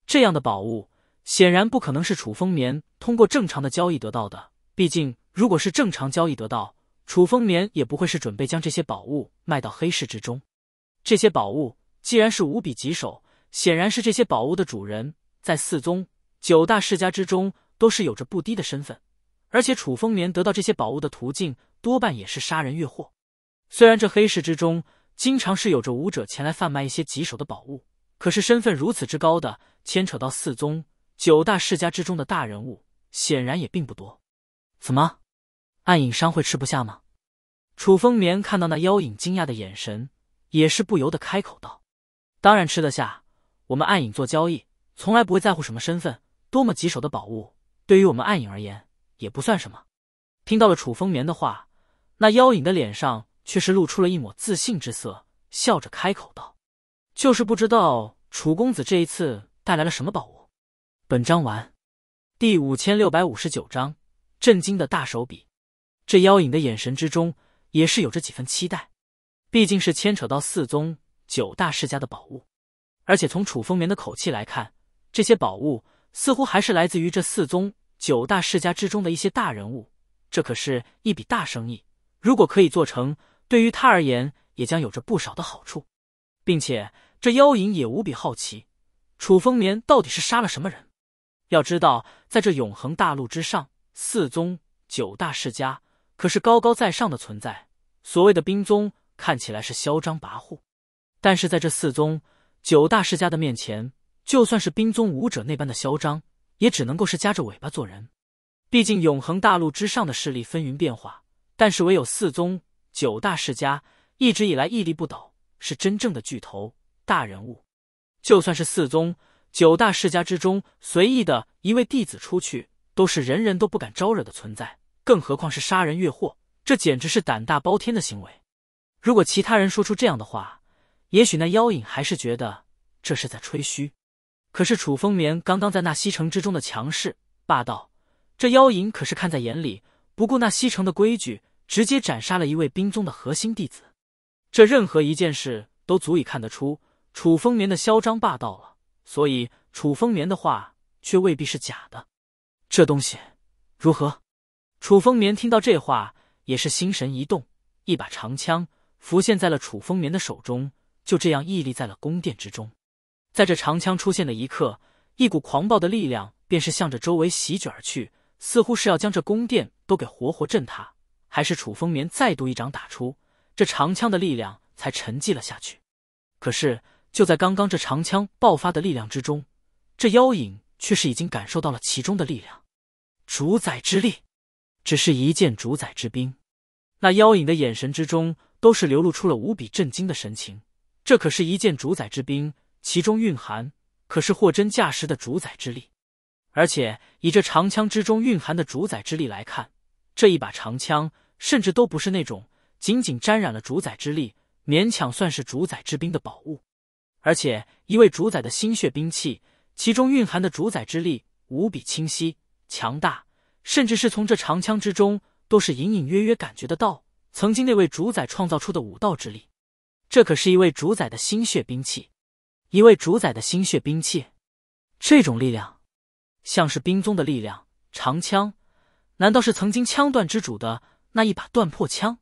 这样的宝物显然不可能是楚风眠通过正常的交易得到的，毕竟如果是正常交易得到，楚风眠也不会是准备将这些宝物卖到黑市之中。这些宝物既然是无比棘手，显然是这些宝物的主人在四宗九大世家之中都是有着不低的身份，而且楚风眠得到这些宝物的途径多半也是杀人越货。虽然这黑市之中。经常是有着武者前来贩卖一些棘手的宝物，可是身份如此之高的，牵扯到四宗、九大世家之中的大人物，显然也并不多。怎么，暗影商会吃不下吗？楚风眠看到那妖影惊讶的眼神，也是不由得开口道：“当然吃得下，我们暗影做交易，从来不会在乎什么身份。多么棘手的宝物，对于我们暗影而言，也不算什么。”听到了楚风眠的话，那妖影的脸上。却是露出了一抹自信之色，笑着开口道：“就是不知道楚公子这一次带来了什么宝物。”本章完，第五千六百五十九章震惊的大手笔。这妖影的眼神之中也是有着几分期待，毕竟是牵扯到四宗九大世家的宝物，而且从楚风眠的口气来看，这些宝物似乎还是来自于这四宗九大世家之中的一些大人物。这可是一笔大生意，如果可以做成。对于他而言，也将有着不少的好处，并且这妖影也无比好奇，楚风眠到底是杀了什么人？要知道，在这永恒大陆之上，四宗九大世家可是高高在上的存在。所谓的兵宗看起来是嚣张跋扈，但是在这四宗九大世家的面前，就算是兵宗武者那般的嚣张，也只能够是夹着尾巴做人。毕竟永恒大陆之上的势力风云变化，但是唯有四宗。九大世家一直以来屹立不倒，是真正的巨头大人物。就算是四宗、九大世家之中随意的一位弟子出去，都是人人都不敢招惹的存在。更何况是杀人越货，这简直是胆大包天的行为。如果其他人说出这样的话，也许那妖影还是觉得这是在吹嘘。可是楚风眠刚刚在那西城之中的强势霸道，这妖影可是看在眼里，不顾那西城的规矩。直接斩杀了一位兵宗的核心弟子，这任何一件事都足以看得出楚风眠的嚣张霸道了。所以楚风眠的话却未必是假的。这东西如何？楚风眠听到这话也是心神一动，一把长枪浮现在了楚风眠的手中，就这样屹立在了宫殿之中。在这长枪出现的一刻，一股狂暴的力量便是向着周围席卷而去，似乎是要将这宫殿都给活活震塌。还是楚风眠再度一掌打出，这长枪的力量才沉寂了下去。可是就在刚刚，这长枪爆发的力量之中，这妖影却是已经感受到了其中的力量。主宰之力，只是一件主宰之兵。那妖影的眼神之中都是流露出了无比震惊的神情。这可是一件主宰之兵，其中蕴含可是货真价实的主宰之力。而且以这长枪之中蕴含的主宰之力来看，这一把长枪。甚至都不是那种仅仅沾染了主宰之力，勉强算是主宰之兵的宝物，而且一位主宰的心血兵器，其中蕴含的主宰之力无比清晰、强大，甚至是从这长枪之中都是隐隐约约感觉得到，曾经那位主宰创造出的武道之力。这可是一位主宰的心血兵器，一位主宰的心血兵器，这种力量，像是兵宗的力量。长枪，难道是曾经枪断之主的？那一把断破枪，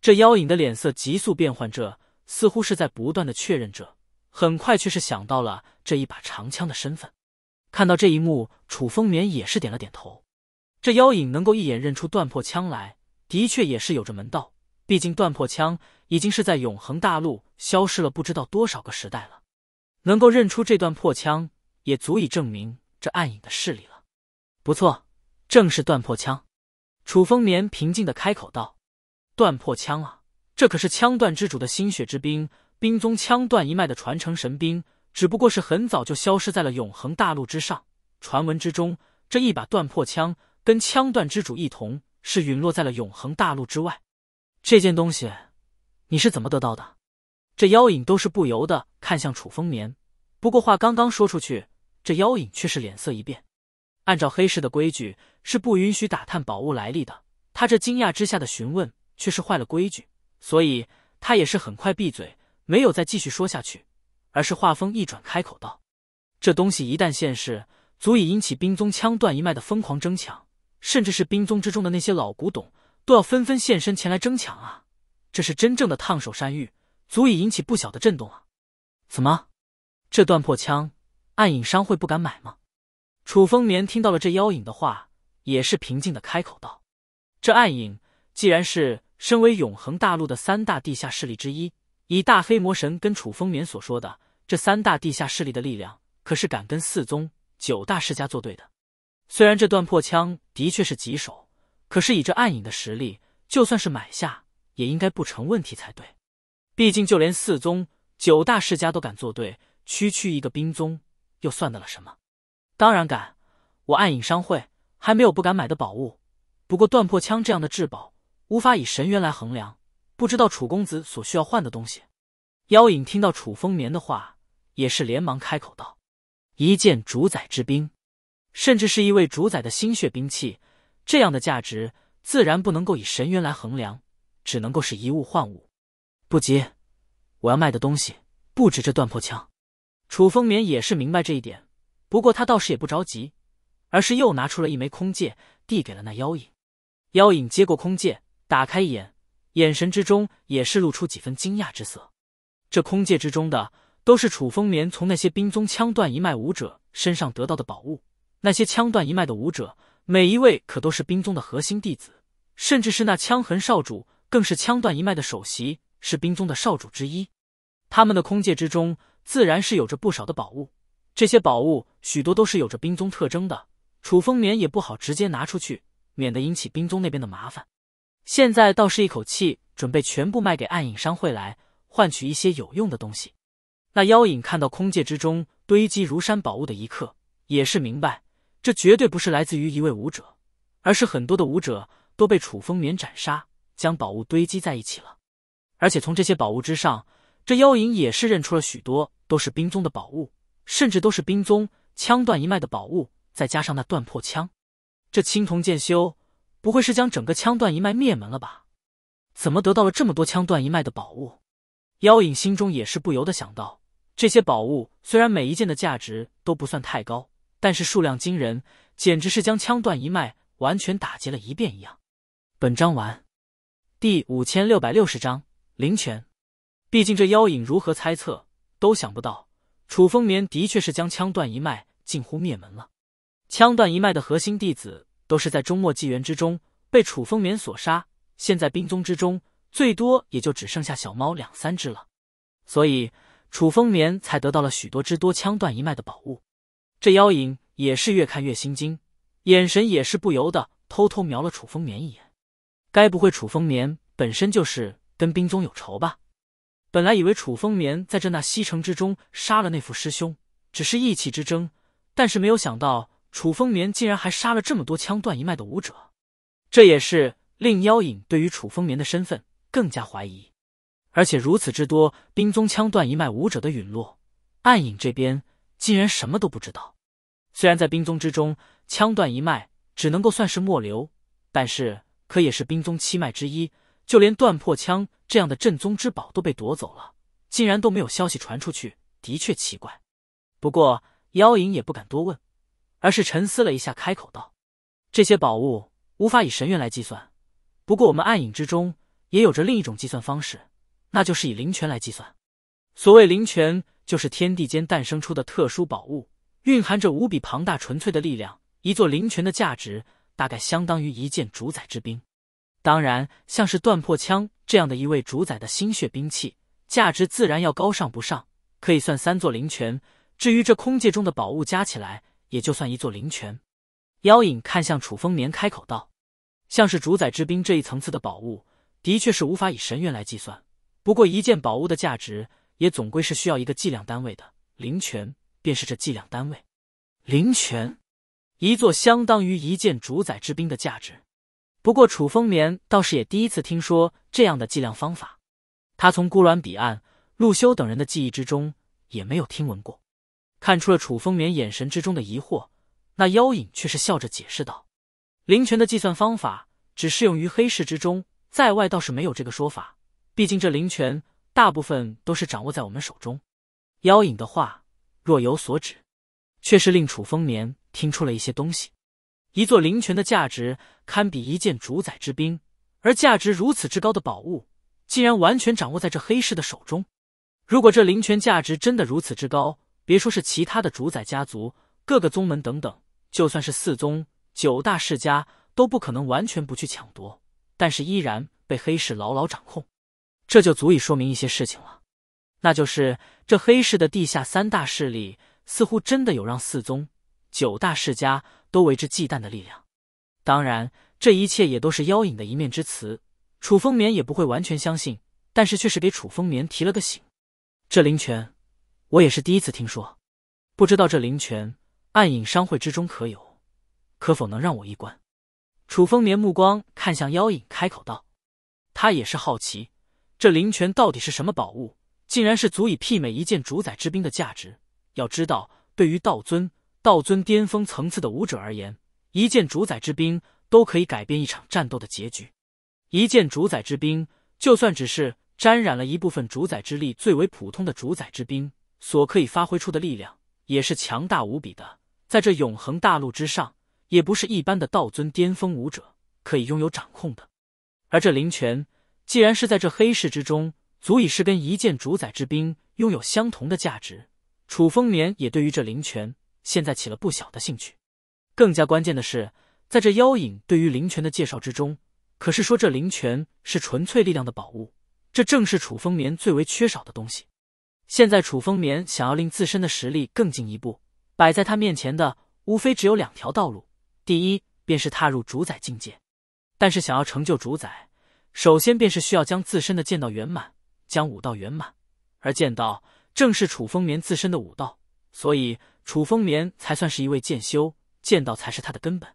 这妖影的脸色急速变换着，似乎是在不断的确认着。很快却是想到了这一把长枪的身份。看到这一幕，楚风眠也是点了点头。这妖影能够一眼认出断破枪来，的确也是有着门道。毕竟断破枪已经是在永恒大陆消失了不知道多少个时代了，能够认出这段破枪，也足以证明这暗影的势力了。不错，正是断破枪。楚风眠平静的开口道：“断破枪啊，这可是枪断之主的心血之兵，冰宗枪断一脉的传承神兵，只不过是很早就消失在了永恒大陆之上。传闻之中，这一把断破枪跟枪断之主一同是陨落在了永恒大陆之外。这件东西，你是怎么得到的？”这妖影都是不由得看向楚风眠，不过话刚刚说出去，这妖影却是脸色一变。按照黑市的规矩，是不允许打探宝物来历的。他这惊讶之下的询问，却是坏了规矩，所以他也是很快闭嘴，没有再继续说下去，而是话锋一转，开口道：“这东西一旦现世，足以引起冰宗枪断一脉的疯狂争抢，甚至是冰宗之中的那些老古董，都要纷纷现身前来争抢啊！这是真正的烫手山芋，足以引起不小的震动啊！怎么，这断破枪，暗影商会不敢买吗？”楚风眠听到了这妖影的话，也是平静的开口道：“这暗影既然是身为永恒大陆的三大地下势力之一，以大黑魔神跟楚风眠所说的，这三大地下势力的力量，可是敢跟四宗九大世家作对的。虽然这断破枪的确是棘手，可是以这暗影的实力，就算是买下也应该不成问题才对。毕竟就连四宗九大世家都敢作对，区区一个兵宗又算得了什么？”当然敢，我暗影商会还没有不敢买的宝物。不过断破枪这样的至宝，无法以神元来衡量。不知道楚公子所需要换的东西。妖影听到楚风眠的话，也是连忙开口道：“一件主宰之兵，甚至是一位主宰的心血兵器，这样的价值自然不能够以神元来衡量，只能够是以物换物。不急，我要卖的东西不止这断破枪。”楚风眠也是明白这一点。不过他倒是也不着急，而是又拿出了一枚空戒，递给了那妖影。妖影接过空戒，打开一眼，眼神之中也是露出几分惊讶之色。这空戒之中的，都是楚风眠从那些兵宗枪断一脉武者身上得到的宝物。那些枪断一脉的武者，每一位可都是兵宗的核心弟子，甚至是那枪痕少主，更是枪断一脉的首席，是兵宗的少主之一。他们的空戒之中，自然是有着不少的宝物。这些宝物许多都是有着冰宗特征的，楚风眠也不好直接拿出去，免得引起冰宗那边的麻烦。现在倒是一口气准备全部卖给暗影商会来换取一些有用的东西。那妖影看到空界之中堆积如山宝物的一刻，也是明白这绝对不是来自于一位武者，而是很多的武者都被楚风眠斩杀，将宝物堆积在一起了。而且从这些宝物之上，这妖影也是认出了许多都是冰宗的宝物。甚至都是兵宗枪断一脉的宝物，再加上那断破枪，这青铜剑修不会是将整个枪断一脉灭门了吧？怎么得到了这么多枪断一脉的宝物？妖影心中也是不由得想到，这些宝物虽然每一件的价值都不算太高，但是数量惊人，简直是将枪断一脉完全打劫了一遍一样。本章完，第五千六百六十章灵泉。毕竟这妖影如何猜测都想不到。楚风眠的确是将枪断一脉近乎灭门了，枪断一脉的核心弟子都是在终末纪元之中被楚风眠所杀，现在冰宗之中最多也就只剩下小猫两三只了，所以楚风眠才得到了许多只多枪断一脉的宝物。这妖影也是越看越心惊，眼神也是不由得偷偷瞄了楚风眠一眼，该不会楚风眠本身就是跟冰宗有仇吧？本来以为楚风眠在这那西城之中杀了那副师兄，只是意气之争，但是没有想到楚风眠竟然还杀了这么多枪断一脉的武者，这也是令妖影对于楚风眠的身份更加怀疑。而且如此之多冰宗枪断一脉武者的陨落，暗影这边竟然什么都不知道。虽然在冰宗之中，枪断一脉只能够算是末流，但是可也是冰宗七脉之一。就连断破枪这样的镇宗之宝都被夺走了，竟然都没有消息传出去，的确奇怪。不过妖影也不敢多问，而是沉思了一下，开口道：“这些宝物无法以神元来计算，不过我们暗影之中也有着另一种计算方式，那就是以灵泉来计算。所谓灵泉，就是天地间诞生出的特殊宝物，蕴含着无比庞大纯粹的力量。一座灵泉的价值，大概相当于一件主宰之兵。”当然，像是断破枪这样的一位主宰的心血兵器，价值自然要高上不上，可以算三座灵泉。至于这空界中的宝物，加起来也就算一座灵泉。妖影看向楚风眠，开口道：“像是主宰之兵这一层次的宝物，的确是无法以神元来计算。不过一件宝物的价值，也总归是需要一个计量单位的。灵泉便是这计量单位。灵泉，一座相当于一件主宰之兵的价值。”不过楚风眠倒是也第一次听说这样的计量方法，他从孤鸾彼岸、陆修等人的记忆之中也没有听闻过。看出了楚风眠眼神之中的疑惑，那妖影却是笑着解释道：“灵泉的计算方法只适用于黑市之中，在外倒是没有这个说法。毕竟这灵泉大部分都是掌握在我们手中。”妖影的话若有所指，却是令楚风眠听出了一些东西。一座灵泉的价值堪比一件主宰之兵，而价值如此之高的宝物，竟然完全掌握在这黑市的手中。如果这灵泉价值真的如此之高，别说是其他的主宰家族、各个宗门等等，就算是四宗、九大世家都不可能完全不去抢夺。但是依然被黑市牢牢掌控，这就足以说明一些事情了。那就是这黑市的地下三大势力，似乎真的有让四宗、九大世家。都为之忌惮的力量，当然，这一切也都是妖影的一面之词。楚风眠也不会完全相信，但是却是给楚风眠提了个醒。这灵泉，我也是第一次听说，不知道这灵泉暗影商会之中可有，可否能让我一观？楚风眠目光看向妖影，开口道：“他也是好奇，这灵泉到底是什么宝物？竟然是足以媲美一件主宰之兵的价值。要知道，对于道尊。”道尊巅峰层次的武者而言，一件主宰之兵都可以改变一场战斗的结局。一件主宰之兵，就算只是沾染了一部分主宰之力，最为普通的主宰之兵所可以发挥出的力量，也是强大无比的。在这永恒大陆之上，也不是一般的道尊巅峰武者可以拥有掌控的。而这灵泉，既然是在这黑市之中，足以是跟一件主宰之兵拥有相同的价值。楚风眠也对于这灵泉。现在起了不小的兴趣，更加关键的是，在这妖影对于灵泉的介绍之中，可是说这灵泉是纯粹力量的宝物，这正是楚风眠最为缺少的东西。现在楚风眠想要令自身的实力更进一步，摆在他面前的无非只有两条道路：第一便是踏入主宰境界，但是想要成就主宰，首先便是需要将自身的剑道圆满，将武道圆满。而剑道正是楚风眠自身的武道，所以。楚风眠才算是一位剑修，剑道才是他的根本。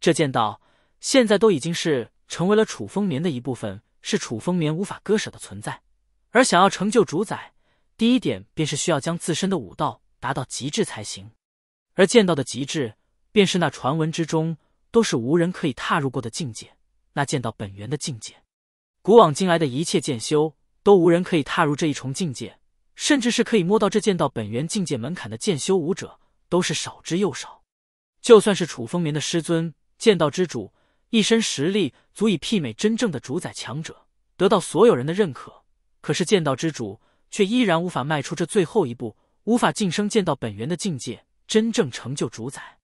这剑道现在都已经是成为了楚风眠的一部分，是楚风眠无法割舍的存在。而想要成就主宰，第一点便是需要将自身的武道达到极致才行。而剑道的极致，便是那传闻之中都是无人可以踏入过的境界，那剑道本源的境界。古往今来的一切剑修，都无人可以踏入这一重境界。甚至是可以摸到这剑道本源境界门槛的剑修武者都是少之又少。就算是楚风眠的师尊剑道之主，一身实力足以媲美真正的主宰强者，得到所有人的认可。可是剑道之主却依然无法迈出这最后一步，无法晋升剑道本源的境界，真正成就主宰。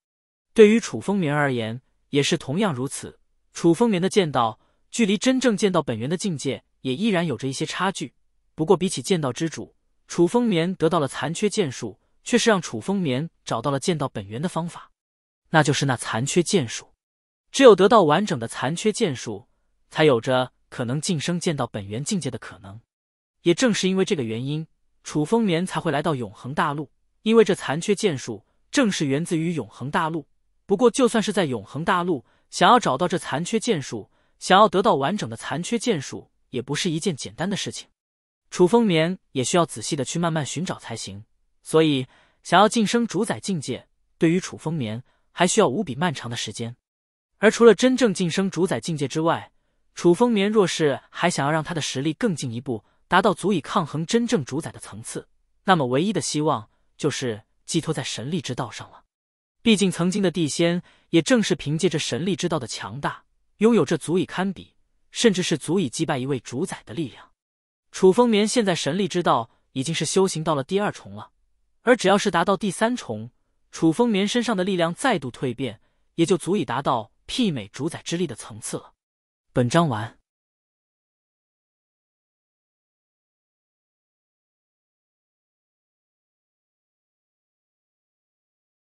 对于楚风眠而言，也是同样如此。楚风眠的剑道距离真正剑道本源的境界，也依然有着一些差距。不过比起剑道之主，楚风眠得到了残缺剑术，却是让楚风眠找到了剑道本源的方法，那就是那残缺剑术。只有得到完整的残缺剑术，才有着可能晋升剑道本源境界的可能。也正是因为这个原因，楚风眠才会来到永恒大陆，因为这残缺剑术正是源自于永恒大陆。不过，就算是在永恒大陆，想要找到这残缺剑术，想要得到完整的残缺剑术，也不是一件简单的事情。楚风眠也需要仔细的去慢慢寻找才行，所以想要晋升主宰境界，对于楚风眠还需要无比漫长的时间。而除了真正晋升主宰境界之外，楚风眠若是还想要让他的实力更进一步，达到足以抗衡真正主宰的层次，那么唯一的希望就是寄托在神力之道上了。毕竟曾经的地仙，也正是凭借着神力之道的强大，拥有着足以堪比，甚至是足以击败一位主宰的力量。楚风眠现在神力之道已经是修行到了第二重了，而只要是达到第三重，楚风眠身上的力量再度蜕变，也就足以达到媲美主宰之力的层次了。本章完。